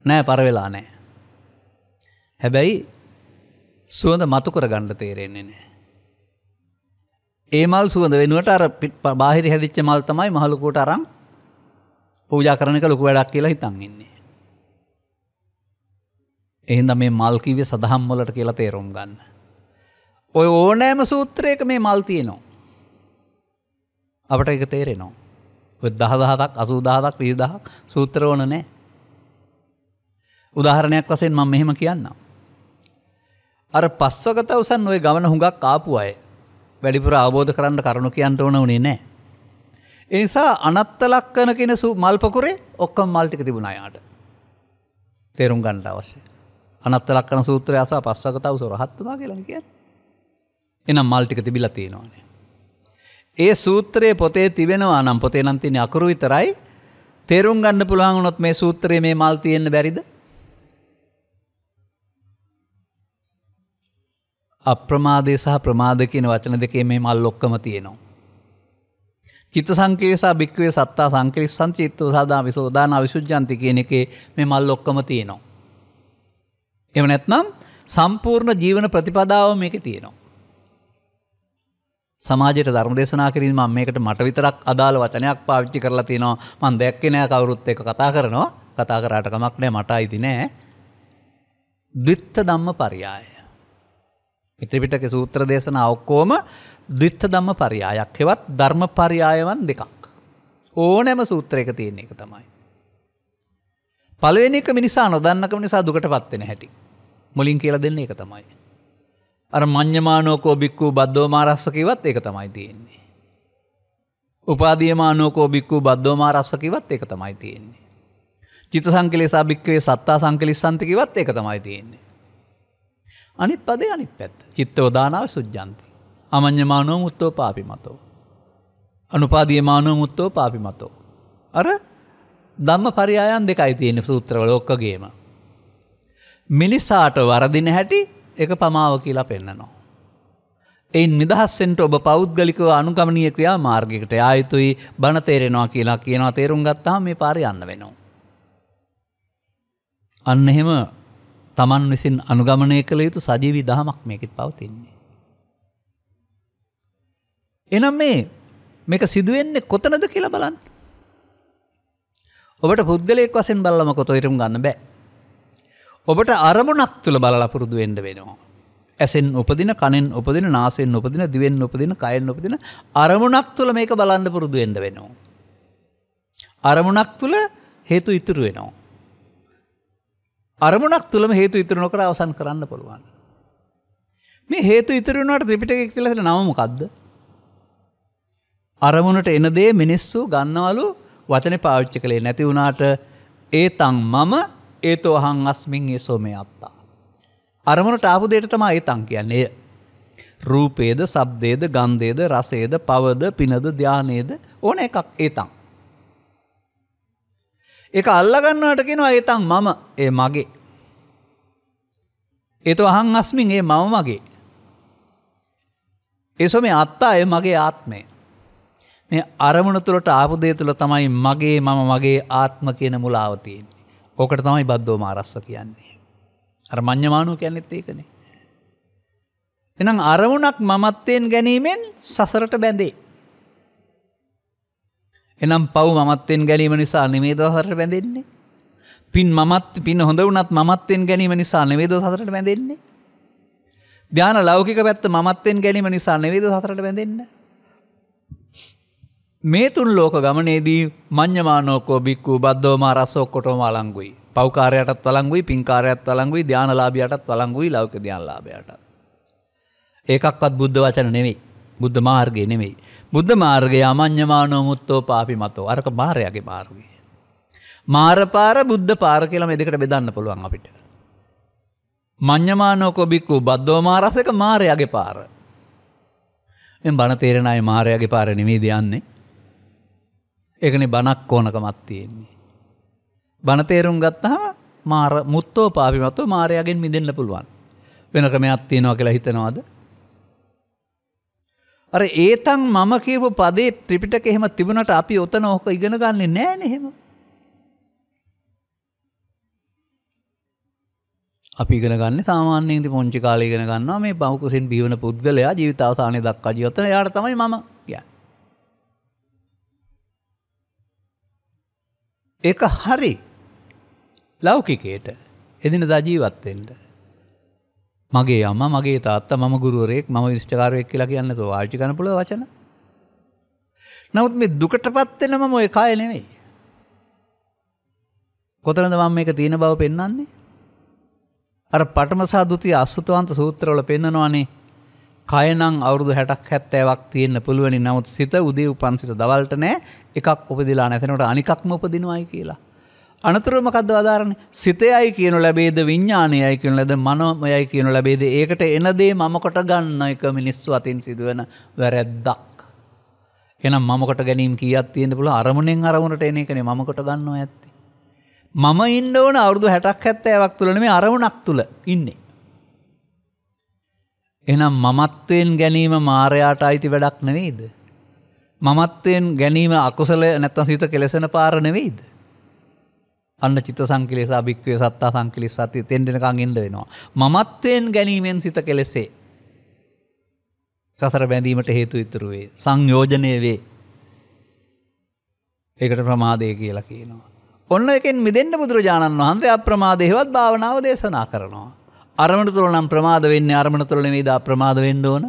නෑ පරවෙලා නෑ. හැබැයි සුවඳ මතුකර ගණ්ඩ තේරෙන්නේ නෑ. ඒ මල් සුවඳ වෙනුවට අර පිට බාහිරි හැදිච්ච මල් තමයි මහලුකෝට අරම් පූජා කරනක ලොකු වැඩක් කියලා හිතන් ඉන්නේ. එහෙන්ද මේ මල්කිවේ සදහම් වලට කියලා තේරුම් ගන්න. ඔය ඕනෑම සූත්‍රයක මේ මල් තියෙනවා. අපට එක තේරෙනවා. දහදහතක් අසූදාහතක් විදහක් සූත්‍ර ඕන නෑ. උදාහරණයක් වසයෙන් මං මෙහෙම කියන්න. අර පස්වගත උසන් ඔය ගමන හුඟක් ආපු අය වැඩිපුර අවබෝධ කරන්න කරුණු කියන්ට ඕන වනේ නෑ. එනිසා අනත්ත ලක්කන කෙන සු මල්පකුරේ ඔක්කම් මල්ටික තිබුණ අයාට. තේරුම් ගණ්ඩ අවශ්‍ය. අනත්ත ලක්කන සූත්‍රය අසා පස්සගතව සොරහත්තුමා කියලා කිය. එනම් මල්ටික තිබිල තියෙනවානේ. ඒ සූත්‍රයේ පොතේ තිබෙනවා නම් පොතේ නන්තින අකුරු විතරයි තේරුම් ගන්න පුළුවන්ගුණොත් මේ සූත්‍රයේ මේ මල් තියෙන්න බැරිද. අප්‍රමාදය සහ ප්‍රමාද කියන වචන දෙකේ මේ මල් ලොක්කම තියෙනවා. චිත්ත සංකේසා භික්වේ සත්තා සංකරිස් සංචිත්ත සාදා විසෝදාන විශුද්ජන්ති කියන එකේ මේ මල් ලොක්කම තියෙනවා. එම නැත්නම් සම්පූර්ණ ජීවන ප්‍රතිපදාව මේක තියෙනවා. සමාජයට ධර්ම දේශනා කිරීම මම මේකට මට විතරක් අදාළ වචනයක් පාවිච්චි කරලා තියෙනවා මම දැක්කේ නෑ කවුරුත් එක්ක කතා කරනවා කතා කරාට කමක් නෑ මට අයිති නෑ ද්විත්ත ධම්ම පරියාය ඉතිපිටක සූත්‍ර දේශනා ඔක්කොම ද්විත්ත ධම්ම පරියායක් හෙවත් ධර්ම පරියායවන් දෙකක් ඕනෑම සූත්‍රයක තියෙන එක තමයි පළවෙනි එක මිනිසා නොදන්නකම නිසා දුකට පත්වෙන හැටි මුලින් කියලා දෙන්නේ එක තමයි අර මං්්‍යමානෝකෝ බික්කූ බද්ධෝ මාරස්සකිවත් එක තමයි තියෙන්නේ. උපාදියමානෝකෝ බික්කූ බද්ධෝ මාරස්සකිවත් එක තමයි තියෙන්නේ. චිත සංකලෙසා භික්වේ සත්තා සංකලි සන්තිකිවත් එක තමයි තියෙන්නේ. අනිත් පදේ අනිත් පැත් චිත්ත ෝදානාව සුද්ජන්ති. අමං්්‍යමානෝ මුත්තෝ පාපි මතෝ. අනුපාදියමානෝ මුත්තෝ පාපි මතෝ. අර දම්ම පරියායන් දෙකයි තියෙන සූත්‍රවල ඔක්කගේම. මිනිසාට වරදින හැටි එක පමාව කියලා පෙන්න්නනවා. එයින් නිදහස්සෙන්ට ඔබ පෞද්ගලිකව අනුකමනය ක්‍රියා මාර්ගිකට ආයුතුයි බණ තේරෙනවා කියලා කියනවා තේරුම් ගත්තා මේ පාරි යන්න වෙනවා. අන්න එහෙම තමන් විසින් අනුගමනය කළ යුතු සජීවි දහමක් මේකෙත් පවතින්නේ. එනම් මේ මේක සිදුවෙන්නේ කොතනද කියලා බලන්න. ඔබට පුද්ගලයෙක් වසෙන් බල්ලම කොතො ඉරම් ගන්න බෑ ඔබට අරමුණක් තුළ බලපුරුදු වෙන්ඩ වෙනවා. ඇසෙන් උපදින කනෙන් උපදින නාසයෙන් උපදින දිවෙන් උපදින කයෙන් උපදින අරමුණක් තුළ මේක බලන්න පුරුදු එඩ වෙනවා. අරමුණක් තුළ හේතු ඉතුරු වෙනවා. අරමුණක් තුළම හේතු ඉතුර නොකර අවසන් කරන්න පුළුවන්. මේ හේතු ඉතුරුණට ත්‍රිපිටක කියලට නවමකක්ද. අරමුණට එනදේ මිනිස්සු ගන්නවලු වචන පාවිච්චි කළේ නැති වුණාට ඒ තං මම ඒතෝ හං අස්මින් ඒසෝ මේ අත්තා. අරමුණට ආපු දෙයට තමා ඒතං කියන්නේ. රූපේද සබ්දේද ගන්ධේද රසේද පවද පිනද ධානේද ඕන එකක් ඒතං. එක අල්ලගන්නවට කෙනවා ඒතං මම ඒ මගේ. ඒතෝ අහං අස්මින් ඒ මම මගේ. ඒසො මේ අත්තා ඒ මගේ ආත්මය. මේ අරමුණ තුළට ආපුදේ තුළ තමයි මගේ මම මගේ ආත්ම කියන මුලාවතියෙන්නේ. ඕකට තමයි බද්ධෝ මාරස්ස කියන්නේ. අර මං්්‍යමානුව කැන්නෙත් ඒකනේ. එනම් අරමුණක් මමත්වයෙන් ගැනීමෙන් සසරට බැඳේ. එනම් පව් මත්වෙන් ගැනීම නිසා නිමේද සසරට බැඳෙන්නේ. පින් මත් පින් හොඳ වනත් මත්වෙන් ගැනීම නිසා නිවේද සසරට බැඳෙන්නේ. ධ්‍යාන ලෞකික පැත්ත මත්වෙන් ගැනීම නිසා නිවේද සසරට බැඳෙන්නේ. මේ තුන් ලෝක ගමනේදී මං්්‍යමානෝකෝ බික්කු බද්ධෝම රස්සෝක්කොටෝම අලංගුයි පෞකාරයටත් වලංගුයි පින්කාරයත් වලංගුයි ධ්‍යානලාභයටත් වලංගුයි ලෞක ධ්‍යානලාභයට. ඒකක්වත් බුද්ධ වචන නෙවෙයි බුද්ධ මාර්ගය නෙමෙයි. බුද්ධ මාර්ගය අමං්්‍යමානෝ මුත්තෝ පාපි මතෝ අරක භාරයගේ මාර්ගය. මාරපාර බුද්ධ පාර කියලම එදකට බෙදන්න පුළුවන් අපිට. මං්්‍යමානෝකෝ බික්කු බද්ධෝමාරසක මාරයගේ පාර. එ බණ තේරෙනයි මාරයගේ පාර නෙමේ දයන්නේ එකන බණක් ඕනකමත් තියෙන්නේ. බණතේරුම් ගත්තහා මාර මුත්තෝ පාපිමත්ව මාරයගෙන් මිදන්න පුළුවන්. වෙන ක්‍රමයක් තියෙනවා කියලා හිතනවාද. අර ඒතන් මම කියපු පදේ ත්‍රිපිටක එහෙම තිබුණට අපි ඔතන ඕක ඉගෙන ගන්නේ නෑ නෙහෙම. අපි ඉගෙන ගන්න සාමාන්‍යයෙන් ඉති පොංචි කාලේ ඉගෙන ගන්නවා මේ බහුකුසින් බිහිවන පුද්ගලයා ජීවිතාවසානය දක්වා ජීවිතය යාට තමයි මම ඒක හරි ලෞකිකයට එදිනදා ජීවත්වෙන්ට. මගේ අම්ම මගේ තාත්ත මම ගුරුවරෙක් ම විෂ්චකාරයෙක් කියලා කියන්නක වාචිකන පුල වචන. නවත් මේ දුකට පත්වෙනම මොය කාය නෙවෙයි. කොතනද මම මේක තියෙන බව පෙන්න්නන්නේ. අර පටමසා දුති අස්සුතුවන්ත සූත්‍රවල පෙන්නනවානේ කයනම් අවුරුදු 60ක් 70ක් තියෙන්න පුළුවනි. නමුත් සිත උදේ උපන් සිට දවල්ට නෑ එකක් උපදිලා නැහැ. එතනට අනිකක්ම උපදිනවයි කියලා. අනතුරුව මොකද්ද ආධාරණේ? සිතයයි කියන ලැබේද විඥානයයි කියන ලැබේද මනෝමයයි කියන ලැබේද ඒකට එන දේ මම කොට ගන්න එක මිනිස්සු අතින් සිදුවෙන වැරැද්දක්. එහෙනම් මම කොට ගැනීම කීයක් තියෙන්න පුළුවන් අරමුණෙන් අරමුණට එන එකනේ මම කොට ගන්නව ඇත්තේ. මම ඉන්න ඕන අවුරුදු 60ක් 70ක් තුල නෙමෙයි අරමුණක් තුල ඉන්නේ. එනම් මමත්වයෙන් ගැනීම මාරයාට අයිති වැඩක් නෙවෙයිද. මමත්වයෙන් ගැනීම අකුසල නැත්තන් සිත කෙලෙසෙන පාර නෙවෙයිද. අන්න චිත සංකිලෙස භික්වේ සත්තා සංකිලි සති තෙන්ඩෙනකං ඉඩ වෙනවා. මමත්වයෙන් ගැනීමෙන් සිත කෙලෙසේ. සසර බැඳීමට හේතු ඉතුරුවේ සංයෝජනය වේ. ඒකට ප්‍රමාදය කියලා කියනවා. ඔන්න එකෙන් මිදෙන්න්න බුදුරජාණන් වහන්සේ අප්‍රමාදයහෙවත් භාවනාව දේශනා කරනවා. අරමණ තුළ නම් ප්‍රමාද වෙන්නේ අරමණ තුළ නෙවෙයිදා ප්‍රමාද වෙන්න ඕන.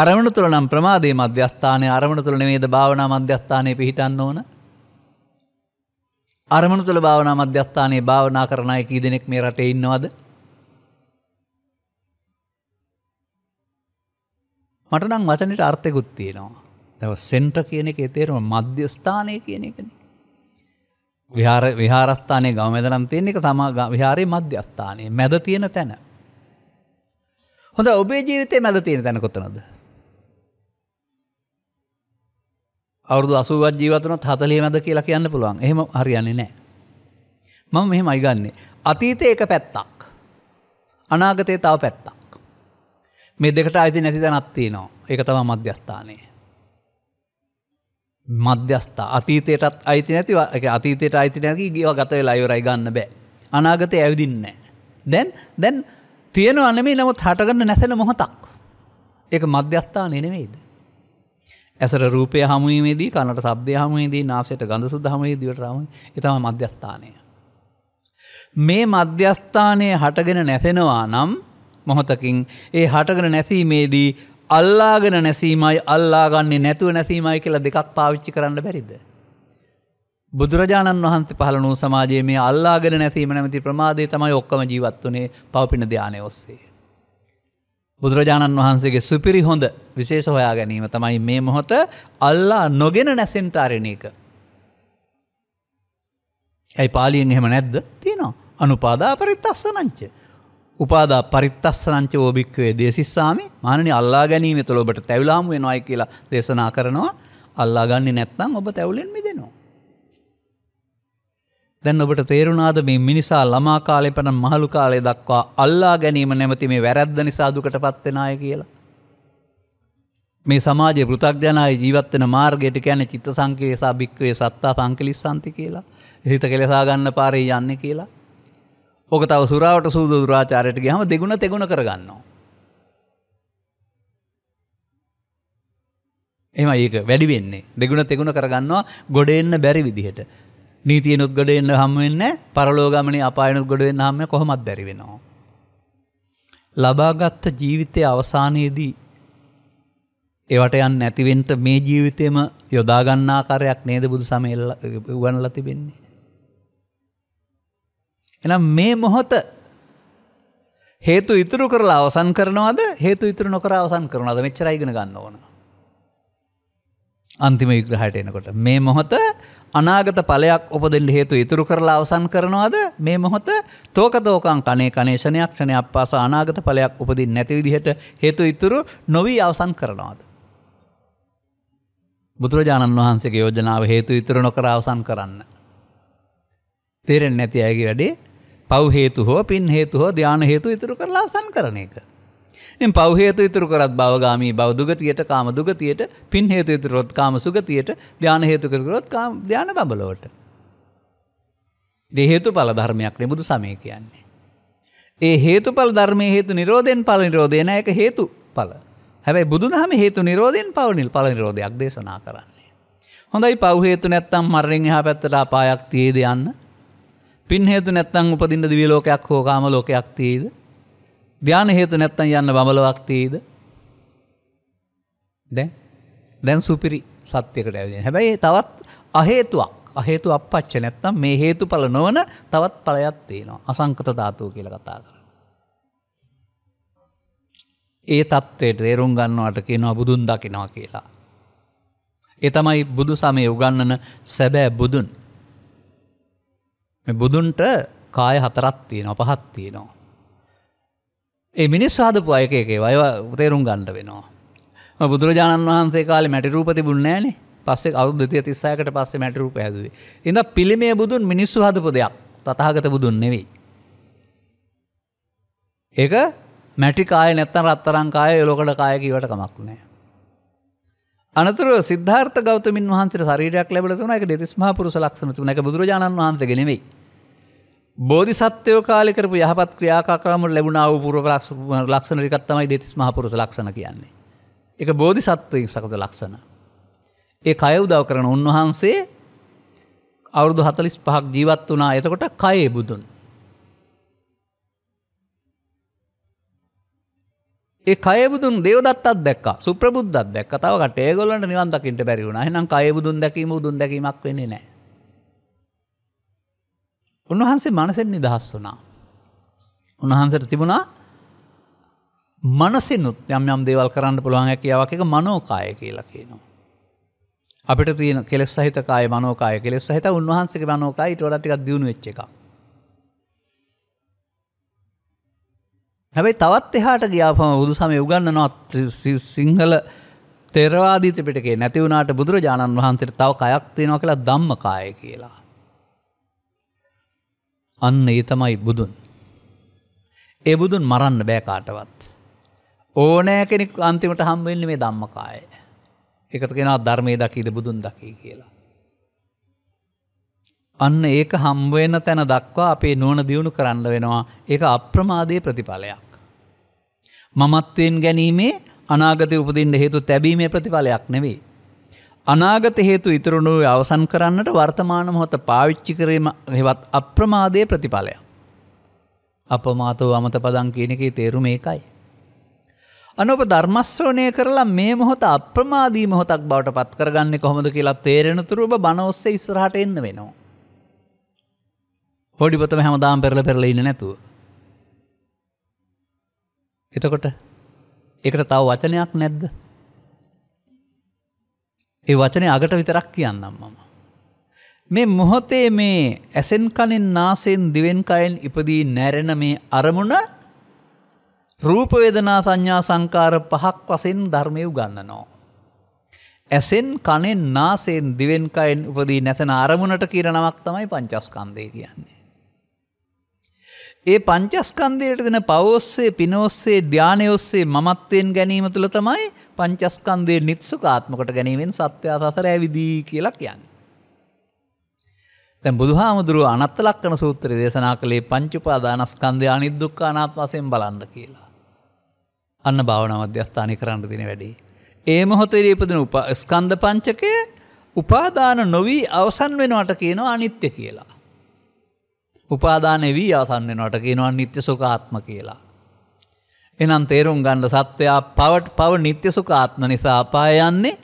අරමණ තුළ නම් ප්‍රමාදයේ මධ්‍යස්ථානයේ අරමණ තුළ නෙවෙයිද භාවනා මධ්‍යස්ථානයේ පිහිටන්න ඕන. අරමණ තුළ භාවනා මධ්‍යස්ථානයේ භාවනා කරන අය කී දෙනෙක් මේ රටේ ඉන්නවද? මට නම් වචනෙට අර්ථයකුත් තියෙනවා. දැන් සෙන්ටර් කියන එකේ තේරුම මධ්‍යස්ථානය කියන එකනේ. විහාර විහාරස්ථානය ගම මැදනම් තියෙන එක තමා විහාරය මධ්‍යස්ථානය මැද තියෙන තැන. හොඳ ඔබේ ජීවිතය මැද තියෙන තැන කොතනද. අවුදු අසුවත් ජීවතනොත් හතලිය මැද කියලා කියන්න පුළුවන් එහෙම හරියන්නේ නෑ. මම මෙහෙම අයිගන්නේ. අතීත එක පැත්තක්. අනාගතය තාව පැත්තක්. මේ දෙකට අයිති නැති තැනත්තිනවා ඒක තම මධ්‍යස්ථානයේ. මධ්‍යස්ථා අතීතයටත් අයිති නැති අතීතයට අයිතිනැකි ගේව ගත වෙලා අයවරයි ගන්න බෑ අනාගතය ඇවිදින්නේ. දැන් දැන් තියෙන අනමේ නමුත් හටගන්න නැසෙන මොහොතක්. ඒක මධ්‍යස්ථා නෙනෙවෙයිද. ඇසර රූපය හමුවේදී කනට සබ්‍ය හමුවේදී නාසයට ගඳ සුද හමේ දිවටම එතම මධ්‍යස්ථානය. මේ මධ්‍යස්ථානය හටගෙන නැසෙනවා නම් මොහොතකින් ඒ හටගෙන නැසීමේදී අල්ලාගෙන නැසීමයි අල්ලාගන්නේ නැතුව නැසීමයි කියලා දෙකක් පාවිච්චි කරන්න බැරිද. බුදුරජාණන් වහන්සේ පහලනු සමාජයේ මේ අල්ලාගෙන නැසීම නැමති ප්‍රමාදය තමයි ඔක්කම ජීවත් වනේ පවපින ධ්‍යානය ඔස්සේ. බුදුරජාණන් වහන්සේගේ සුපිරි හොඳ විශේෂ හොයා ගැනීම තමයි මේ මොහොත අල්ලා නොගෙන නැසෙන්තාරණයක. ඇයි පාලියෙන් එහෙම නැද්ද තියෙනවා අනුපාදා පරිත් අස්සනංචේ. උපාදා පරිත්තස්සනංච ෝභික්වේ දේශස්සාමි මානනි අල්ලා ගැනීම තුළ ඔබට තැවලාම වෙනවායි කියලා දේශනා කරනවා අල්ලා ගන්නේ නැත්නම් ඔබ තැවලෙන් මිදෙනවා. දැන් ඔබට තේරුණාද මේ මිනිසා ළමා කාලේ පටන් මහලු කාලේ දක්වා අල්ලා ගැනීම නැමති මේ වැරද්ද නිසා දුකට පත්වෙන අය කියලා. මේ සමාජය පෘතක්ජනයි ජීවත්වන මාර්ගයට කැන චිත්ත සංකයේ සභික්වේ සත්තා සංකලිස් සන්ති කියලා හිත කෙලෙසා ගන්න පාරේ යන්න කියලා ඕක තව සුරාවට සූද දුරාචාරයට ගහම දෙගුණ තෙගුණ කරගන්නවා. එම ඒක වැඩි වෙන්නේ දෙගුණ තෙගුණ කරගන්නවා ගොඩ එන්න බැරි විදිහට. නීතියනුත් ගොඩ එන්න හම් වෙන්න පරලෝගමනි අපායනුත් ගොඩ වෙන්න හම්ම කොහොමත් බැරි වෙනවා. ලබාගත්ත ජීවිතය අවසානයේදී ඒවට යන් නැතිවෙන්ට මේ ජීවිතයම යොදාගන්නාකාරයක් නේද බුදු සමල්ල වනල තිබෙන්නේ. එනම් මේ මොහොත හේතු ඉතුරු කරලා අවසන් කරනවාද හේතු ඉතුරු නොකර අවසන් කරනවාද මෙච්චරයිගෙන ගන්න ඕන. අන්තිම විග්‍රහයට එනකොට මේ මොහොත අනාගත පලයක් ඔපදෙන්ට හේතු ඉතුරු කරලා අවසන් කරනවාද මේ මොහොත තෝක තෝකන් කනේ කනේෂණයක් ෂණය අපපාස අනාගත පලයක් උපදින් නැති විදිහට හේතු ඉතුරු නොවී අවසන් කරනවාද. බුදුරජාණන් වහන්සේ යෝජනාව හේතු ඉතුරු නොකර අවසන් කරන්න. තේරෙන් නැති අයගේ වැඩේ පව් හේතු හෝ පින් හේතු හෝ ධ්‍යාන හේතු ඉතුරු කරලා අවසන් කරන එක. ඉතින් පව් හේතු ඉතුරු කරත් භවගාමී භව දුගතියට කාම දුගතියට පින් හේතු ඉතුරු කරොත් කාම සුගතියට ධ්‍යාන හේතු කරොත් කාම ධ්‍යාන බඹලවට. ඒ හේතුඵල ධර්මයක් නේ බුදු සමය කියන්නේ. ඒ හේතුඵල ධර්මයේ හේතු නිරෝධයෙන් ඵල නිරෝධය නෑ ඒක හේතුඵල. හැබැයි බුදුදහම හේතු නිරෝධයෙන් පවනිල් ඵල නිරෝධයක් දේශනා කරන්නේ. හොඳයි පව් හේතු නැත්තම් මරණයෙන් එහා පැත්තට අපායක් තියේද යන්න. පින් හේතු නැත්තං උපදින්න දිවිය ලෝකයක් හෝ කාම ලෝකයක් තියේද ධ්‍යාන හේතු නැත්තන් යන්න බමලවක් තියේද දැ දැන් සුපිරි සත්‍යකට ඇ හැබැයි තවත් අහේතුවක් අහේතු අපච්ච නැත්තම් මේ හේතු පල නොවන තවත් පලයක් තියෙනවා අසංකත ධාතුව කියල කතා කර ඒ තත්ත්වයට තේරුම් ගන්නවට කියනවා බුදුන් දකිනවා කියලා. එතමයි බුදු සමය උගන්නන සැබෑ බුදුන් බුදුන්ට කාය හතරත් තියෙන පහත් තියෙනවා. ඒ මිනිස් සාධපු අයක එකේ අය තේරුම් ගණ්ඩ වෙනවා. බුදුරජාණන් වහන්සේ කාල මැටිරූපති බුන්නෑනේ පස්සේ අවුදු දෙතිය තිස්සයකට පස්සේ මැටිරූප ඇදුවේ. ඉඳ පිළිමේ බුදුන් මිනිස්සු හදපු දෙයක් තතහගත බුදුන් නෙවෙයි. ඒක මැටිකාය නැත්තන් රත්තරංකාය යොලොකට කාය කිවට කමක් නෑ. අනතුර සිද්ධාර්ථ ගෞතමින් වහන්සේ ශරීරයක් ලැබල තුන එක දෙතිස්මහා පුරුෂ ලක්ෂණ තුන එක බුදුරජාණන් වහන්සේගේ නෙමෙයි. බෝධිසත්වයෝ කාලේ කරපු යහපත් ක්‍රියාකාරකමවල ලැබුණා වූ පූර්ව ලක්ෂණ ටිකක් තමයි දෙතිස්මහා පුරුෂ ලක්ෂණ කියන්නේ. ඒක බෝධිසත්වයේ සකස ලක්ෂණ. ඒ කය උදව් කරන උන්වහන්සේ අවුරුදු 45ක් ජීවත් වුණා. එතකොට කයේ බුදුන්. ඒ කයබුදුන් දේවදත්තත් දැක් සුප්‍රබුද්ධත් දැක් තවකට ඒගොලට නිවන්තකින්ට බැරිවුණ හනම් කයබුදුන් දැකීම දුන් දැකීමක් වෙන්නේ නෑ. උන්වහන්සේ මනසෙන් නිදහස් වනා. උන්වහන්සට තිබුණා මනසිනුත් යම් යම් දේවල් කරන්න පුළුවන් හැකියාවක් එක මනෝකාය කියලා කියනවා. අපිට තියෙන කෙස් සහිතකාය මනෝකාය කෙස් සහිත උන්වහන්සේ මනෝකායිට වඩටික් දියුණු වෙච්ච එකක්. හැබැයි තවත් එහාට ගියාපම බුදු සමය උගන්නනොත් සිංහල තෙරවාදී ත්‍රිපිටකේ නැති වුණාට බුදුරජාණන් වහන්සේට තව කයක් තියෙනවා කියලා ධම්මකාය කියලා. අන්න ඒ තමයි බුදුන්. ඒ බුදුන් මරන්න බෑ කාටවත්. ඕනෑ කෙනෙක් අන්තිමට හම්බ වෙන්නේ මේ ධම්මකාය. ඒකට කෙනා ධර්මයේ දකීද බුදුන් දකී කියලා. අන්න ඒක හම්බුවෙන තැන දක්වා අපේ නුවන දියුණු කරන්න වෙනවා ඒක අප්‍රමාදය ප්‍රතිඵලයක්. මමත්වෙන් ගැනීමේ අනාගත උපදින්ට හේතු තැබීමේ ප්‍රතිඵලයක් නෙවෙයි. අනාගත හේතු ඉතුරුණු අවසන් කරන්නට වර්තමාන මොහොත පාවිච්චි කිරීම හෙවත් අප්‍රමාදය ප්‍රතිඵලයක්. අපමාතව අමත පදන් කියනකේ තේරුම ඒකයි. අනොප ධර්මස්ශ්‍රෝණය කරලා මේ මොහොත අප්‍රමාදී මොහොතක් බවට පත් කරගන්න කොහොමද කියලා තේරෙනතුරුව බනඔස්සේ ඉස්රහට එන්න වෙනවා. හෝඩිපොතම හැමදාම් පෙරල පෙරල ඉන්න නැතුව. එතකොට එකට තව වචනයක් නැද්ද. ඒ වචනය අගට විතරක් කියන්නම් මම. මේ මොහොතේ මේ ඇසෙන් කනින් නාසයෙන් දිවෙන්කයෙන් ඉපදී නැරෙන මේ අරමුණ රූපවේදනා සංඥා සංකාර පහක් වසෙන් ධර්මය උගන්නනෝ. ඇසෙන් කනෙන් නාසයෙන් දිවෙන්කයෙන් උපදී නැතන අරමුණට කියරනවක් තමයි පංචස්කන්දය කියන්නේ. ඒ පංචස්කන්දයට දෙන පවෝස්සේ පිනෝස්සේ ධ්‍යානයඔස්සේ මමත්වයෙන් ගැනීම තුළ තමයි පංචස්කන්දය නිත්සුකාත්මකට ගැනීමෙන් සත්‍යයා සතර ඇවිදී කියලා කියන්න. තැ බුදුහාමුදුරුව අනත්තලක්කන සූත්‍ර දේශනා කළේ පංචුපාදානස්කන්දය අනිද්දුක්කානාත් වසයෙන් බලන්න කියලා. අන්න භාවනමධ්‍යස්ථානය කරන්න දින වැඩි. ඒ මොහොතේ ඉපදන උප ස්කන්ධ පංචකය උපාදාන නොවී අවසන් වෙනවට කියනවා අනිත්‍ය කියලා. උපාදාන වී ආසන්නෙනට කියනවා නිත්‍ය සුඛාත්ම කියලා. එනම් තේරුම් ගණ්ඩ සත්වයා පවට පව නිත්‍ය සුඛාත්ම නිසා අපායන්නේ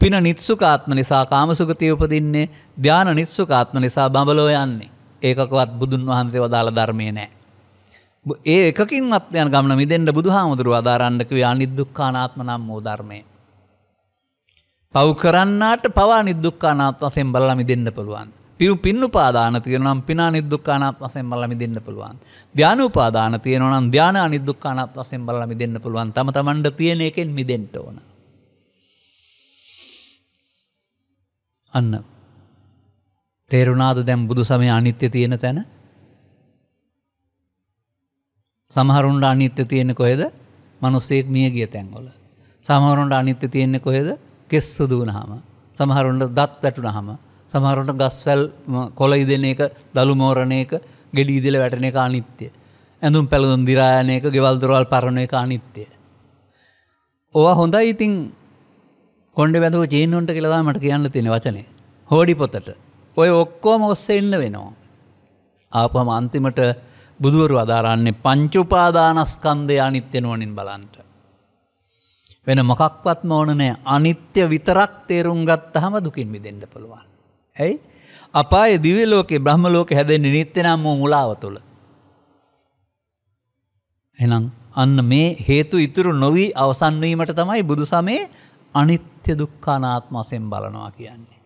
පින නිත්සුකාත්ම නිසා කාමසුගතිය උපදින්නේ ධ්‍යාන නිත්සුකාත්ම නිසා බඹලෝ යන්නේ ඒකකවත් බුදුන් වහන්සේ වදාළ ධර්මය නෑ. ඒ එකකින් අත්යන් ගමන මිදෙන්ට බුදු හාමුදුරුව අදාරණ්ඩකව අනිද්දුක්කානාත්ම නම් වූ ධර්මය. පව් කරන්නට පවා නිදුක්කානාත්ම සෙම්බලලා මිදෙන්න්න පුළුවන්. පිරු පින්න පාදාන තියනම් පිනා නිදුක්කානත් වසෙන් බලමි දෙන්න පුළුවන්. ධ්‍යාන උපාදාන තියනවනම් ධ්‍යාන අනිදුක්කානත් වසෙන් බලමි දෙන්න පුළුවන් තම තමන්ට තියෙන එකෙන් මිදෙන්ට ඕන. අන්න තේරුණාද දැම් බුදු සමය අනිත්‍ය තියෙන තැන සමහරුන්ට අනිත්‍ය තියෙන කොහෙද මනුස්සෙක් මිය ගිය තැන්ගොල. සමහරුන්ට අනිත්‍ය තියෙන්නේ කොහෙද කෙස් සුදුනහම සමහරුන්ට දත් වැටුනහම සමහරට ගස්වැල් කොලයි දෙන එක දළු මෝරණයක ගෙඩි ඉදිල වැටන එක අනිත්‍යය. ඇඳුම් පැළඳුම් දිරායනයක ගෙවල්දරවල් පරණ එක අනිත්‍යය. ඕවා හොඳයි ඉතිං කොන්ඩ බැඳව චීනුන්ට කියලදා මට කියන්න තියෙන වචනේ. හෝඩි පොතට. ඔය ඔක්කෝම ඔස්සේ එන්න වෙනවා. ආපහම අන්තිමට බුදුවරු අදාරන්නේ පංචුපාදානස්කන්දය අනිත්‍යනුවනින් බලන්ට. වෙන මොකක්වත්ම ඕනනෑ අනිත්‍ය විතරක් තේරුම් ගත් හම දුකින් විදෙන්ට පුළුවන්. ඇයි? අපායේ දිව්‍ය ලෝකේ බ්‍රහ්ම ලෝකේ හැදෙන්නේ නිත්‍ය නම් වූ මුලාව තුළ. එහෙනම් අන්න මේ හේතු ඉතුරු නොවි අවසන් වීමට තමයි බුදු සමයේ අනිත්‍ය දුක්ඛ අනාත්ම වශයෙන් බලනවා කියන්නේ.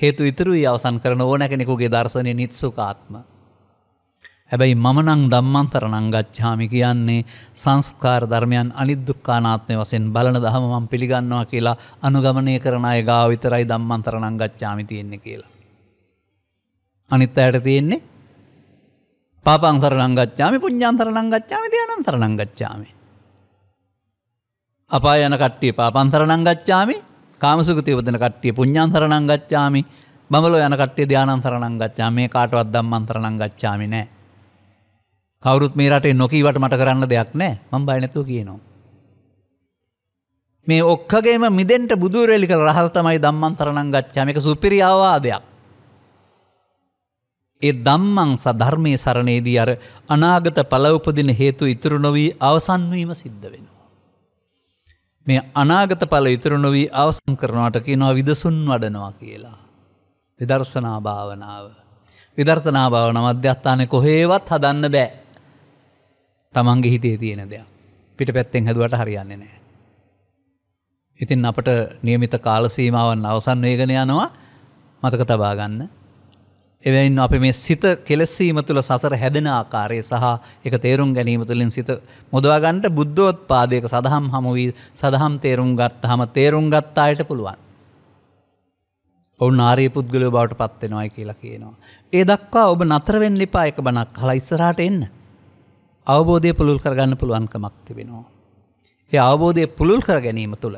හේතු ඉතුරුයි අවසන් කරන ඕන කෙනෙකුගේ දර්ශනය නිත්සුඛාත්ම. හැබැයි මමනං ධම්මන්තරණං ගච්ඡාමි කියන්නේ සංස්කාර ධර්මයන් අනිදුක්කානාත්මය වසයෙන් බලන දහම මං පිළිගන්නවා කියලා අනුගමනය කරන අය ගා විතරයි ධම්මන්තරණං ගච්ඡාමි තියෙන්නේ කියලා. අනිත් අයට තියෙන්නේ පාපංතරණං ගච්ඡාමි පුඤ්ඤාන්තරණං ගච්ඡාමි ධානන්තරණං ගච්ඡාමි. අපාය යන කට්ටිය පාපන්තරණං ගච්ඡාමි කාමසුගතිය උපදින කට්ටිය පුඤ්ඤාන්තරණං ගච්ඡාමි බඹලෝ යන කට්ටිය ධානන්තරණං ගච්ඡාමි මේ කාටවත් ධම්මන්තරණං ගච්ඡාමි නෑ. කවුරුත් මේ රටේ නොකීවට මට කරන්න දෙයක් නෑ මං බයනැතුව කියනවා. මේ ඔක්කගේම මිදෙන්ට බුදුරෙලි කළ රහස තමයි දම්මන් තරණං ගච්චාමික සුපිරිියාවාදයක්. ඒ දම්මං සධර්මය සරණයේදී අර අනාගත පලවපදින හේතු ඉතුරු නොවී අවසන්වීම සිද්ධ වෙනවා. මේ අනාගත පල ඉතුරු නොවී අවසන් කරනවාට කියනවා විදසුන් වඩනවා කියලා. විදර්ශනා භාවනාව. විදර්ශනා භාවන මධ්‍යස්ථානය කොහේවත් හදන්න බෑ. තමන්ගේ හිතේ තියෙන දෙයක් පිට පැත්තෙන් හැදුවට හරියන්නේ නෑ. ඉතින් අපට නියමිත කාලසීමාවන් අවසන් වේගෙන යනවා මතක තබාගන්න. එවැයින් අපි මේ සිත කෙලෙසීම තුළ සසර හැදෙන ආකාරය සහ එක තේරුම් ගැනීම තුළින් සිත මුොදවාගන්ට බුද්ධෝත් පාදයක සඳහම් හමුවී සඳහම් තේරුම් ගත් හම තේරුම් ගත්තායට පුළුවන්. ඔවු නාරී පුද්ගලය බවට පත්වෙනවායි කියලා කියනවා. ඒ දක්වා ඔබ නතරවෙන් ලිපා එක බනක් හලා ඉස්සරට එන්න. අවබෝධය පුළුල් කරගන්න පුළුවන්කමක් තිබෙනවා. ඒ අවබෝධය පුළුල් කර ගැනීම තුළ.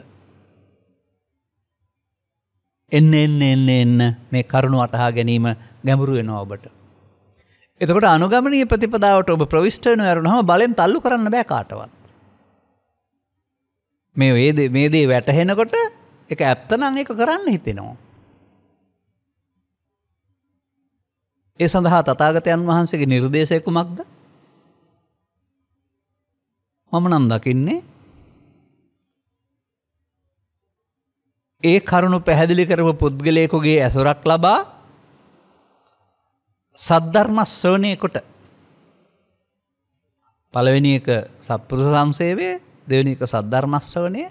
එන්න එන්න එන්න එන්න මේ කරුණු අටහා ගැනීම ගැඹුරුවෙන ඔබට. එතකට අනුගමනී ප්‍රතිපදාවට ඔබ ප්‍රවිෂ්ටන ඇරුණහම බලෙන් තල්ලු කරන්න බෑ කාටවත්. මේ වේද මේදේ වැටහෙනකොට එක ඇත්තනං එක කරන්න හිතෙනවා. ඒ සඳහා තතාගතයන් වහන්සේගේ නිර්දේශය කුමක්ද මම නම් දකින්නේ ඒ කරුණු පැහැදිලි කරව පුද්ගලයකුගේ ඇසුරක් ලබා සද්ධර්ම ශ්‍රවණයකොට පළවෙනි එක සත්පුරුෂ සංසේවය දෙවෙනි එක සද්ධර්මශ්‍රවණය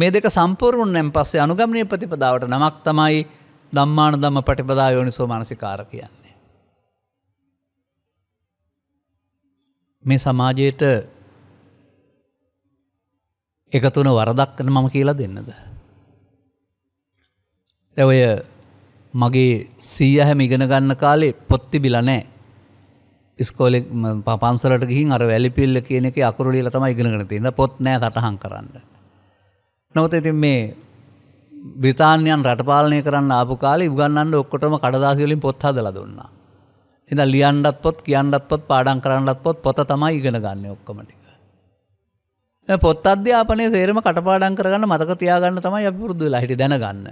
මේ දෙක සම්පූර්ණයෙන් පස්සේ අනුගමනය ප්‍රතිපදාවට නමක් තමයි ධම්මාන ධම්ම පටිපදා යෝනිසෝ මානසිකාර කියන්නේ. මේ සමාජයට එකතුන වරදක්කන මම කියලා දෙන්නද. ඇවය මගේ සීය හැම ඉගෙන ගන්න කාලේ පොත්ති බිල නෑ ස්කෝලෙ පන්සලට ගිහින් අර වැලිපිල්ල කියන එක අකුරුලියල තම ඉගෙනගෙන තින්න පොත් නෑ සටහන් කරන්න. නොවත ඉතින් මේ බ්‍රතාානයන් රටපාලනය කරන්න ආපු කාල ඉගන්නන්න ඔක්කොටම කඩදාසිවලින් පොත් හදල දුන්නා. එඳ ලියන්ඩත් පොත් කියන්නත් පොත් පාඩන් කරන්නත් පොත් පොත තමයි ඉගෙන ගන්න ඔක්කමටික. පොත් අධ්‍යාපනය සේරම කටපාඩන් කරගන්න මතක තියාගන්න තමයි අප පුරුදුලා හිටි දැනගන්න.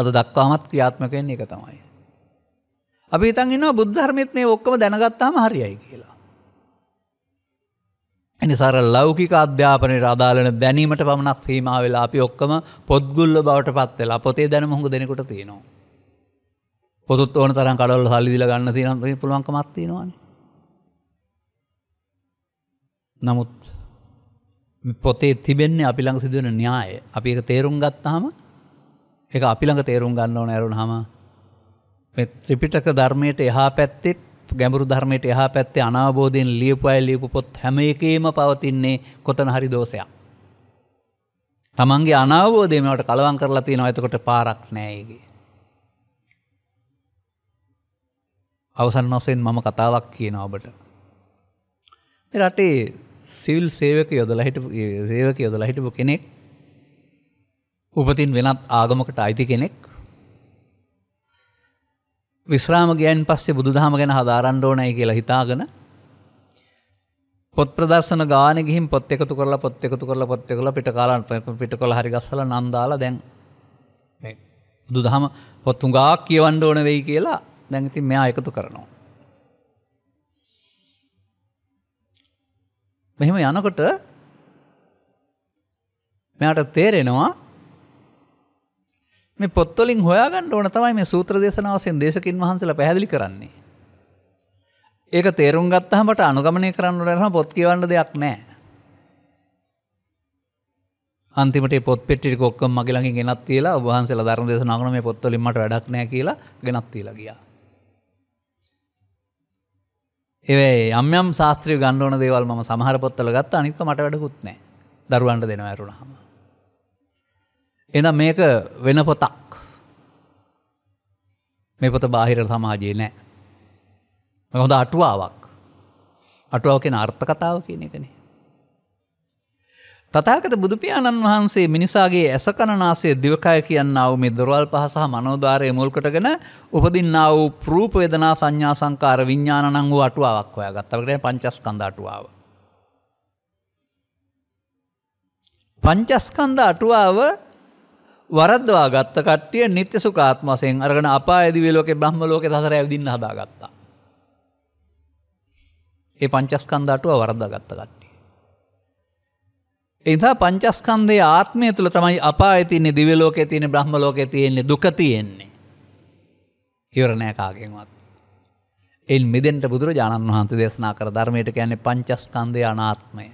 අද දක්වාමත් ක්‍රියාත්මකයෙන් එක තමයි. අපි ඉතන් ඉන්නවා බුද්ධර්මයත් මේ ඔක්කම දැනගත්තාම හරියයි කියලා. එනිසාර ලෞකික අධ්‍යාපනයට අදාළන දැනීමට පමණක් සීමා වෙලා අපි ඔක්කම පොද්ගුල්ල බවට පත් වෙලා පොතේ දැන මුහුණ දෙනකොට තියෙනවා. පොතුත් ඕන තරම් කඩවල සල්ලිදිල ගන්න තියෙන පුළුවන්කමත් තියෙනවානේ. නමුත් පොතේ තිබෙන්නේ අපි ළඟ සිදුවෙන න්‍යාය. අපි ඒක තේරුම් ගත්තාම ඒක අපි ළඟ තේරුම් ගන්න ඕන ඇරුණාම මේ ත්‍රිපිටක ධර්මයට එහා පැත්තේ ගැඹුරු ධර්මයට එහා පැත්තේ අනාබෝධයෙන් ලියපු අය ලියපු පොත් හැම එකේම පවතින්නේ කොතන හරි දෝෂයක්. තමන්ගේ අනාබෝධය මේවට කලවම් කරලා තියෙනවා. එතකොට පාරක් නෑ ඒකේ. අවසන් වශයෙන් මම කතාවක් කියනවා ඔබට. මේ රටේ සිවිල් සේවක යොදල හිට සේවක යොදල හිටපු කෙනෙක් උපතින් වෙනත් ආගමකට අයිති කෙනෙක් විශ්‍රාම ගයන් පස්සේ බුදුදහම ගැන හදාරණ්ඩෝනයි කියලා හිතාගෙන පොත් ප්‍රදර්ශන ගාන ගිහින් පොත් එකතු කරලා පොත් එකතු කරලා පොත් එකලා පිට කාලන් පිට කොල හරි ගස්සල නන්දාලා දැන් බුදුදහම පොත්තුගාක් කියවන්ඩ ඕන වෙයි කියලා දැන්ඉතින් මෙයා එකතු කරනවා. මෙහෙම යනකොට මෙයාට තේරෙනවා මේ පොත්තොලින් හොයාගන්න ඕන තමයි මේ සූත්‍ර දේශනාවසයෙන් දේශකින් වහන්සල පැහැදිලි කරන්නේ. ඒක තේරුම් ගත්තහමට අනුගමනය කරන්න රහම පොත් කියවන්න දෙයක් නෑ. අන්තිමට පොත් පෙටි කොක්කම් මගලඟින් ගෙනත් කියලා වහන්සේලා ධර්ම දේශනාවන මේ පොත්තොලින් මට වැඩක් නෑ කියලා ගෙනත් තියලා ගියා. ඒ යම්යම් ශාස්ත්‍රය ගණ්ඩෝන දේවල් ම සමහර පොත්තල ගත්ත අනික මට වැඩකුත් නෑ දරුවන්ට දෙන ඇරුණහම. එනම් මේක වෙන පොතක් මේ පොත බාහිර සමාජයේ නෑ. හොඳ අටුවාවක් අටුවාව කියෙන අර්ථකතාව කියන එකනේ තතාගත බුදුපියාණන් වහන්සේ මිනිසාගේ ඇසකණනාසේ දිවකය කියන්නාව මේ දොරවල් පහසහ මනෝධාරය මුල්කටගෙන උපදින්නාව වූ ප්‍රූපවේදනා සංඥා සංකාර විඤ්ඥාණනං වූ අටුවාවක් ඔයා ගත්තකට පංචස්කඳ අටුවාව. පංචස්කන්ද අටුවාව වරද්වා ගත්ත කට්ටිය නිත්‍ය සුකාත්ම වසයෙන් අරගෙන අපා ඇදිවලෝක බ්‍රහ්ම ලෝක සසර ඇවිදින්න හදා ගත්තා. ඒ පංචස්කන්ද අටුව වරද්දා ගත්ත කට්ටිය. එනිසා පංචස්කන්දේ ආත්මය තුළ තමයි අපා ඇතින්නේ දිවලෝකෙ තියෙන බ්‍රහ්මලෝකෙ තියෙන්නේ දුක තියෙන්නේ. ඉවරණෑ කාගෙන්වත්. එන් මෙදෙන්ට බුදුරජාණන් වහන්සේ දේශනා කර ධර්මයට කියන්නේ පංචස්කන්දය අනාත්මය.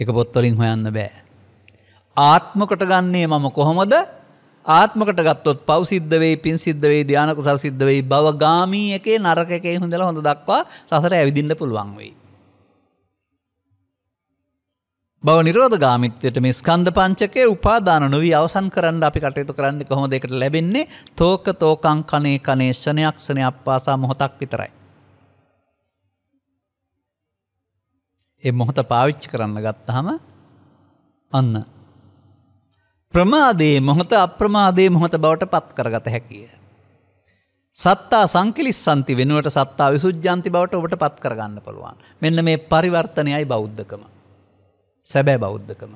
එක පොත්වලින් හොයන්න බෑ. ආත්මකට ගන්නේ මම කොහොමද ආත්මකට ගත්තොත් පෞසිද්ධවෙයි පින් සිද්ධවෙයි ධ්‍යානක සල් සිද්ධවෙයි බව ගාමී එකේ නරක එකේ හොඳල හොඳ දක්වා සසර ඇවිදින්න පුළුවන් වෙයි. බව නිරෝධගාමිත්‍යයට මේ ස්කන්ධ පංචකය උපාදාන නොවී අවසන් කරන්න අපි කටයුතු කරන්න කොහොම දෙකට ලැබෙන්නේ තෝක තෝකං කනේ කනේශ්ෂණයක් ෂණය අප්පාසා මොහොතක් විතරයි. ඒ මොහොත පාවිච්චි කරන්න ගත්තහම අන්න. ප්‍රමාදේ මොහොත අප්‍රමාදේ මොහොත බවට පත් කරගත හැකිය. සත්තා සංකිලිස් සන්ති වෙනුවට සත්තා විසුද්ජන්ති බවට ඔබට පත් කරගන්න පුළුවන් මෙන්න මේ පරිවර්තනයයි බෞද්ධකම. සැබෑ බෞද්ධකම.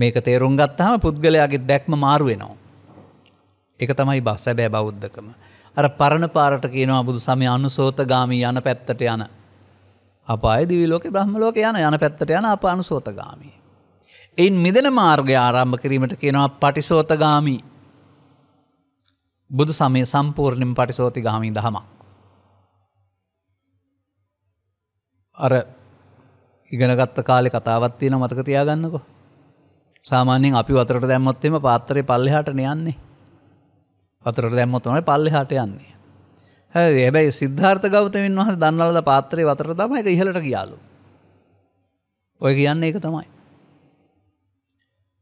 මේක තේරුම් ගත්තහම පුද්ගලයාගේ දැක්ම මාරුවෙනවා. එක තමයි බස් සැබෑ බෞද්ධකම. අර පරණ පාරට කියනවා බුදු සමය අනුසෝත ගාමී යන පැත්තට යන. අපාය දිවිලෝක බ්‍රහ්මලෝක යන යන පැත්තට යන අප අනුසෝතගාමී. එයින් මිදෙන මාර්ගය ආරම්භ කිරීමට කියනවා පටිසෝතගාමී බුදු සමය සම්පූර්ණයෙන් පටිසෝති ගාමී දහමක්. අර ඉගෙනගත්ත කාලෙ කතාවත් තියෙන මතක තියාගන්නකො. සාමාන්‍යයෙන් අපි වතරට දැම්මොත්තෙම පාත්තරය පල්ලෙහාට නයන්නේ. වතරට දැම්මොත්තමයි පල්ලෙහාට යන්නේ. හැ එබැයි සිද්ධාර්ථ ගෞතමින් වහස දන්නවලද පාත්‍රය වතර තම එක ඉහලට කියාලු. ඔය කියන්නේ එක තමයි.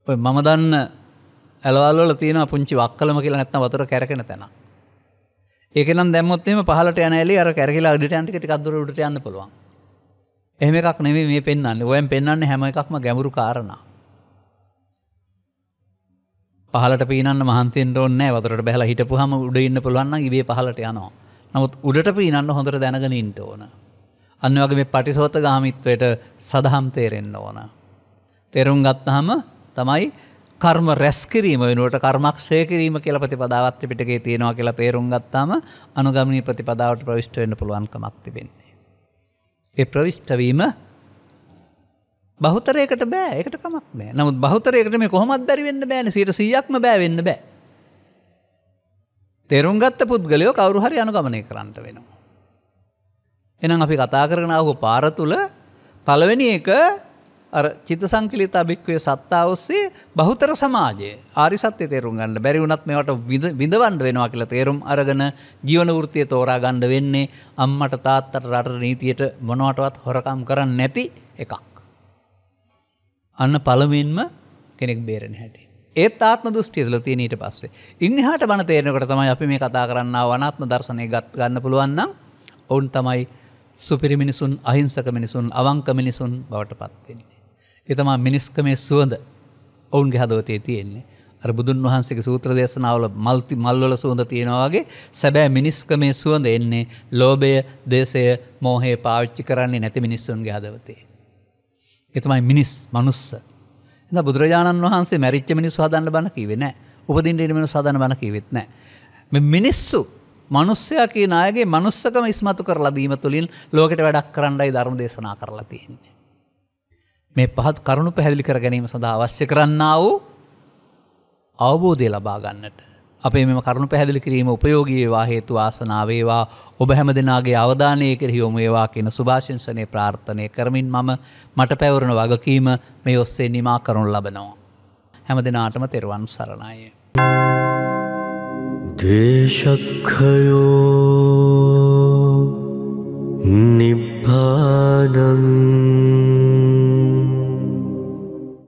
ඔය මම දන්න ඇලවල්ල තියෙන පුංචි වක්කලම කියලා නැත්න වතර කැරකෙන තැන. ඒකනම් දැමොත්තේම පහලට යනඇලි අර කැරකිලා අඩට අන්ටික ටිකක්දුර උඩට යන්න පුළුවන්. එහෙම එකක් නෙවේ මේ පෙන්න්න ඔයන් පෙන්න්න හැම එකක්ම ගැඹුරු කාරණ. පහලට පීනන්න මහන්තෙන් ඕන්න වතට බැහලා හිටපු හම උඩ ඉන්න පුළුවන් ඉබේ පහලට යනවා. නමුත් උඩට පීනන්න හොඳට දැනගෙන ඉන්ට ඕන. අන්න වගේ මේ පටිසෝත ගාමිත්වයට සදහම් තේරෙන්න ඕන. තෙරුම් ගත්තහම තමයි කර්ම රැස්කිරීම වෙනුවට කර්මක්ෂය කිරීම කියල ප්‍රතිපදාවත්්‍ය පිටගේ තියෙනවා කියලා තේරුම් ගත්තාම අනුගමනී ප්‍රතිපදාවට ප්‍රවිෂ්ටවෙන්න පුළුවන්කමක් තිබෙන. ඒ ප්‍රවිෂ්ටවීම බහතරයකට බෑ එකට කමක් නෑ නමුත් බහතරයකට මේ කොහොමත් දරිවෙන්න බෑන සිට සියක්ම බෑවෙන්න බෑ. තෙරුම් ගත්ත පුද්ගලයෝ කවරු හරි අනුගමනය කරන්නට වෙනවා. එනම් අපි කතා කරන අහු පාර තුළ පළවෙනි එක අර චිත සංකලිත අභික්වය සත්තා ඔස්සේ බහුතර සමාජයේ ආරි සත්‍ය තේරුම් ගන්න බැරි වුණත් මේවට විඳවන්ඩ වෙනවා කියලා තේරුම් අරගෙන ජීවන වෘත්තිය තෝරා ගණ්ඩ වෙන්නේ අම්මට තාත්තට රට නීතියට මොනවටවත් හොරකම් කරන්න නැති එකක්. අන්න පළමින්ම කෙනෙක් බේරෙන හැටි. ඒත් ආත්ම දුෂ්ටිරල තිය නීට පස්සේ. ඉන්නහට බන තේරනකට තමයි අපි මේ කතා කරන්න වනාත්ම දර්ශනය ගත් ගන්න පුළුවන්නම් ඔවුන් තමයි සුපිරිමිනිසුන් අහිංසක මිනිසුන් අවංක මිනිසුන් බවට පත්වෙන්නේ. එතමා මිනිස්කමේ සුවඳ ඔවුන්ගේ හදවතේ තියෙන්නේ. අර බුදුන් වහන්සේ සූත්‍ර දේශනාවල මල්ති මල්වල සුවඳ තියෙනවාගේ සැබෑ මිනිස්කමේ සුවඳ එන්නේ ලෝභය දේශය මෝහය පාවිච්චි කරන්නේ නැති මිනිස්සුන්ගේ හදවතේ. එතමයි මිනිස් මනුස්ස. එ බුදුරජාණන් වහන්සේ මැරිච්ච මිනිස් හදන්න බණ කිවෙන උපදින්ට මිනිස් හදන බණ කිවෙත් නෑ. මිනිස්සු මනුස්්‍යයා කියනගේ මනුස්සකම ඉස්මතු කරලා දීම තුළින් ලෝකට වැඩක් කරන්නයි ධර්ම දේශනා කරලා තියන්නේ. මේ පහත් කරුණු පැහැදිලි කර ගැනීම සඳහා අවශ්‍ය කරන්න වූ අවබෝධය ලබාගන්නට. අපේ මෙම කරුණු පැහැදිලි කිරීම උපයෝගීවා හේතු ආසනාවේවා ඔබ හැම දෙනාගේ අවධානය කෙරෙහි යොමුේවා කියන සුභාශංසනය ප්‍රාර්ථනය කරමින් මම මට පැවරුණ වගකීම මේ ඔස්සේ නිමා කරුණු ලබනවා. හැම දෙනාටම තෙරවන් සරණය. දේශක්හයෝ නිබ්බානන්